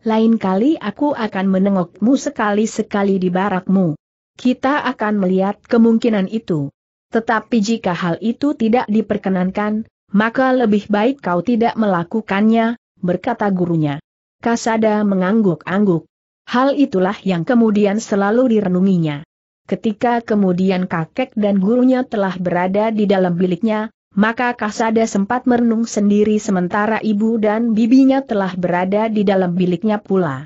Lain kali aku akan menengokmu sekali-sekali di barakmu. Kita akan melihat kemungkinan itu. Tetapi jika hal itu tidak diperkenankan, maka lebih baik kau tidak melakukannya, berkata gurunya. Kasada mengangguk-angguk. Hal itulah yang kemudian selalu direnunginya. Ketika kemudian kakek dan gurunya telah berada di dalam biliknya, maka Kasada sempat merenung sendiri sementara ibu dan bibinya telah berada di dalam biliknya pula.